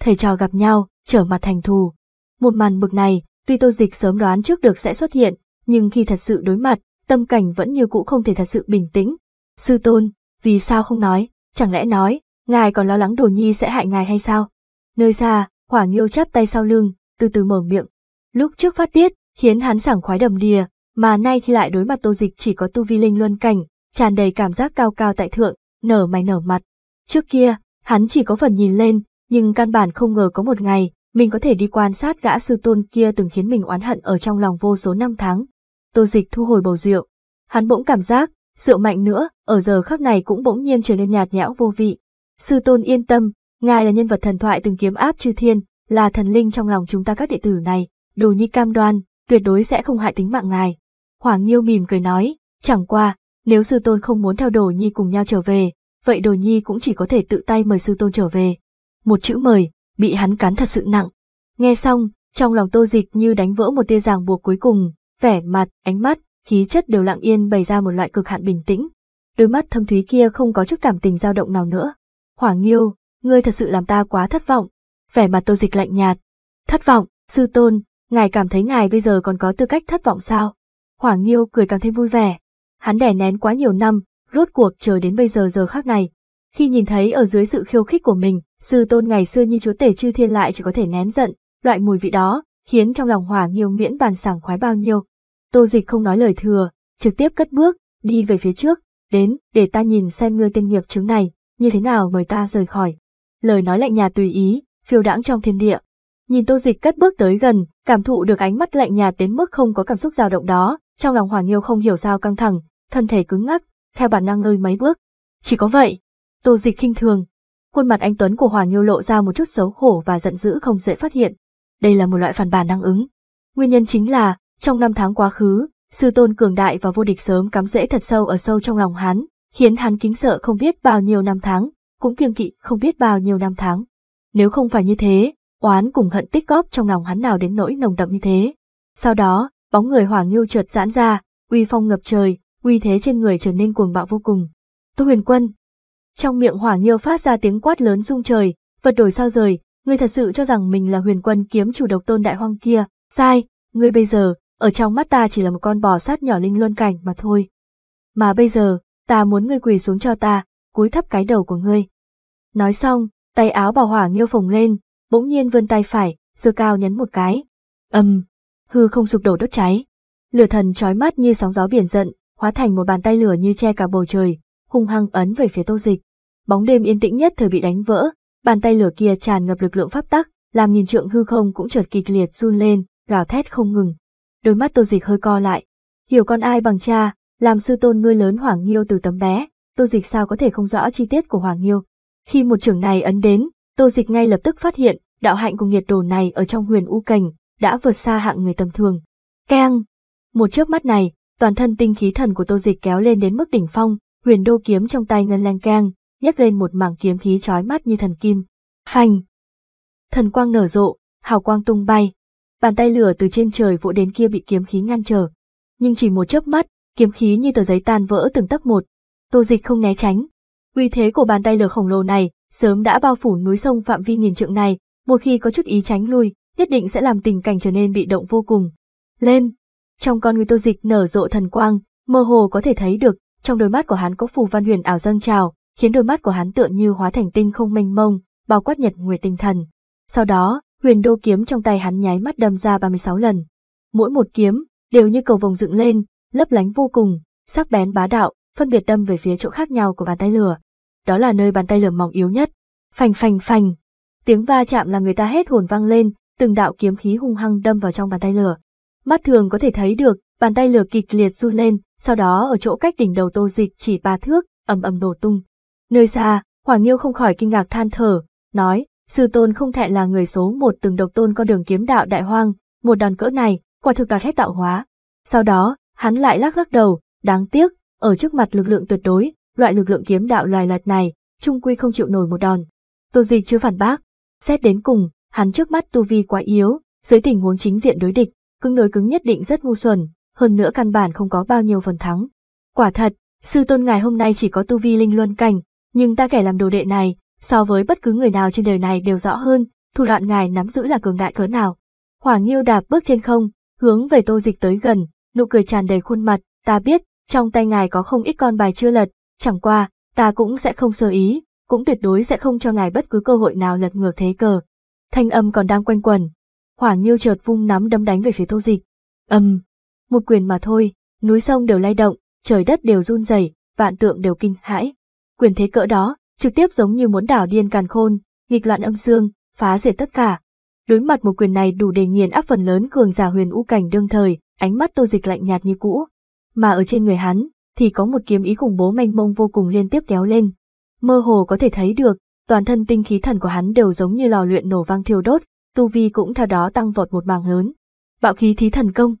Thầy trò gặp nhau, trở mặt thành thù. Một màn bực này, tuy Tô Dịch sớm đoán trước được sẽ xuất hiện, nhưng khi thật sự đối mặt, tâm cảnh vẫn như cũ không thể thật sự bình tĩnh. Sư tôn, vì sao không nói, chẳng lẽ nói, ngài còn lo lắng đồ nhi sẽ hại ngài hay sao? Nơi xa, hỏa nghiêu chắp tay sau lưng, từ từ mở miệng. Lúc trước phát tiết, khiến hắn sảng khoái đầm đìa, mà nay khi lại đối mặt tô dịch chỉ có tu vi linh luân cảnh, tràn đầy cảm giác cao cao tại thượng, nở mày nở mặt. Trước kia, hắn chỉ có phần nhìn lên, nhưng căn bản không ngờ có một ngày, mình có thể đi quan sát gã sư tôn kia từng khiến mình oán hận ở trong lòng vô số năm tháng. Tô dịch thu hồi bầu rượu. Hắn bỗng cảm giác, rượu mạnh nữa, ở giờ khắc này cũng bỗng nhiên trở nên nhạt nhẽo vô vị. Sư tôn yên tâm, ngài là nhân vật thần thoại từng kiếm áp chư thiên, là thần linh trong lòng chúng ta các đệ tử này, đồ nhi cam đoan, tuyệt đối sẽ không hại tính mạng ngài. Hoàng Nhiêu mỉm cười nói, chẳng qua, nếu sư tôn không muốn theo đồ nhi cùng nhau trở về, vậy đồ nhi cũng chỉ có thể tự tay mời sư tôn trở về. Một chữ mời, bị hắn cắn thật sự nặng. Nghe xong, trong lòng tô dịch như đánh vỡ một tia ràng buộc cuối cùng, vẻ mặt, ánh mắt, khí chất đều lặng yên bày ra một loại cực hạn bình tĩnh. Đôi mắt thâm thúy kia không có chút cảm tình dao động nào nữa. Hoàng Nghiêu, ngươi thật sự làm ta quá thất vọng. Vẻ mặt tô dịch lạnh nhạt. Thất vọng, sư tôn, ngài cảm thấy ngài bây giờ còn có tư cách thất vọng sao? Hoàng Nghiêu cười càng thêm vui vẻ. Hắn đẻ nén quá nhiều năm, rốt cuộc chờ đến bây giờ giờ khác này. Khi nhìn thấy ở dưới sự khiêu khích của mình, sư tôn ngày xưa như chúa tể chư thiên lại chỉ có thể nén giận, loại mùi vị đó, khiến trong lòng Hoàng Nghiêu miễn bàn sảng khoái bao nhiêu. Tô dịch không nói lời thừa, trực tiếp cất bước, đi về phía trước, đến, để ta nhìn xem ngươi tên nghiệp chứng này như thế nào mời ta rời khỏi. Lời nói lạnh nhạt tùy ý, phiêu đãng trong thiên địa. Nhìn tô dịch cất bước tới gần, cảm thụ được ánh mắt lạnh nhạt đến mức không có cảm xúc dao động đó, trong lòng Hoàng Nghiêu không hiểu sao căng thẳng, thân thể cứng ngắc, theo bản năng ơi mấy bước. Chỉ có vậy. Tô dịch khinh thường. Khuôn mặt anh Tuấn của Hoàng Nghiêu lộ ra một chút xấu hổ và giận dữ không dễ phát hiện. Đây là một loại phản bản năng ứng. Nguyên nhân chính là, trong năm tháng quá khứ, sư tôn cường đại và vô địch sớm cắm rễ thật sâu ở sâu trong lòng hắn, khiến hắn kính sợ không biết bao nhiêu năm tháng, cũng kiêng kỵ không biết bao nhiêu năm tháng. Nếu không phải như thế, oán cùng hận tích góp trong lòng hắn nào đến nỗi nồng đậm như thế. Sau đó, bóng người Hoàng Ngưu trượt giãn ra, uy phong ngập trời, uy thế trên người trở nên cuồng bạo vô cùng. Tô Huyền Quân. Trong miệng Hoàng Ngưu phát ra tiếng quát lớn rung trời, vật đổi sao rời, ngươi thật sự cho rằng mình là Huyền Quân kiếm chủ độc tôn đại hoang kia, sai, ngươi bây giờ, ở trong mắt ta chỉ là một con bò sát nhỏ linh luân cảnh mà thôi. Mà bây giờ, ta muốn ngươi quỳ xuống cho ta, cúi thấp cái đầu của ngươi. Nói xong, tay áo bảo hỏa nghiêu phồng lên, bỗng nhiên vươn tay phải, giơ cao nhấn một cái. Âm, hư không sụp đổ đốt cháy. Lửa thần trói mắt như sóng gió biển giận, hóa thành một bàn tay lửa như che cả bầu trời, hung hăng ấn về phía Tô Dịch. Bóng đêm yên tĩnh nhất thời bị đánh vỡ, bàn tay lửa kia tràn ngập lực lượng pháp tắc, làm nhìn trượng hư không cũng chợt kịch liệt run lên, gào thét không ngừng. Đôi mắt Tô Dịch hơi co lại. Hiểu con ai bằng cha, làm sư tôn nuôi lớn Hoàng Nghiêu từ tấm bé, Tô Dịch sao có thể không rõ chi tiết của Hoàng Nghiêu. Khi một trưởng này ấn đến, Tô Dịch ngay lập tức phát hiện, đạo hạnh của nhiệt đồ này ở trong huyền u cảnh đã vượt xa hạng người tầm thường. Keng! Một chớp mắt này, toàn thân tinh khí thần của Tô Dịch kéo lên đến mức đỉnh phong, huyền đô kiếm trong tay ngân lan keng, nhấc lên một mảng kiếm khí chói mắt như thần kim. Phanh! Thần quang nở rộ, hào quang tung bay. Bàn tay lửa từ trên trời vỗ đến kia bị kiếm khí ngăn trở. Nhưng chỉ một chớp mắt, kiếm khí như tờ giấy tan vỡ từng tấc một. Tô Dịch không né tránh. Uy thế của bàn tay lửa khổng lồ này sớm đã bao phủ núi sông phạm vi nghìn trượng này, một khi có chút ý tránh lui, nhất định sẽ làm tình cảnh trở nên bị động vô cùng. Lên! Trong con người Tô Dịch nở rộ thần quang, mơ hồ có thể thấy được, trong đôi mắt của hắn có phù văn huyền ảo dâng trào, khiến đôi mắt của hắn tựa như hóa thành tinh không mênh mông, bao quát nhật nguyệt tinh thần. Sau đó, huyền đô kiếm trong tay hắn nháy mắt đâm ra 36 lần. Mỗi một kiếm đều như cầu vồng dựng lên, lấp lánh vô cùng, sắc bén bá đạo, phân biệt đâm về phía chỗ khác nhau của bàn tay lửa. Đó là nơi bàn tay lửa mỏng yếu nhất. Phành phành phành. Tiếng va chạm làm người ta hết hồn vang lên, từng đạo kiếm khí hung hăng đâm vào trong bàn tay lửa. Mắt thường có thể thấy được, bàn tay lửa kịch liệt run lên, sau đó ở chỗ cách đỉnh đầu Tô Dịch chỉ ba thước, ầm ầm nổ tung. Nơi xa, Hoàng Nghiêu không khỏi kinh ngạc than thở, nói, sư tôn không thể là người số một từng độc tôn con đường kiếm đạo đại hoang, một đòn cỡ này, quả thực đoạt hết tạo hóa. Sau đó, Hắn lại lắc lắc đầu, đáng tiếc, ở trước mặt lực lượng tuyệt đối, loại lực lượng kiếm đạo loài loạt này, trung quy không chịu nổi một đòn. Tô Dịch chưa phản bác, xét đến cùng, hắn trước mắt tu vi quá yếu, dưới tình huống chính diện đối địch, cứng đối cứng nhất định rất ngu xuẩn, hơn nữa căn bản không có bao nhiêu phần thắng. Quả thật, sư tôn ngài hôm nay chỉ có tu vi linh luân cảnh, nhưng ta kẻ làm đồ đệ này, so với bất cứ người nào trên đời này đều rõ hơn, thủ đoạn ngài nắm giữ là cường đại cỡ nào. Hỏa Nghiêu đạp bước trên không, hướng về Tô Dịch tới gần, nụ cười tràn đầy khuôn mặt, ta biết, trong tay ngài có không ít con bài chưa lật, chẳng qua, ta cũng sẽ không sơ ý, cũng tuyệt đối sẽ không cho ngài bất cứ cơ hội nào lật ngược thế cờ. Thanh âm còn đang quanh quẩn. Hoàng Nhiêu chợt vung nắm đấm đánh về phía Tô Dịch. Âm, một quyền mà thôi, núi sông đều lay động, trời đất đều run rẩy, vạn tượng đều kinh hãi. Quyền thế cỡ đó, trực tiếp giống như muốn đảo điên càn khôn, nghịch loạn âm dương, phá diệt tất cả. Đối mặt một quyền này đủ để nghiền áp phần lớn cường giả huyền u cảnh đương thời, ánh mắt tô dịch lạnh nhạt như cũ. Mà ở trên người hắn, thì có một kiếm ý khủng bố mênh mông vô cùng liên tiếp kéo lên. Mơ hồ có thể thấy được, toàn thân tinh khí thần của hắn đều giống như lò luyện nổ vang thiêu đốt, tu vi cũng theo đó tăng vọt một mảng lớn. Bạo khí thí thần công.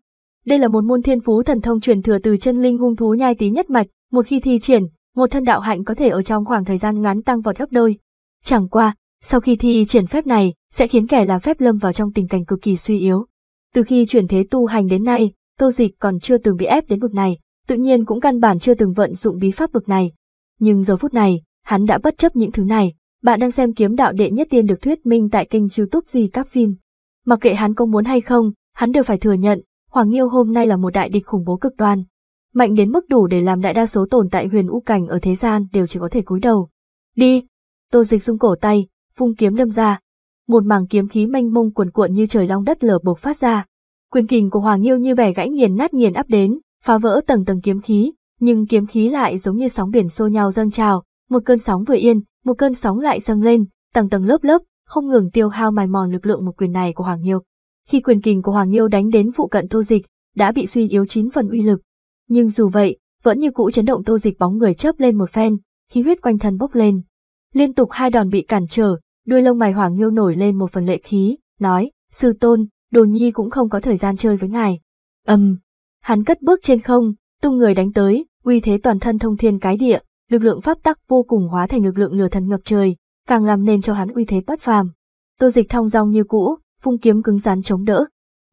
Đây là một môn thiên phú thần thông truyền thừa từ chân linh hung thú nhai tí nhất mạch, một khi thi triển, một thân đạo hạnh có thể ở trong khoảng thời gian ngắn tăng vọt gấp đôi. Chẳng qua, sau khi thi triển phép này, sẽ khiến kẻ làm phép lâm vào trong tình cảnh cực kỳ suy yếu. Từ khi chuyển thế tu hành đến nay, Tô Dịch còn chưa từng bị ép đến vực này, tự nhiên cũng căn bản chưa từng vận dụng bí pháp vực này. Nhưng giờ phút này, hắn đã bất chấp những thứ này, bạn đang xem kiếm đạo đệ nhất tiên được thuyết minh tại kênh youtube gì các phim. Mặc kệ hắn có muốn hay không, hắn đều phải thừa nhận, Hoàng Nghiêu hôm nay là một đại địch khủng bố cực đoan. Mạnh đến mức đủ để làm đại đa số tồn tại huyền u cảnh ở thế gian đều chỉ có thể cúi đầu. Đi! Tô dịch rung cổ tay, phung kiếm đâm ra, một mảng kiếm khí mênh mông cuồn cuộn như trời long đất lở bộc phát ra. Quyền kình của Hoàng Nghiêu như bẻ gãy nghiền nát nghiền áp đến, phá vỡ tầng tầng kiếm khí, nhưng kiếm khí lại giống như sóng biển xô nhau dâng trào, một cơn sóng vừa yên, một cơn sóng lại dâng lên, tầng tầng lớp lớp, không ngừng tiêu hao mài mòn lực lượng một quyền này của Hoàng Nghiêu. Khi quyền kình của Hoàng Nghiêu đánh đến phụ cận Tô Dịch, đã bị suy yếu chín phần uy lực. Nhưng dù vậy, vẫn như cũ chấn động Tô Dịch bóng người chớp lên một phen, khí huyết quanh thân bốc lên. Liên tục hai đòn bị cản trở, đuôi lông mày Hoàng Nghiêu nổi lên một phần lệ khí, nói, sư tôn, đồ nhi cũng không có thời gian chơi với ngài. Âm, hắn cất bước trên không, tung người đánh tới, uy thế toàn thân thông thiên cái địa, lực lượng pháp tắc vô cùng hóa thành lực lượng lửa thần ngập trời, càng làm nên cho hắn uy thế bất phàm. Tô Dịch thong dong như cũ, phung kiếm cứng rắn chống đỡ.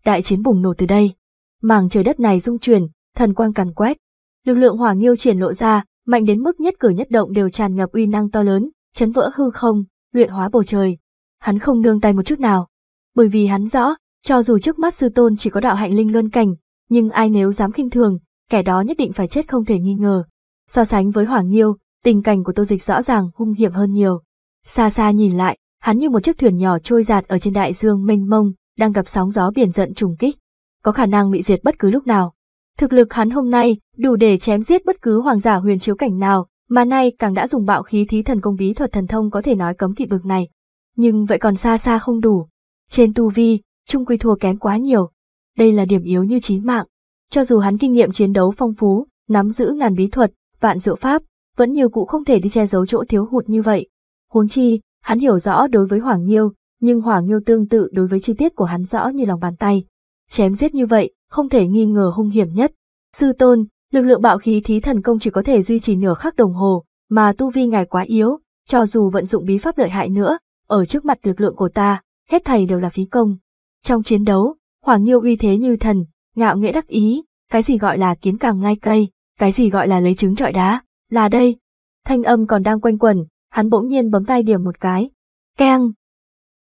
Đại chiến bùng nổ từ đây, mảng trời đất này rung chuyển, thần quang càn quét. Lực lượng hỏa nghiêu triển lộ ra, mạnh đến mức nhất cử nhất động đều tràn ngập uy năng to lớn, chấn vỡ hư không, luyện hóa bầu trời. Hắn không nương tay một chút nào, bởi vì hắn rõ, cho dù trước mắt sư tôn chỉ có đạo hạnh linh luân cảnh, nhưng ai nếu dám khinh thường, kẻ đó nhất định phải chết không thể nghi ngờ. So sánh với Hoàng Nghiêu, tình cảnh của Tô Dịch rõ ràng hung hiểm hơn nhiều. Xa xa nhìn lại, hắn như một chiếc thuyền nhỏ trôi dạt ở trên đại dương mênh mông, đang gặp sóng gió biển giận trùng kích, có khả năng bị diệt bất cứ lúc nào. Thực lực hắn hôm nay đủ để chém giết bất cứ hoàng giả huyền chiếu cảnh nào, mà nay càng đã dùng bạo khí thí thần công bí thuật thần thông có thể nói cấm kỵ bực này. Nhưng vậy còn xa xa không đủ. Trên tu vi, trung quy thua kém quá nhiều. Đây là điểm yếu như chí mạng. Cho dù hắn kinh nghiệm chiến đấu phong phú, nắm giữ ngàn bí thuật, vạn diệu pháp, vẫn nhiều cụ không thể đi che giấu chỗ thiếu hụt như vậy. Huống chi, hắn hiểu rõ đối với Hoàng Nghiêu, nhưng Hoàng Nghiêu tương tự đối với chi tiết của hắn rõ như lòng bàn tay. Chém giết như vậy, không thể nghi ngờ hung hiểm nhất. Sư tôn, Lực lượng bạo khí thí thần công chỉ có thể duy trì nửa khắc đồng hồ, mà tu vi ngài quá yếu, cho dù vận dụng bí pháp lợi hại nữa, ở trước mặt lực lượng của ta, hết thầy đều là phí công. Trong chiến đấu, Hoàng Nhiêu uy thế như thần, ngạo nghĩa đắc ý, cái gì gọi là kiến càng ngay cây, cái gì gọi là lấy trứng trọi đá, là đây. Thanh âm còn đang quanh quẩn, hắn bỗng nhiên bấm tay điểm một cái. Keng!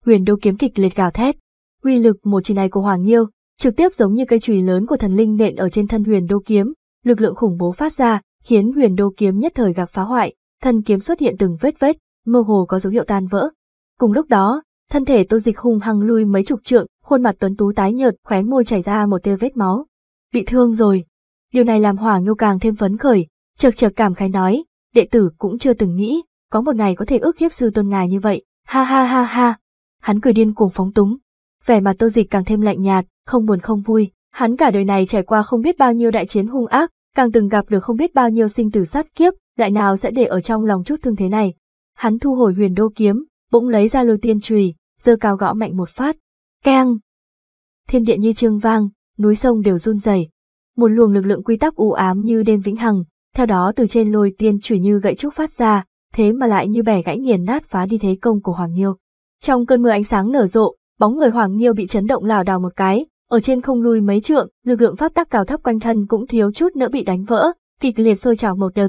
Huyền đô kiếm kịch liệt gào thét. Uy lực một chỉ này của Hoàng Nhiêu, trực tiếp giống như cây chùy lớn của thần linh nện ở trên thân huyền đô kiếm, lực lượng khủng bố phát ra, khiến huyền đô kiếm nhất thời gặp phá hoại, thân kiếm xuất hiện từng vết vết, mơ hồ có dấu hiệu tan vỡ. Cùng lúc đó, thân thể Tô Dịch hung hăng lui mấy chục trượng, khuôn mặt tuấn tú tái nhợt, khóe môi chảy ra một tia vết máu. Bị thương rồi. Điều này làm Hỏa Ngưu càng thêm phấn khởi, chợt chợt cảm khái nói, đệ tử cũng chưa từng nghĩ, có một ngày có thể ước hiếp sư tôn ngài như vậy. Ha ha ha ha. Hắn cười điên cuồng phóng túng. Vẻ mặt Tô Dịch càng thêm lạnh nhạt, không buồn không vui, Hắn cả đời này trải qua không biết bao nhiêu đại chiến hung ác, càng từng gặp được không biết bao nhiêu sinh tử sát kiếp, đại nào sẽ để ở trong lòng chút thương thế này. Hắn thu hồi huyền đô kiếm, bỗng lấy ra lôi tiên chùy, giơ cao gõ mạnh một phát. Keng! Thiên địa như trương vang, núi sông đều run rẩy. Một luồng lực lượng quy tắc u ám như đêm vĩnh hằng, theo đó từ trên lôi tiên chùy như gậy trúc phát ra, thế mà lại như bẻ gãy nghiền nát phá đi thế công của Hoàng Nhiêu. Trong cơn mưa ánh sáng nở rộ, bóng người Hoàng Nhiêu bị chấn động lảo đảo một cái, ở trên không lui mấy trượng, lực lượng pháp tắc cao thấp quanh thân cũng thiếu chút nữa bị đánh vỡ, kịch liệt sôi trào một đợt.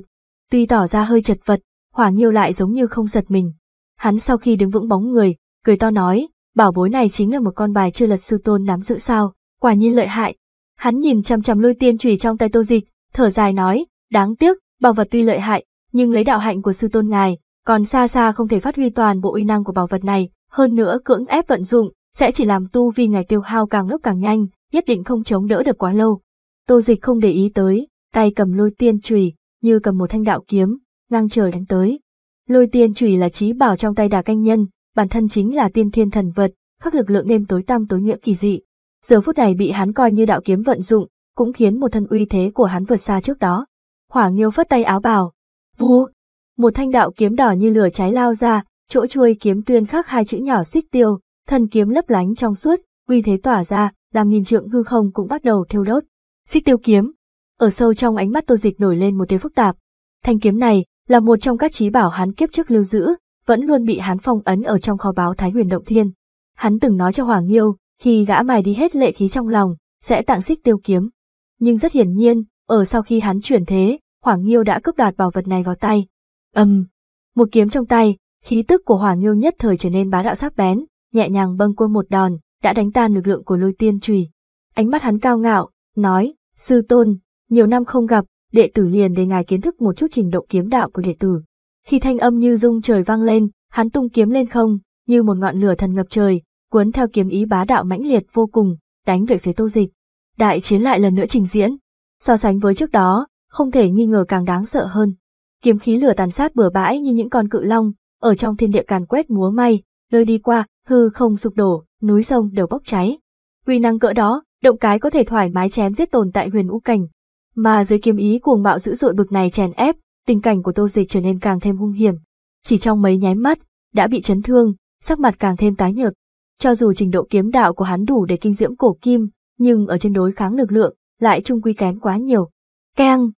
Tuy tỏ ra hơi chật vật, hỏa nghiêu lại giống như không giật mình. Hắn sau khi đứng vững bóng người, cười to nói, bảo bối này chính là một con bài chưa lật sư tôn nắm giữ sao, quả nhiên lợi hại. Hắn nhìn chằm chằm lôi tiên chùy trong tay tô dịch, thở dài nói, đáng tiếc, bảo vật tuy lợi hại, nhưng lấy đạo hạnh của sư tôn ngài, còn xa xa không thể phát huy toàn bộ uy năng của bảo vật này, hơn nữa cưỡng ép vận dụng, sẽ chỉ làm tu vi ngài tiêu hao càng lúc càng nhanh, nhất định không chống đỡ được quá lâu. Tô dịch không để ý tới, tay cầm lôi tiên chùy như cầm một thanh đạo kiếm, ngang trời đánh tới. Lôi tiên chùy là trí bảo trong tay đà canh nhân, bản thân chính là tiên thiên thần vật, khắc lực lượng đêm tối tăm tối nghĩa kỳ dị. Giờ phút này bị hắn coi như đạo kiếm vận dụng, cũng khiến một thân uy thế của hắn vượt xa trước đó. Hỏa Nghiêu phất tay áo bào, vù, một thanh đạo kiếm đỏ như lửa cháy lao ra, chỗ chuôi kiếm tuyên khắc hai chữ nhỏ xích tiêu, thần kiếm lấp lánh trong suốt, uy thế tỏa ra, làm nghìn trượng hư không cũng bắt đầu thiêu đốt. Xích tiêu kiếm. Ở sâu trong ánh mắt Tô Dịch nổi lên một tia phức tạp. Thanh kiếm này là một trong các trí bảo hắn kiếp trước lưu giữ, vẫn luôn bị hắn phong ấn ở trong kho báo Thái Huyền Động Thiên. Hắn từng nói cho Hoàng Nghiêu, khi gã mài đi hết lệ khí trong lòng, sẽ tặng xích tiêu kiếm. Nhưng rất hiển nhiên, ở sau khi hắn chuyển thế, Hoàng Nghiêu đã cướp đoạt bảo vật này vào tay. ầm, um, một kiếm trong tay, khí tức của Hoàng Nghiêu nhất thời trở nên bá đạo sắc bén, nhẹ nhàng bâng quơ một đòn, đã đánh tan lực lượng của lôi tiên trùy. Ánh mắt hắn cao ngạo, nói, sư tôn, nhiều năm không gặp, đệ tử liền để ngài kiến thức một chút trình độ kiếm đạo của đệ tử. Khi thanh âm như rung trời vang lên, hắn tung kiếm lên không, như một ngọn lửa thần ngập trời, cuốn theo kiếm ý bá đạo mãnh liệt vô cùng, đánh về phía tô dịch. Đại chiến lại lần nữa trình diễn. So sánh với trước đó, không thể nghi ngờ càng đáng sợ hơn. Kiếm khí lửa tàn sát bừa bãi như những con cự long, ở trong thiên địa càn quét múa may, nơi đi qua, hư không sụp đổ, núi sông đều bốc cháy. Quy năng cỡ đó, động cái có thể thoải mái chém giết tồn tại huyền u cảnh. Mà dưới kiếm ý cuồng bạo dữ dội bực này chèn ép, tình cảnh của Tô Dịch trở nên càng thêm hung hiểm. Chỉ trong mấy nháy mắt, đã bị chấn thương, sắc mặt càng thêm tái nhợt. Cho dù trình độ kiếm đạo của hắn đủ để kinh diễm cổ kim, nhưng ở trên đối kháng lực lượng, lại trung quy kém quá nhiều. Keng!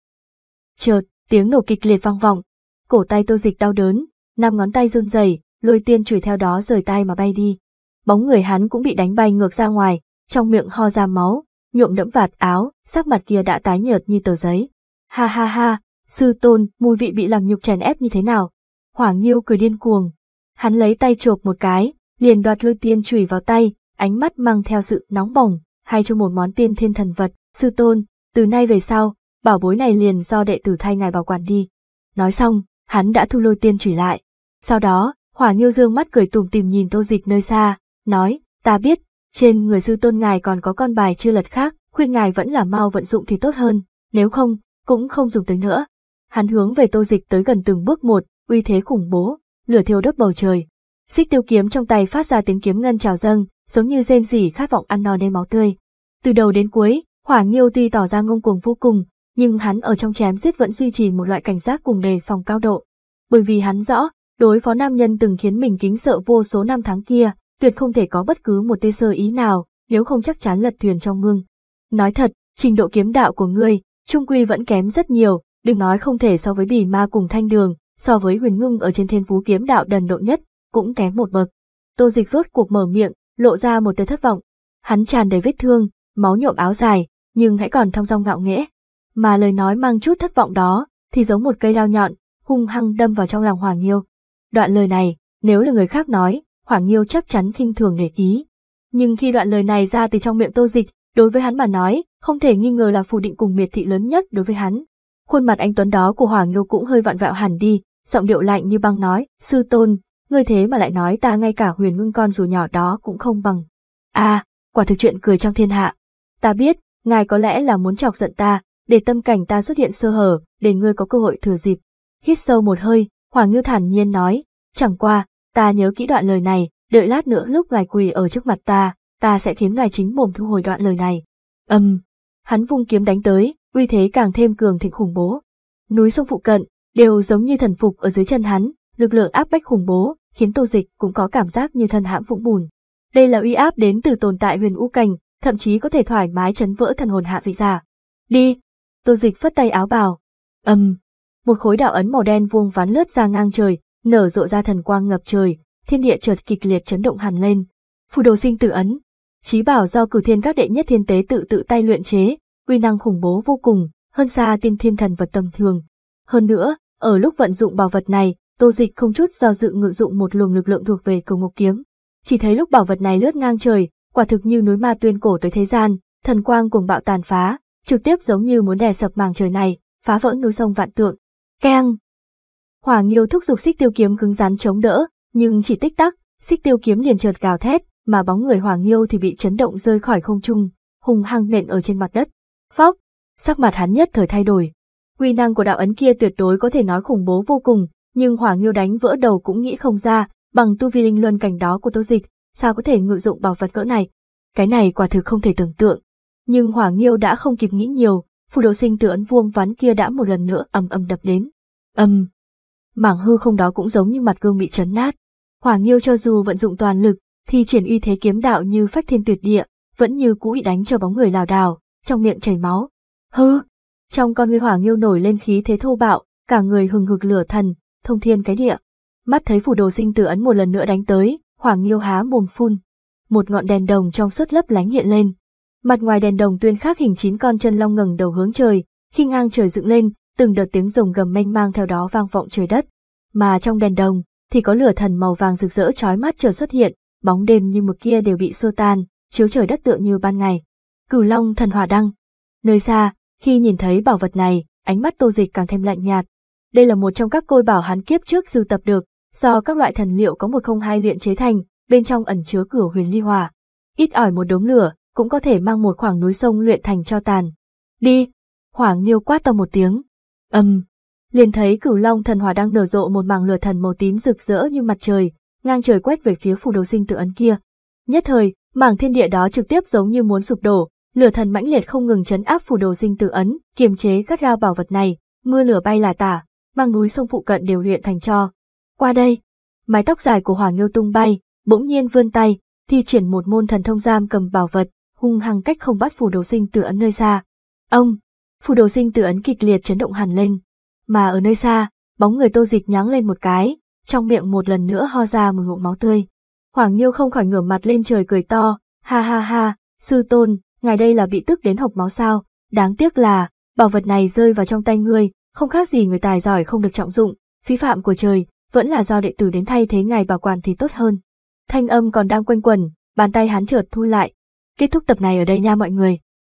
Chợt, tiếng nổ kịch liệt vang vọng. Cổ tay Tô Dịch đau đớn, năm ngón tay run rẩy, lôi tiên chửi theo đó rời tay mà bay đi. Bóng người hắn cũng bị đánh bay ngược ra ngoài, trong miệng ho ra máu, nhuộm đẫm vạt áo, sắc mặt kia đã tái nhợt như tờ giấy. Ha ha ha, sư tôn, mùi vị bị làm nhục chèn ép như thế nào? Hoàng Nhiêu cười điên cuồng. Hắn lấy tay chộp một cái, liền đoạt lôi tiên chùy vào tay, ánh mắt mang theo sự nóng bỏng, hay cho một món tiên thiên thần vật, sư tôn, từ nay về sau, bảo bối này liền do đệ tử thay ngài bảo quản đi. Nói xong, hắn đã thu lôi tiên chùy lại. Sau đó, Hỏa Nhiêu dương mắt cười tủm tìm nhìn Tô Dịch nơi xa, nói, ta biết, trên người sư tôn ngài còn có con bài chưa lật khác, khuyên ngài vẫn là mau vận dụng thì tốt hơn, nếu không, cũng không dùng tới nữa. Hắn hướng về Tô Dịch tới gần từng bước một, uy thế khủng bố, lửa thiêu đốt bầu trời. Xích tiêu kiếm trong tay phát ra tiếng kiếm ngân trào dâng, giống như rên rỉ khát vọng ăn no đến máu tươi. Từ đầu đến cuối, Hỏa Nghiêu tuy tỏ ra ngông cuồng vô cùng, nhưng hắn ở trong chém giết vẫn duy trì một loại cảnh giác cùng đề phòng cao độ. Bởi vì hắn rõ, Đối phó nam nhân từng khiến mình kính sợ vô số năm tháng kia, tuyệt không thể có bất cứ một tê sơ ý nào, nếu không chắc chắn lật thuyền trong mương. Nói thật, trình độ kiếm đạo của ngươi, trung quy vẫn kém rất nhiều, đừng nói không thể so với bỉ ma cùng thanh đường, so với huyền ngưng ở trên thiên phú kiếm đạo đần độ nhất, cũng kém một bậc. Tô dịch rốt cuộc mở miệng, lộ ra một tia thất vọng. Hắn tràn đầy vết thương, máu nhộm áo dài, nhưng hãy còn thong dong ngạo nghễ. Mà lời nói mang chút thất vọng đó, thì giống một cây đao nhọn, hung hăng đâm vào trong lòng Hoàng nhiêu Đoạn lời này, nếu là người khác nói, Hoàng Nhiêu chắc chắn khinh thường để ý. Nhưng khi đoạn lời này ra từ trong miệng Tô Dịch, đối với hắn mà nói, không thể nghi ngờ là phủ định cùng miệt thị lớn nhất đối với hắn. Khuôn mặt anh Tuấn đó của Hoàng Nhiêu cũng hơi vặn vẹo hẳn đi, giọng điệu lạnh như băng nói, sư tôn, người thế mà lại nói ta ngay cả huyền ngưng con dù nhỏ đó cũng không bằng. a à, quả thực chuyện cười trong thiên hạ. Ta biết, ngài có lẽ là muốn chọc giận ta, để tâm cảnh ta xuất hiện sơ hở, để ngươi có cơ hội thừa dịp. Hít sâu một hơi, Hoàng Ngưu thản nhiên nói, Chẳng qua, ta nhớ kỹ đoạn lời này, đợi lát nữa lúc ngài quỳ ở trước mặt ta, ta sẽ khiến ngài chính mồm thu hồi đoạn lời này. Âm! Um, hắn vung kiếm đánh tới, uy thế càng thêm cường thịnh khủng bố. Núi sông phụ cận, đều giống như thần phục ở dưới chân hắn, lực lượng áp bách khủng bố, khiến tô dịch cũng có cảm giác như thân hãm vũng bùn. Đây là uy áp đến từ tồn tại huyền u cảnh, thậm chí có thể thoải mái chấn vỡ thần hồn hạ vị giả. Đi! Tô dịch phất tay áo bào. Âm! Um, một khối đạo ấn màu đen vuông vắn lướt ra ngang trời, nở rộ ra thần quang ngập trời, thiên địa chợt kịch liệt chấn động hẳn lên. Phù đồ sinh tử ấn, trí bảo do cử thiên các đệ nhất thiên tế tự tự tay luyện chế, quy năng khủng bố vô cùng, hơn xa tiên thiên thần vật tầm thường. Hơn nữa, ở lúc vận dụng bảo vật này, Tô Dịch không chút do dự ngự dụng một luồng lực lượng thuộc về Cầu Ngục kiếm. Chỉ thấy lúc bảo vật này lướt ngang trời, quả thực như núi ma tuyên cổ tới thế gian, thần quang cuồng bạo tàn phá, trực tiếp giống như muốn đè sập màng trời này, phá vỡ núi sông vạn tượng. Keng! Hỏa Nghiêu thúc giục xích tiêu kiếm cứng rắn chống đỡ, nhưng chỉ tích tắc, xích tiêu kiếm liền chợt gào thét, mà bóng người Hỏa Nghiêu thì bị chấn động rơi khỏi không trung, hùng hăng nện ở trên mặt đất. Phốc, sắc mặt hắn nhất thời thay đổi. Quy năng của đạo ấn kia tuyệt đối có thể nói khủng bố vô cùng, nhưng Hỏa Nghiêu đánh vỡ đầu cũng nghĩ không ra, bằng tu vi linh luân cảnh đó của Tô Dịch, sao có thể ngự dụng bảo vật cỡ này? Cái này quả thực không thể tưởng tượng. Nhưng Hỏa Nghiêu đã không kịp nghĩ nhiều, phù đồ sinh từ ấn vuông ván kia đã một lần nữa ầm ầm đập đến. Ầm, um, mảng hư không đó cũng giống như mặt gương bị chấn nát. Hoàng Nghiêu cho dù vận dụng toàn lực, thì triển uy thế kiếm đạo như phách thiên tuyệt địa, vẫn như cũ bị đánh cho bóng người lào đảo, trong miệng chảy máu. Hư! Trong con người Hoàng Nghiêu nổi lên khí thế thô bạo, cả người hừng hực lửa thần, thông thiên cái địa. Mắt thấy phủ đồ sinh tử ấn một lần nữa đánh tới, Hoàng Nghiêu há mồm phun. Một ngọn đèn đồng trong suốt lấp lánh hiện lên. Mặt ngoài đèn đồng tuyên khắc hình chín con chân long ngẩng đầu hướng trời, khi ngang trời dựng lên, từng đợt tiếng rồng gầm mênh mang theo đó vang vọng trời đất, mà trong đèn đồng thì có lửa thần màu vàng rực rỡ chói mắt chờ xuất hiện, bóng đêm như mực kia đều bị xua tan, chiếu trời đất tựa như ban ngày. Cửu Long thần Hòa đăng. Nơi xa, khi nhìn thấy bảo vật này, ánh mắt Tô Dịch càng thêm lạnh nhạt. Đây là một trong các côi bảo hắn kiếp trước sưu tập được, do các loại thần liệu có một không hai luyện chế thành, bên trong ẩn chứa cửa huyền ly Hòa. Ít ỏi một đống lửa, cũng có thể mang một khoảng núi sông luyện thành cho tàn. Đi! Hoàng Nhiêu quát to một tiếng, Âm, liền thấy cửu long thần hỏa đang nở rộ một mảng lửa thần màu tím rực rỡ như mặt trời, ngang trời quét về phía phù đồ sinh tự ấn kia. Nhất thời, mảng thiên địa đó trực tiếp giống như muốn sụp đổ, lửa thần mãnh liệt không ngừng chấn áp phù đồ sinh tự ấn, kiềm chế gắt gao bảo vật này, mưa lửa bay là tả, mang núi sông phụ cận đều luyện thành cho. Qua đây, mái tóc dài của Hỏa Nghiêu tung bay, bỗng nhiên vươn tay, thi triển một môn thần thông giam cầm bảo vật, hung hăng cách không bắt phù đồ sinh tự ấn nơi xa. Ông, phù đồ sinh tử ấn kịch liệt chấn động hẳn lên. Mà ở nơi xa, bóng người tô dịch nháng lên một cái, trong miệng một lần nữa ho ra một ngụm máu tươi. Hoàng Nhiêu không khỏi ngửa mặt lên trời cười to, ha ha ha, sư tôn, ngài đây là bị tức đến hộc máu sao, đáng tiếc là, bảo vật này rơi vào trong tay ngươi, không khác gì người tài giỏi không được trọng dụng, phí phạm của trời, vẫn là do đệ tử đến thay thế ngài bảo quản thì tốt hơn. Thanh âm còn đang quanh quẩn, bàn tay hắn trượt thu lại. Kết thúc tập này ở đây nha mọi người.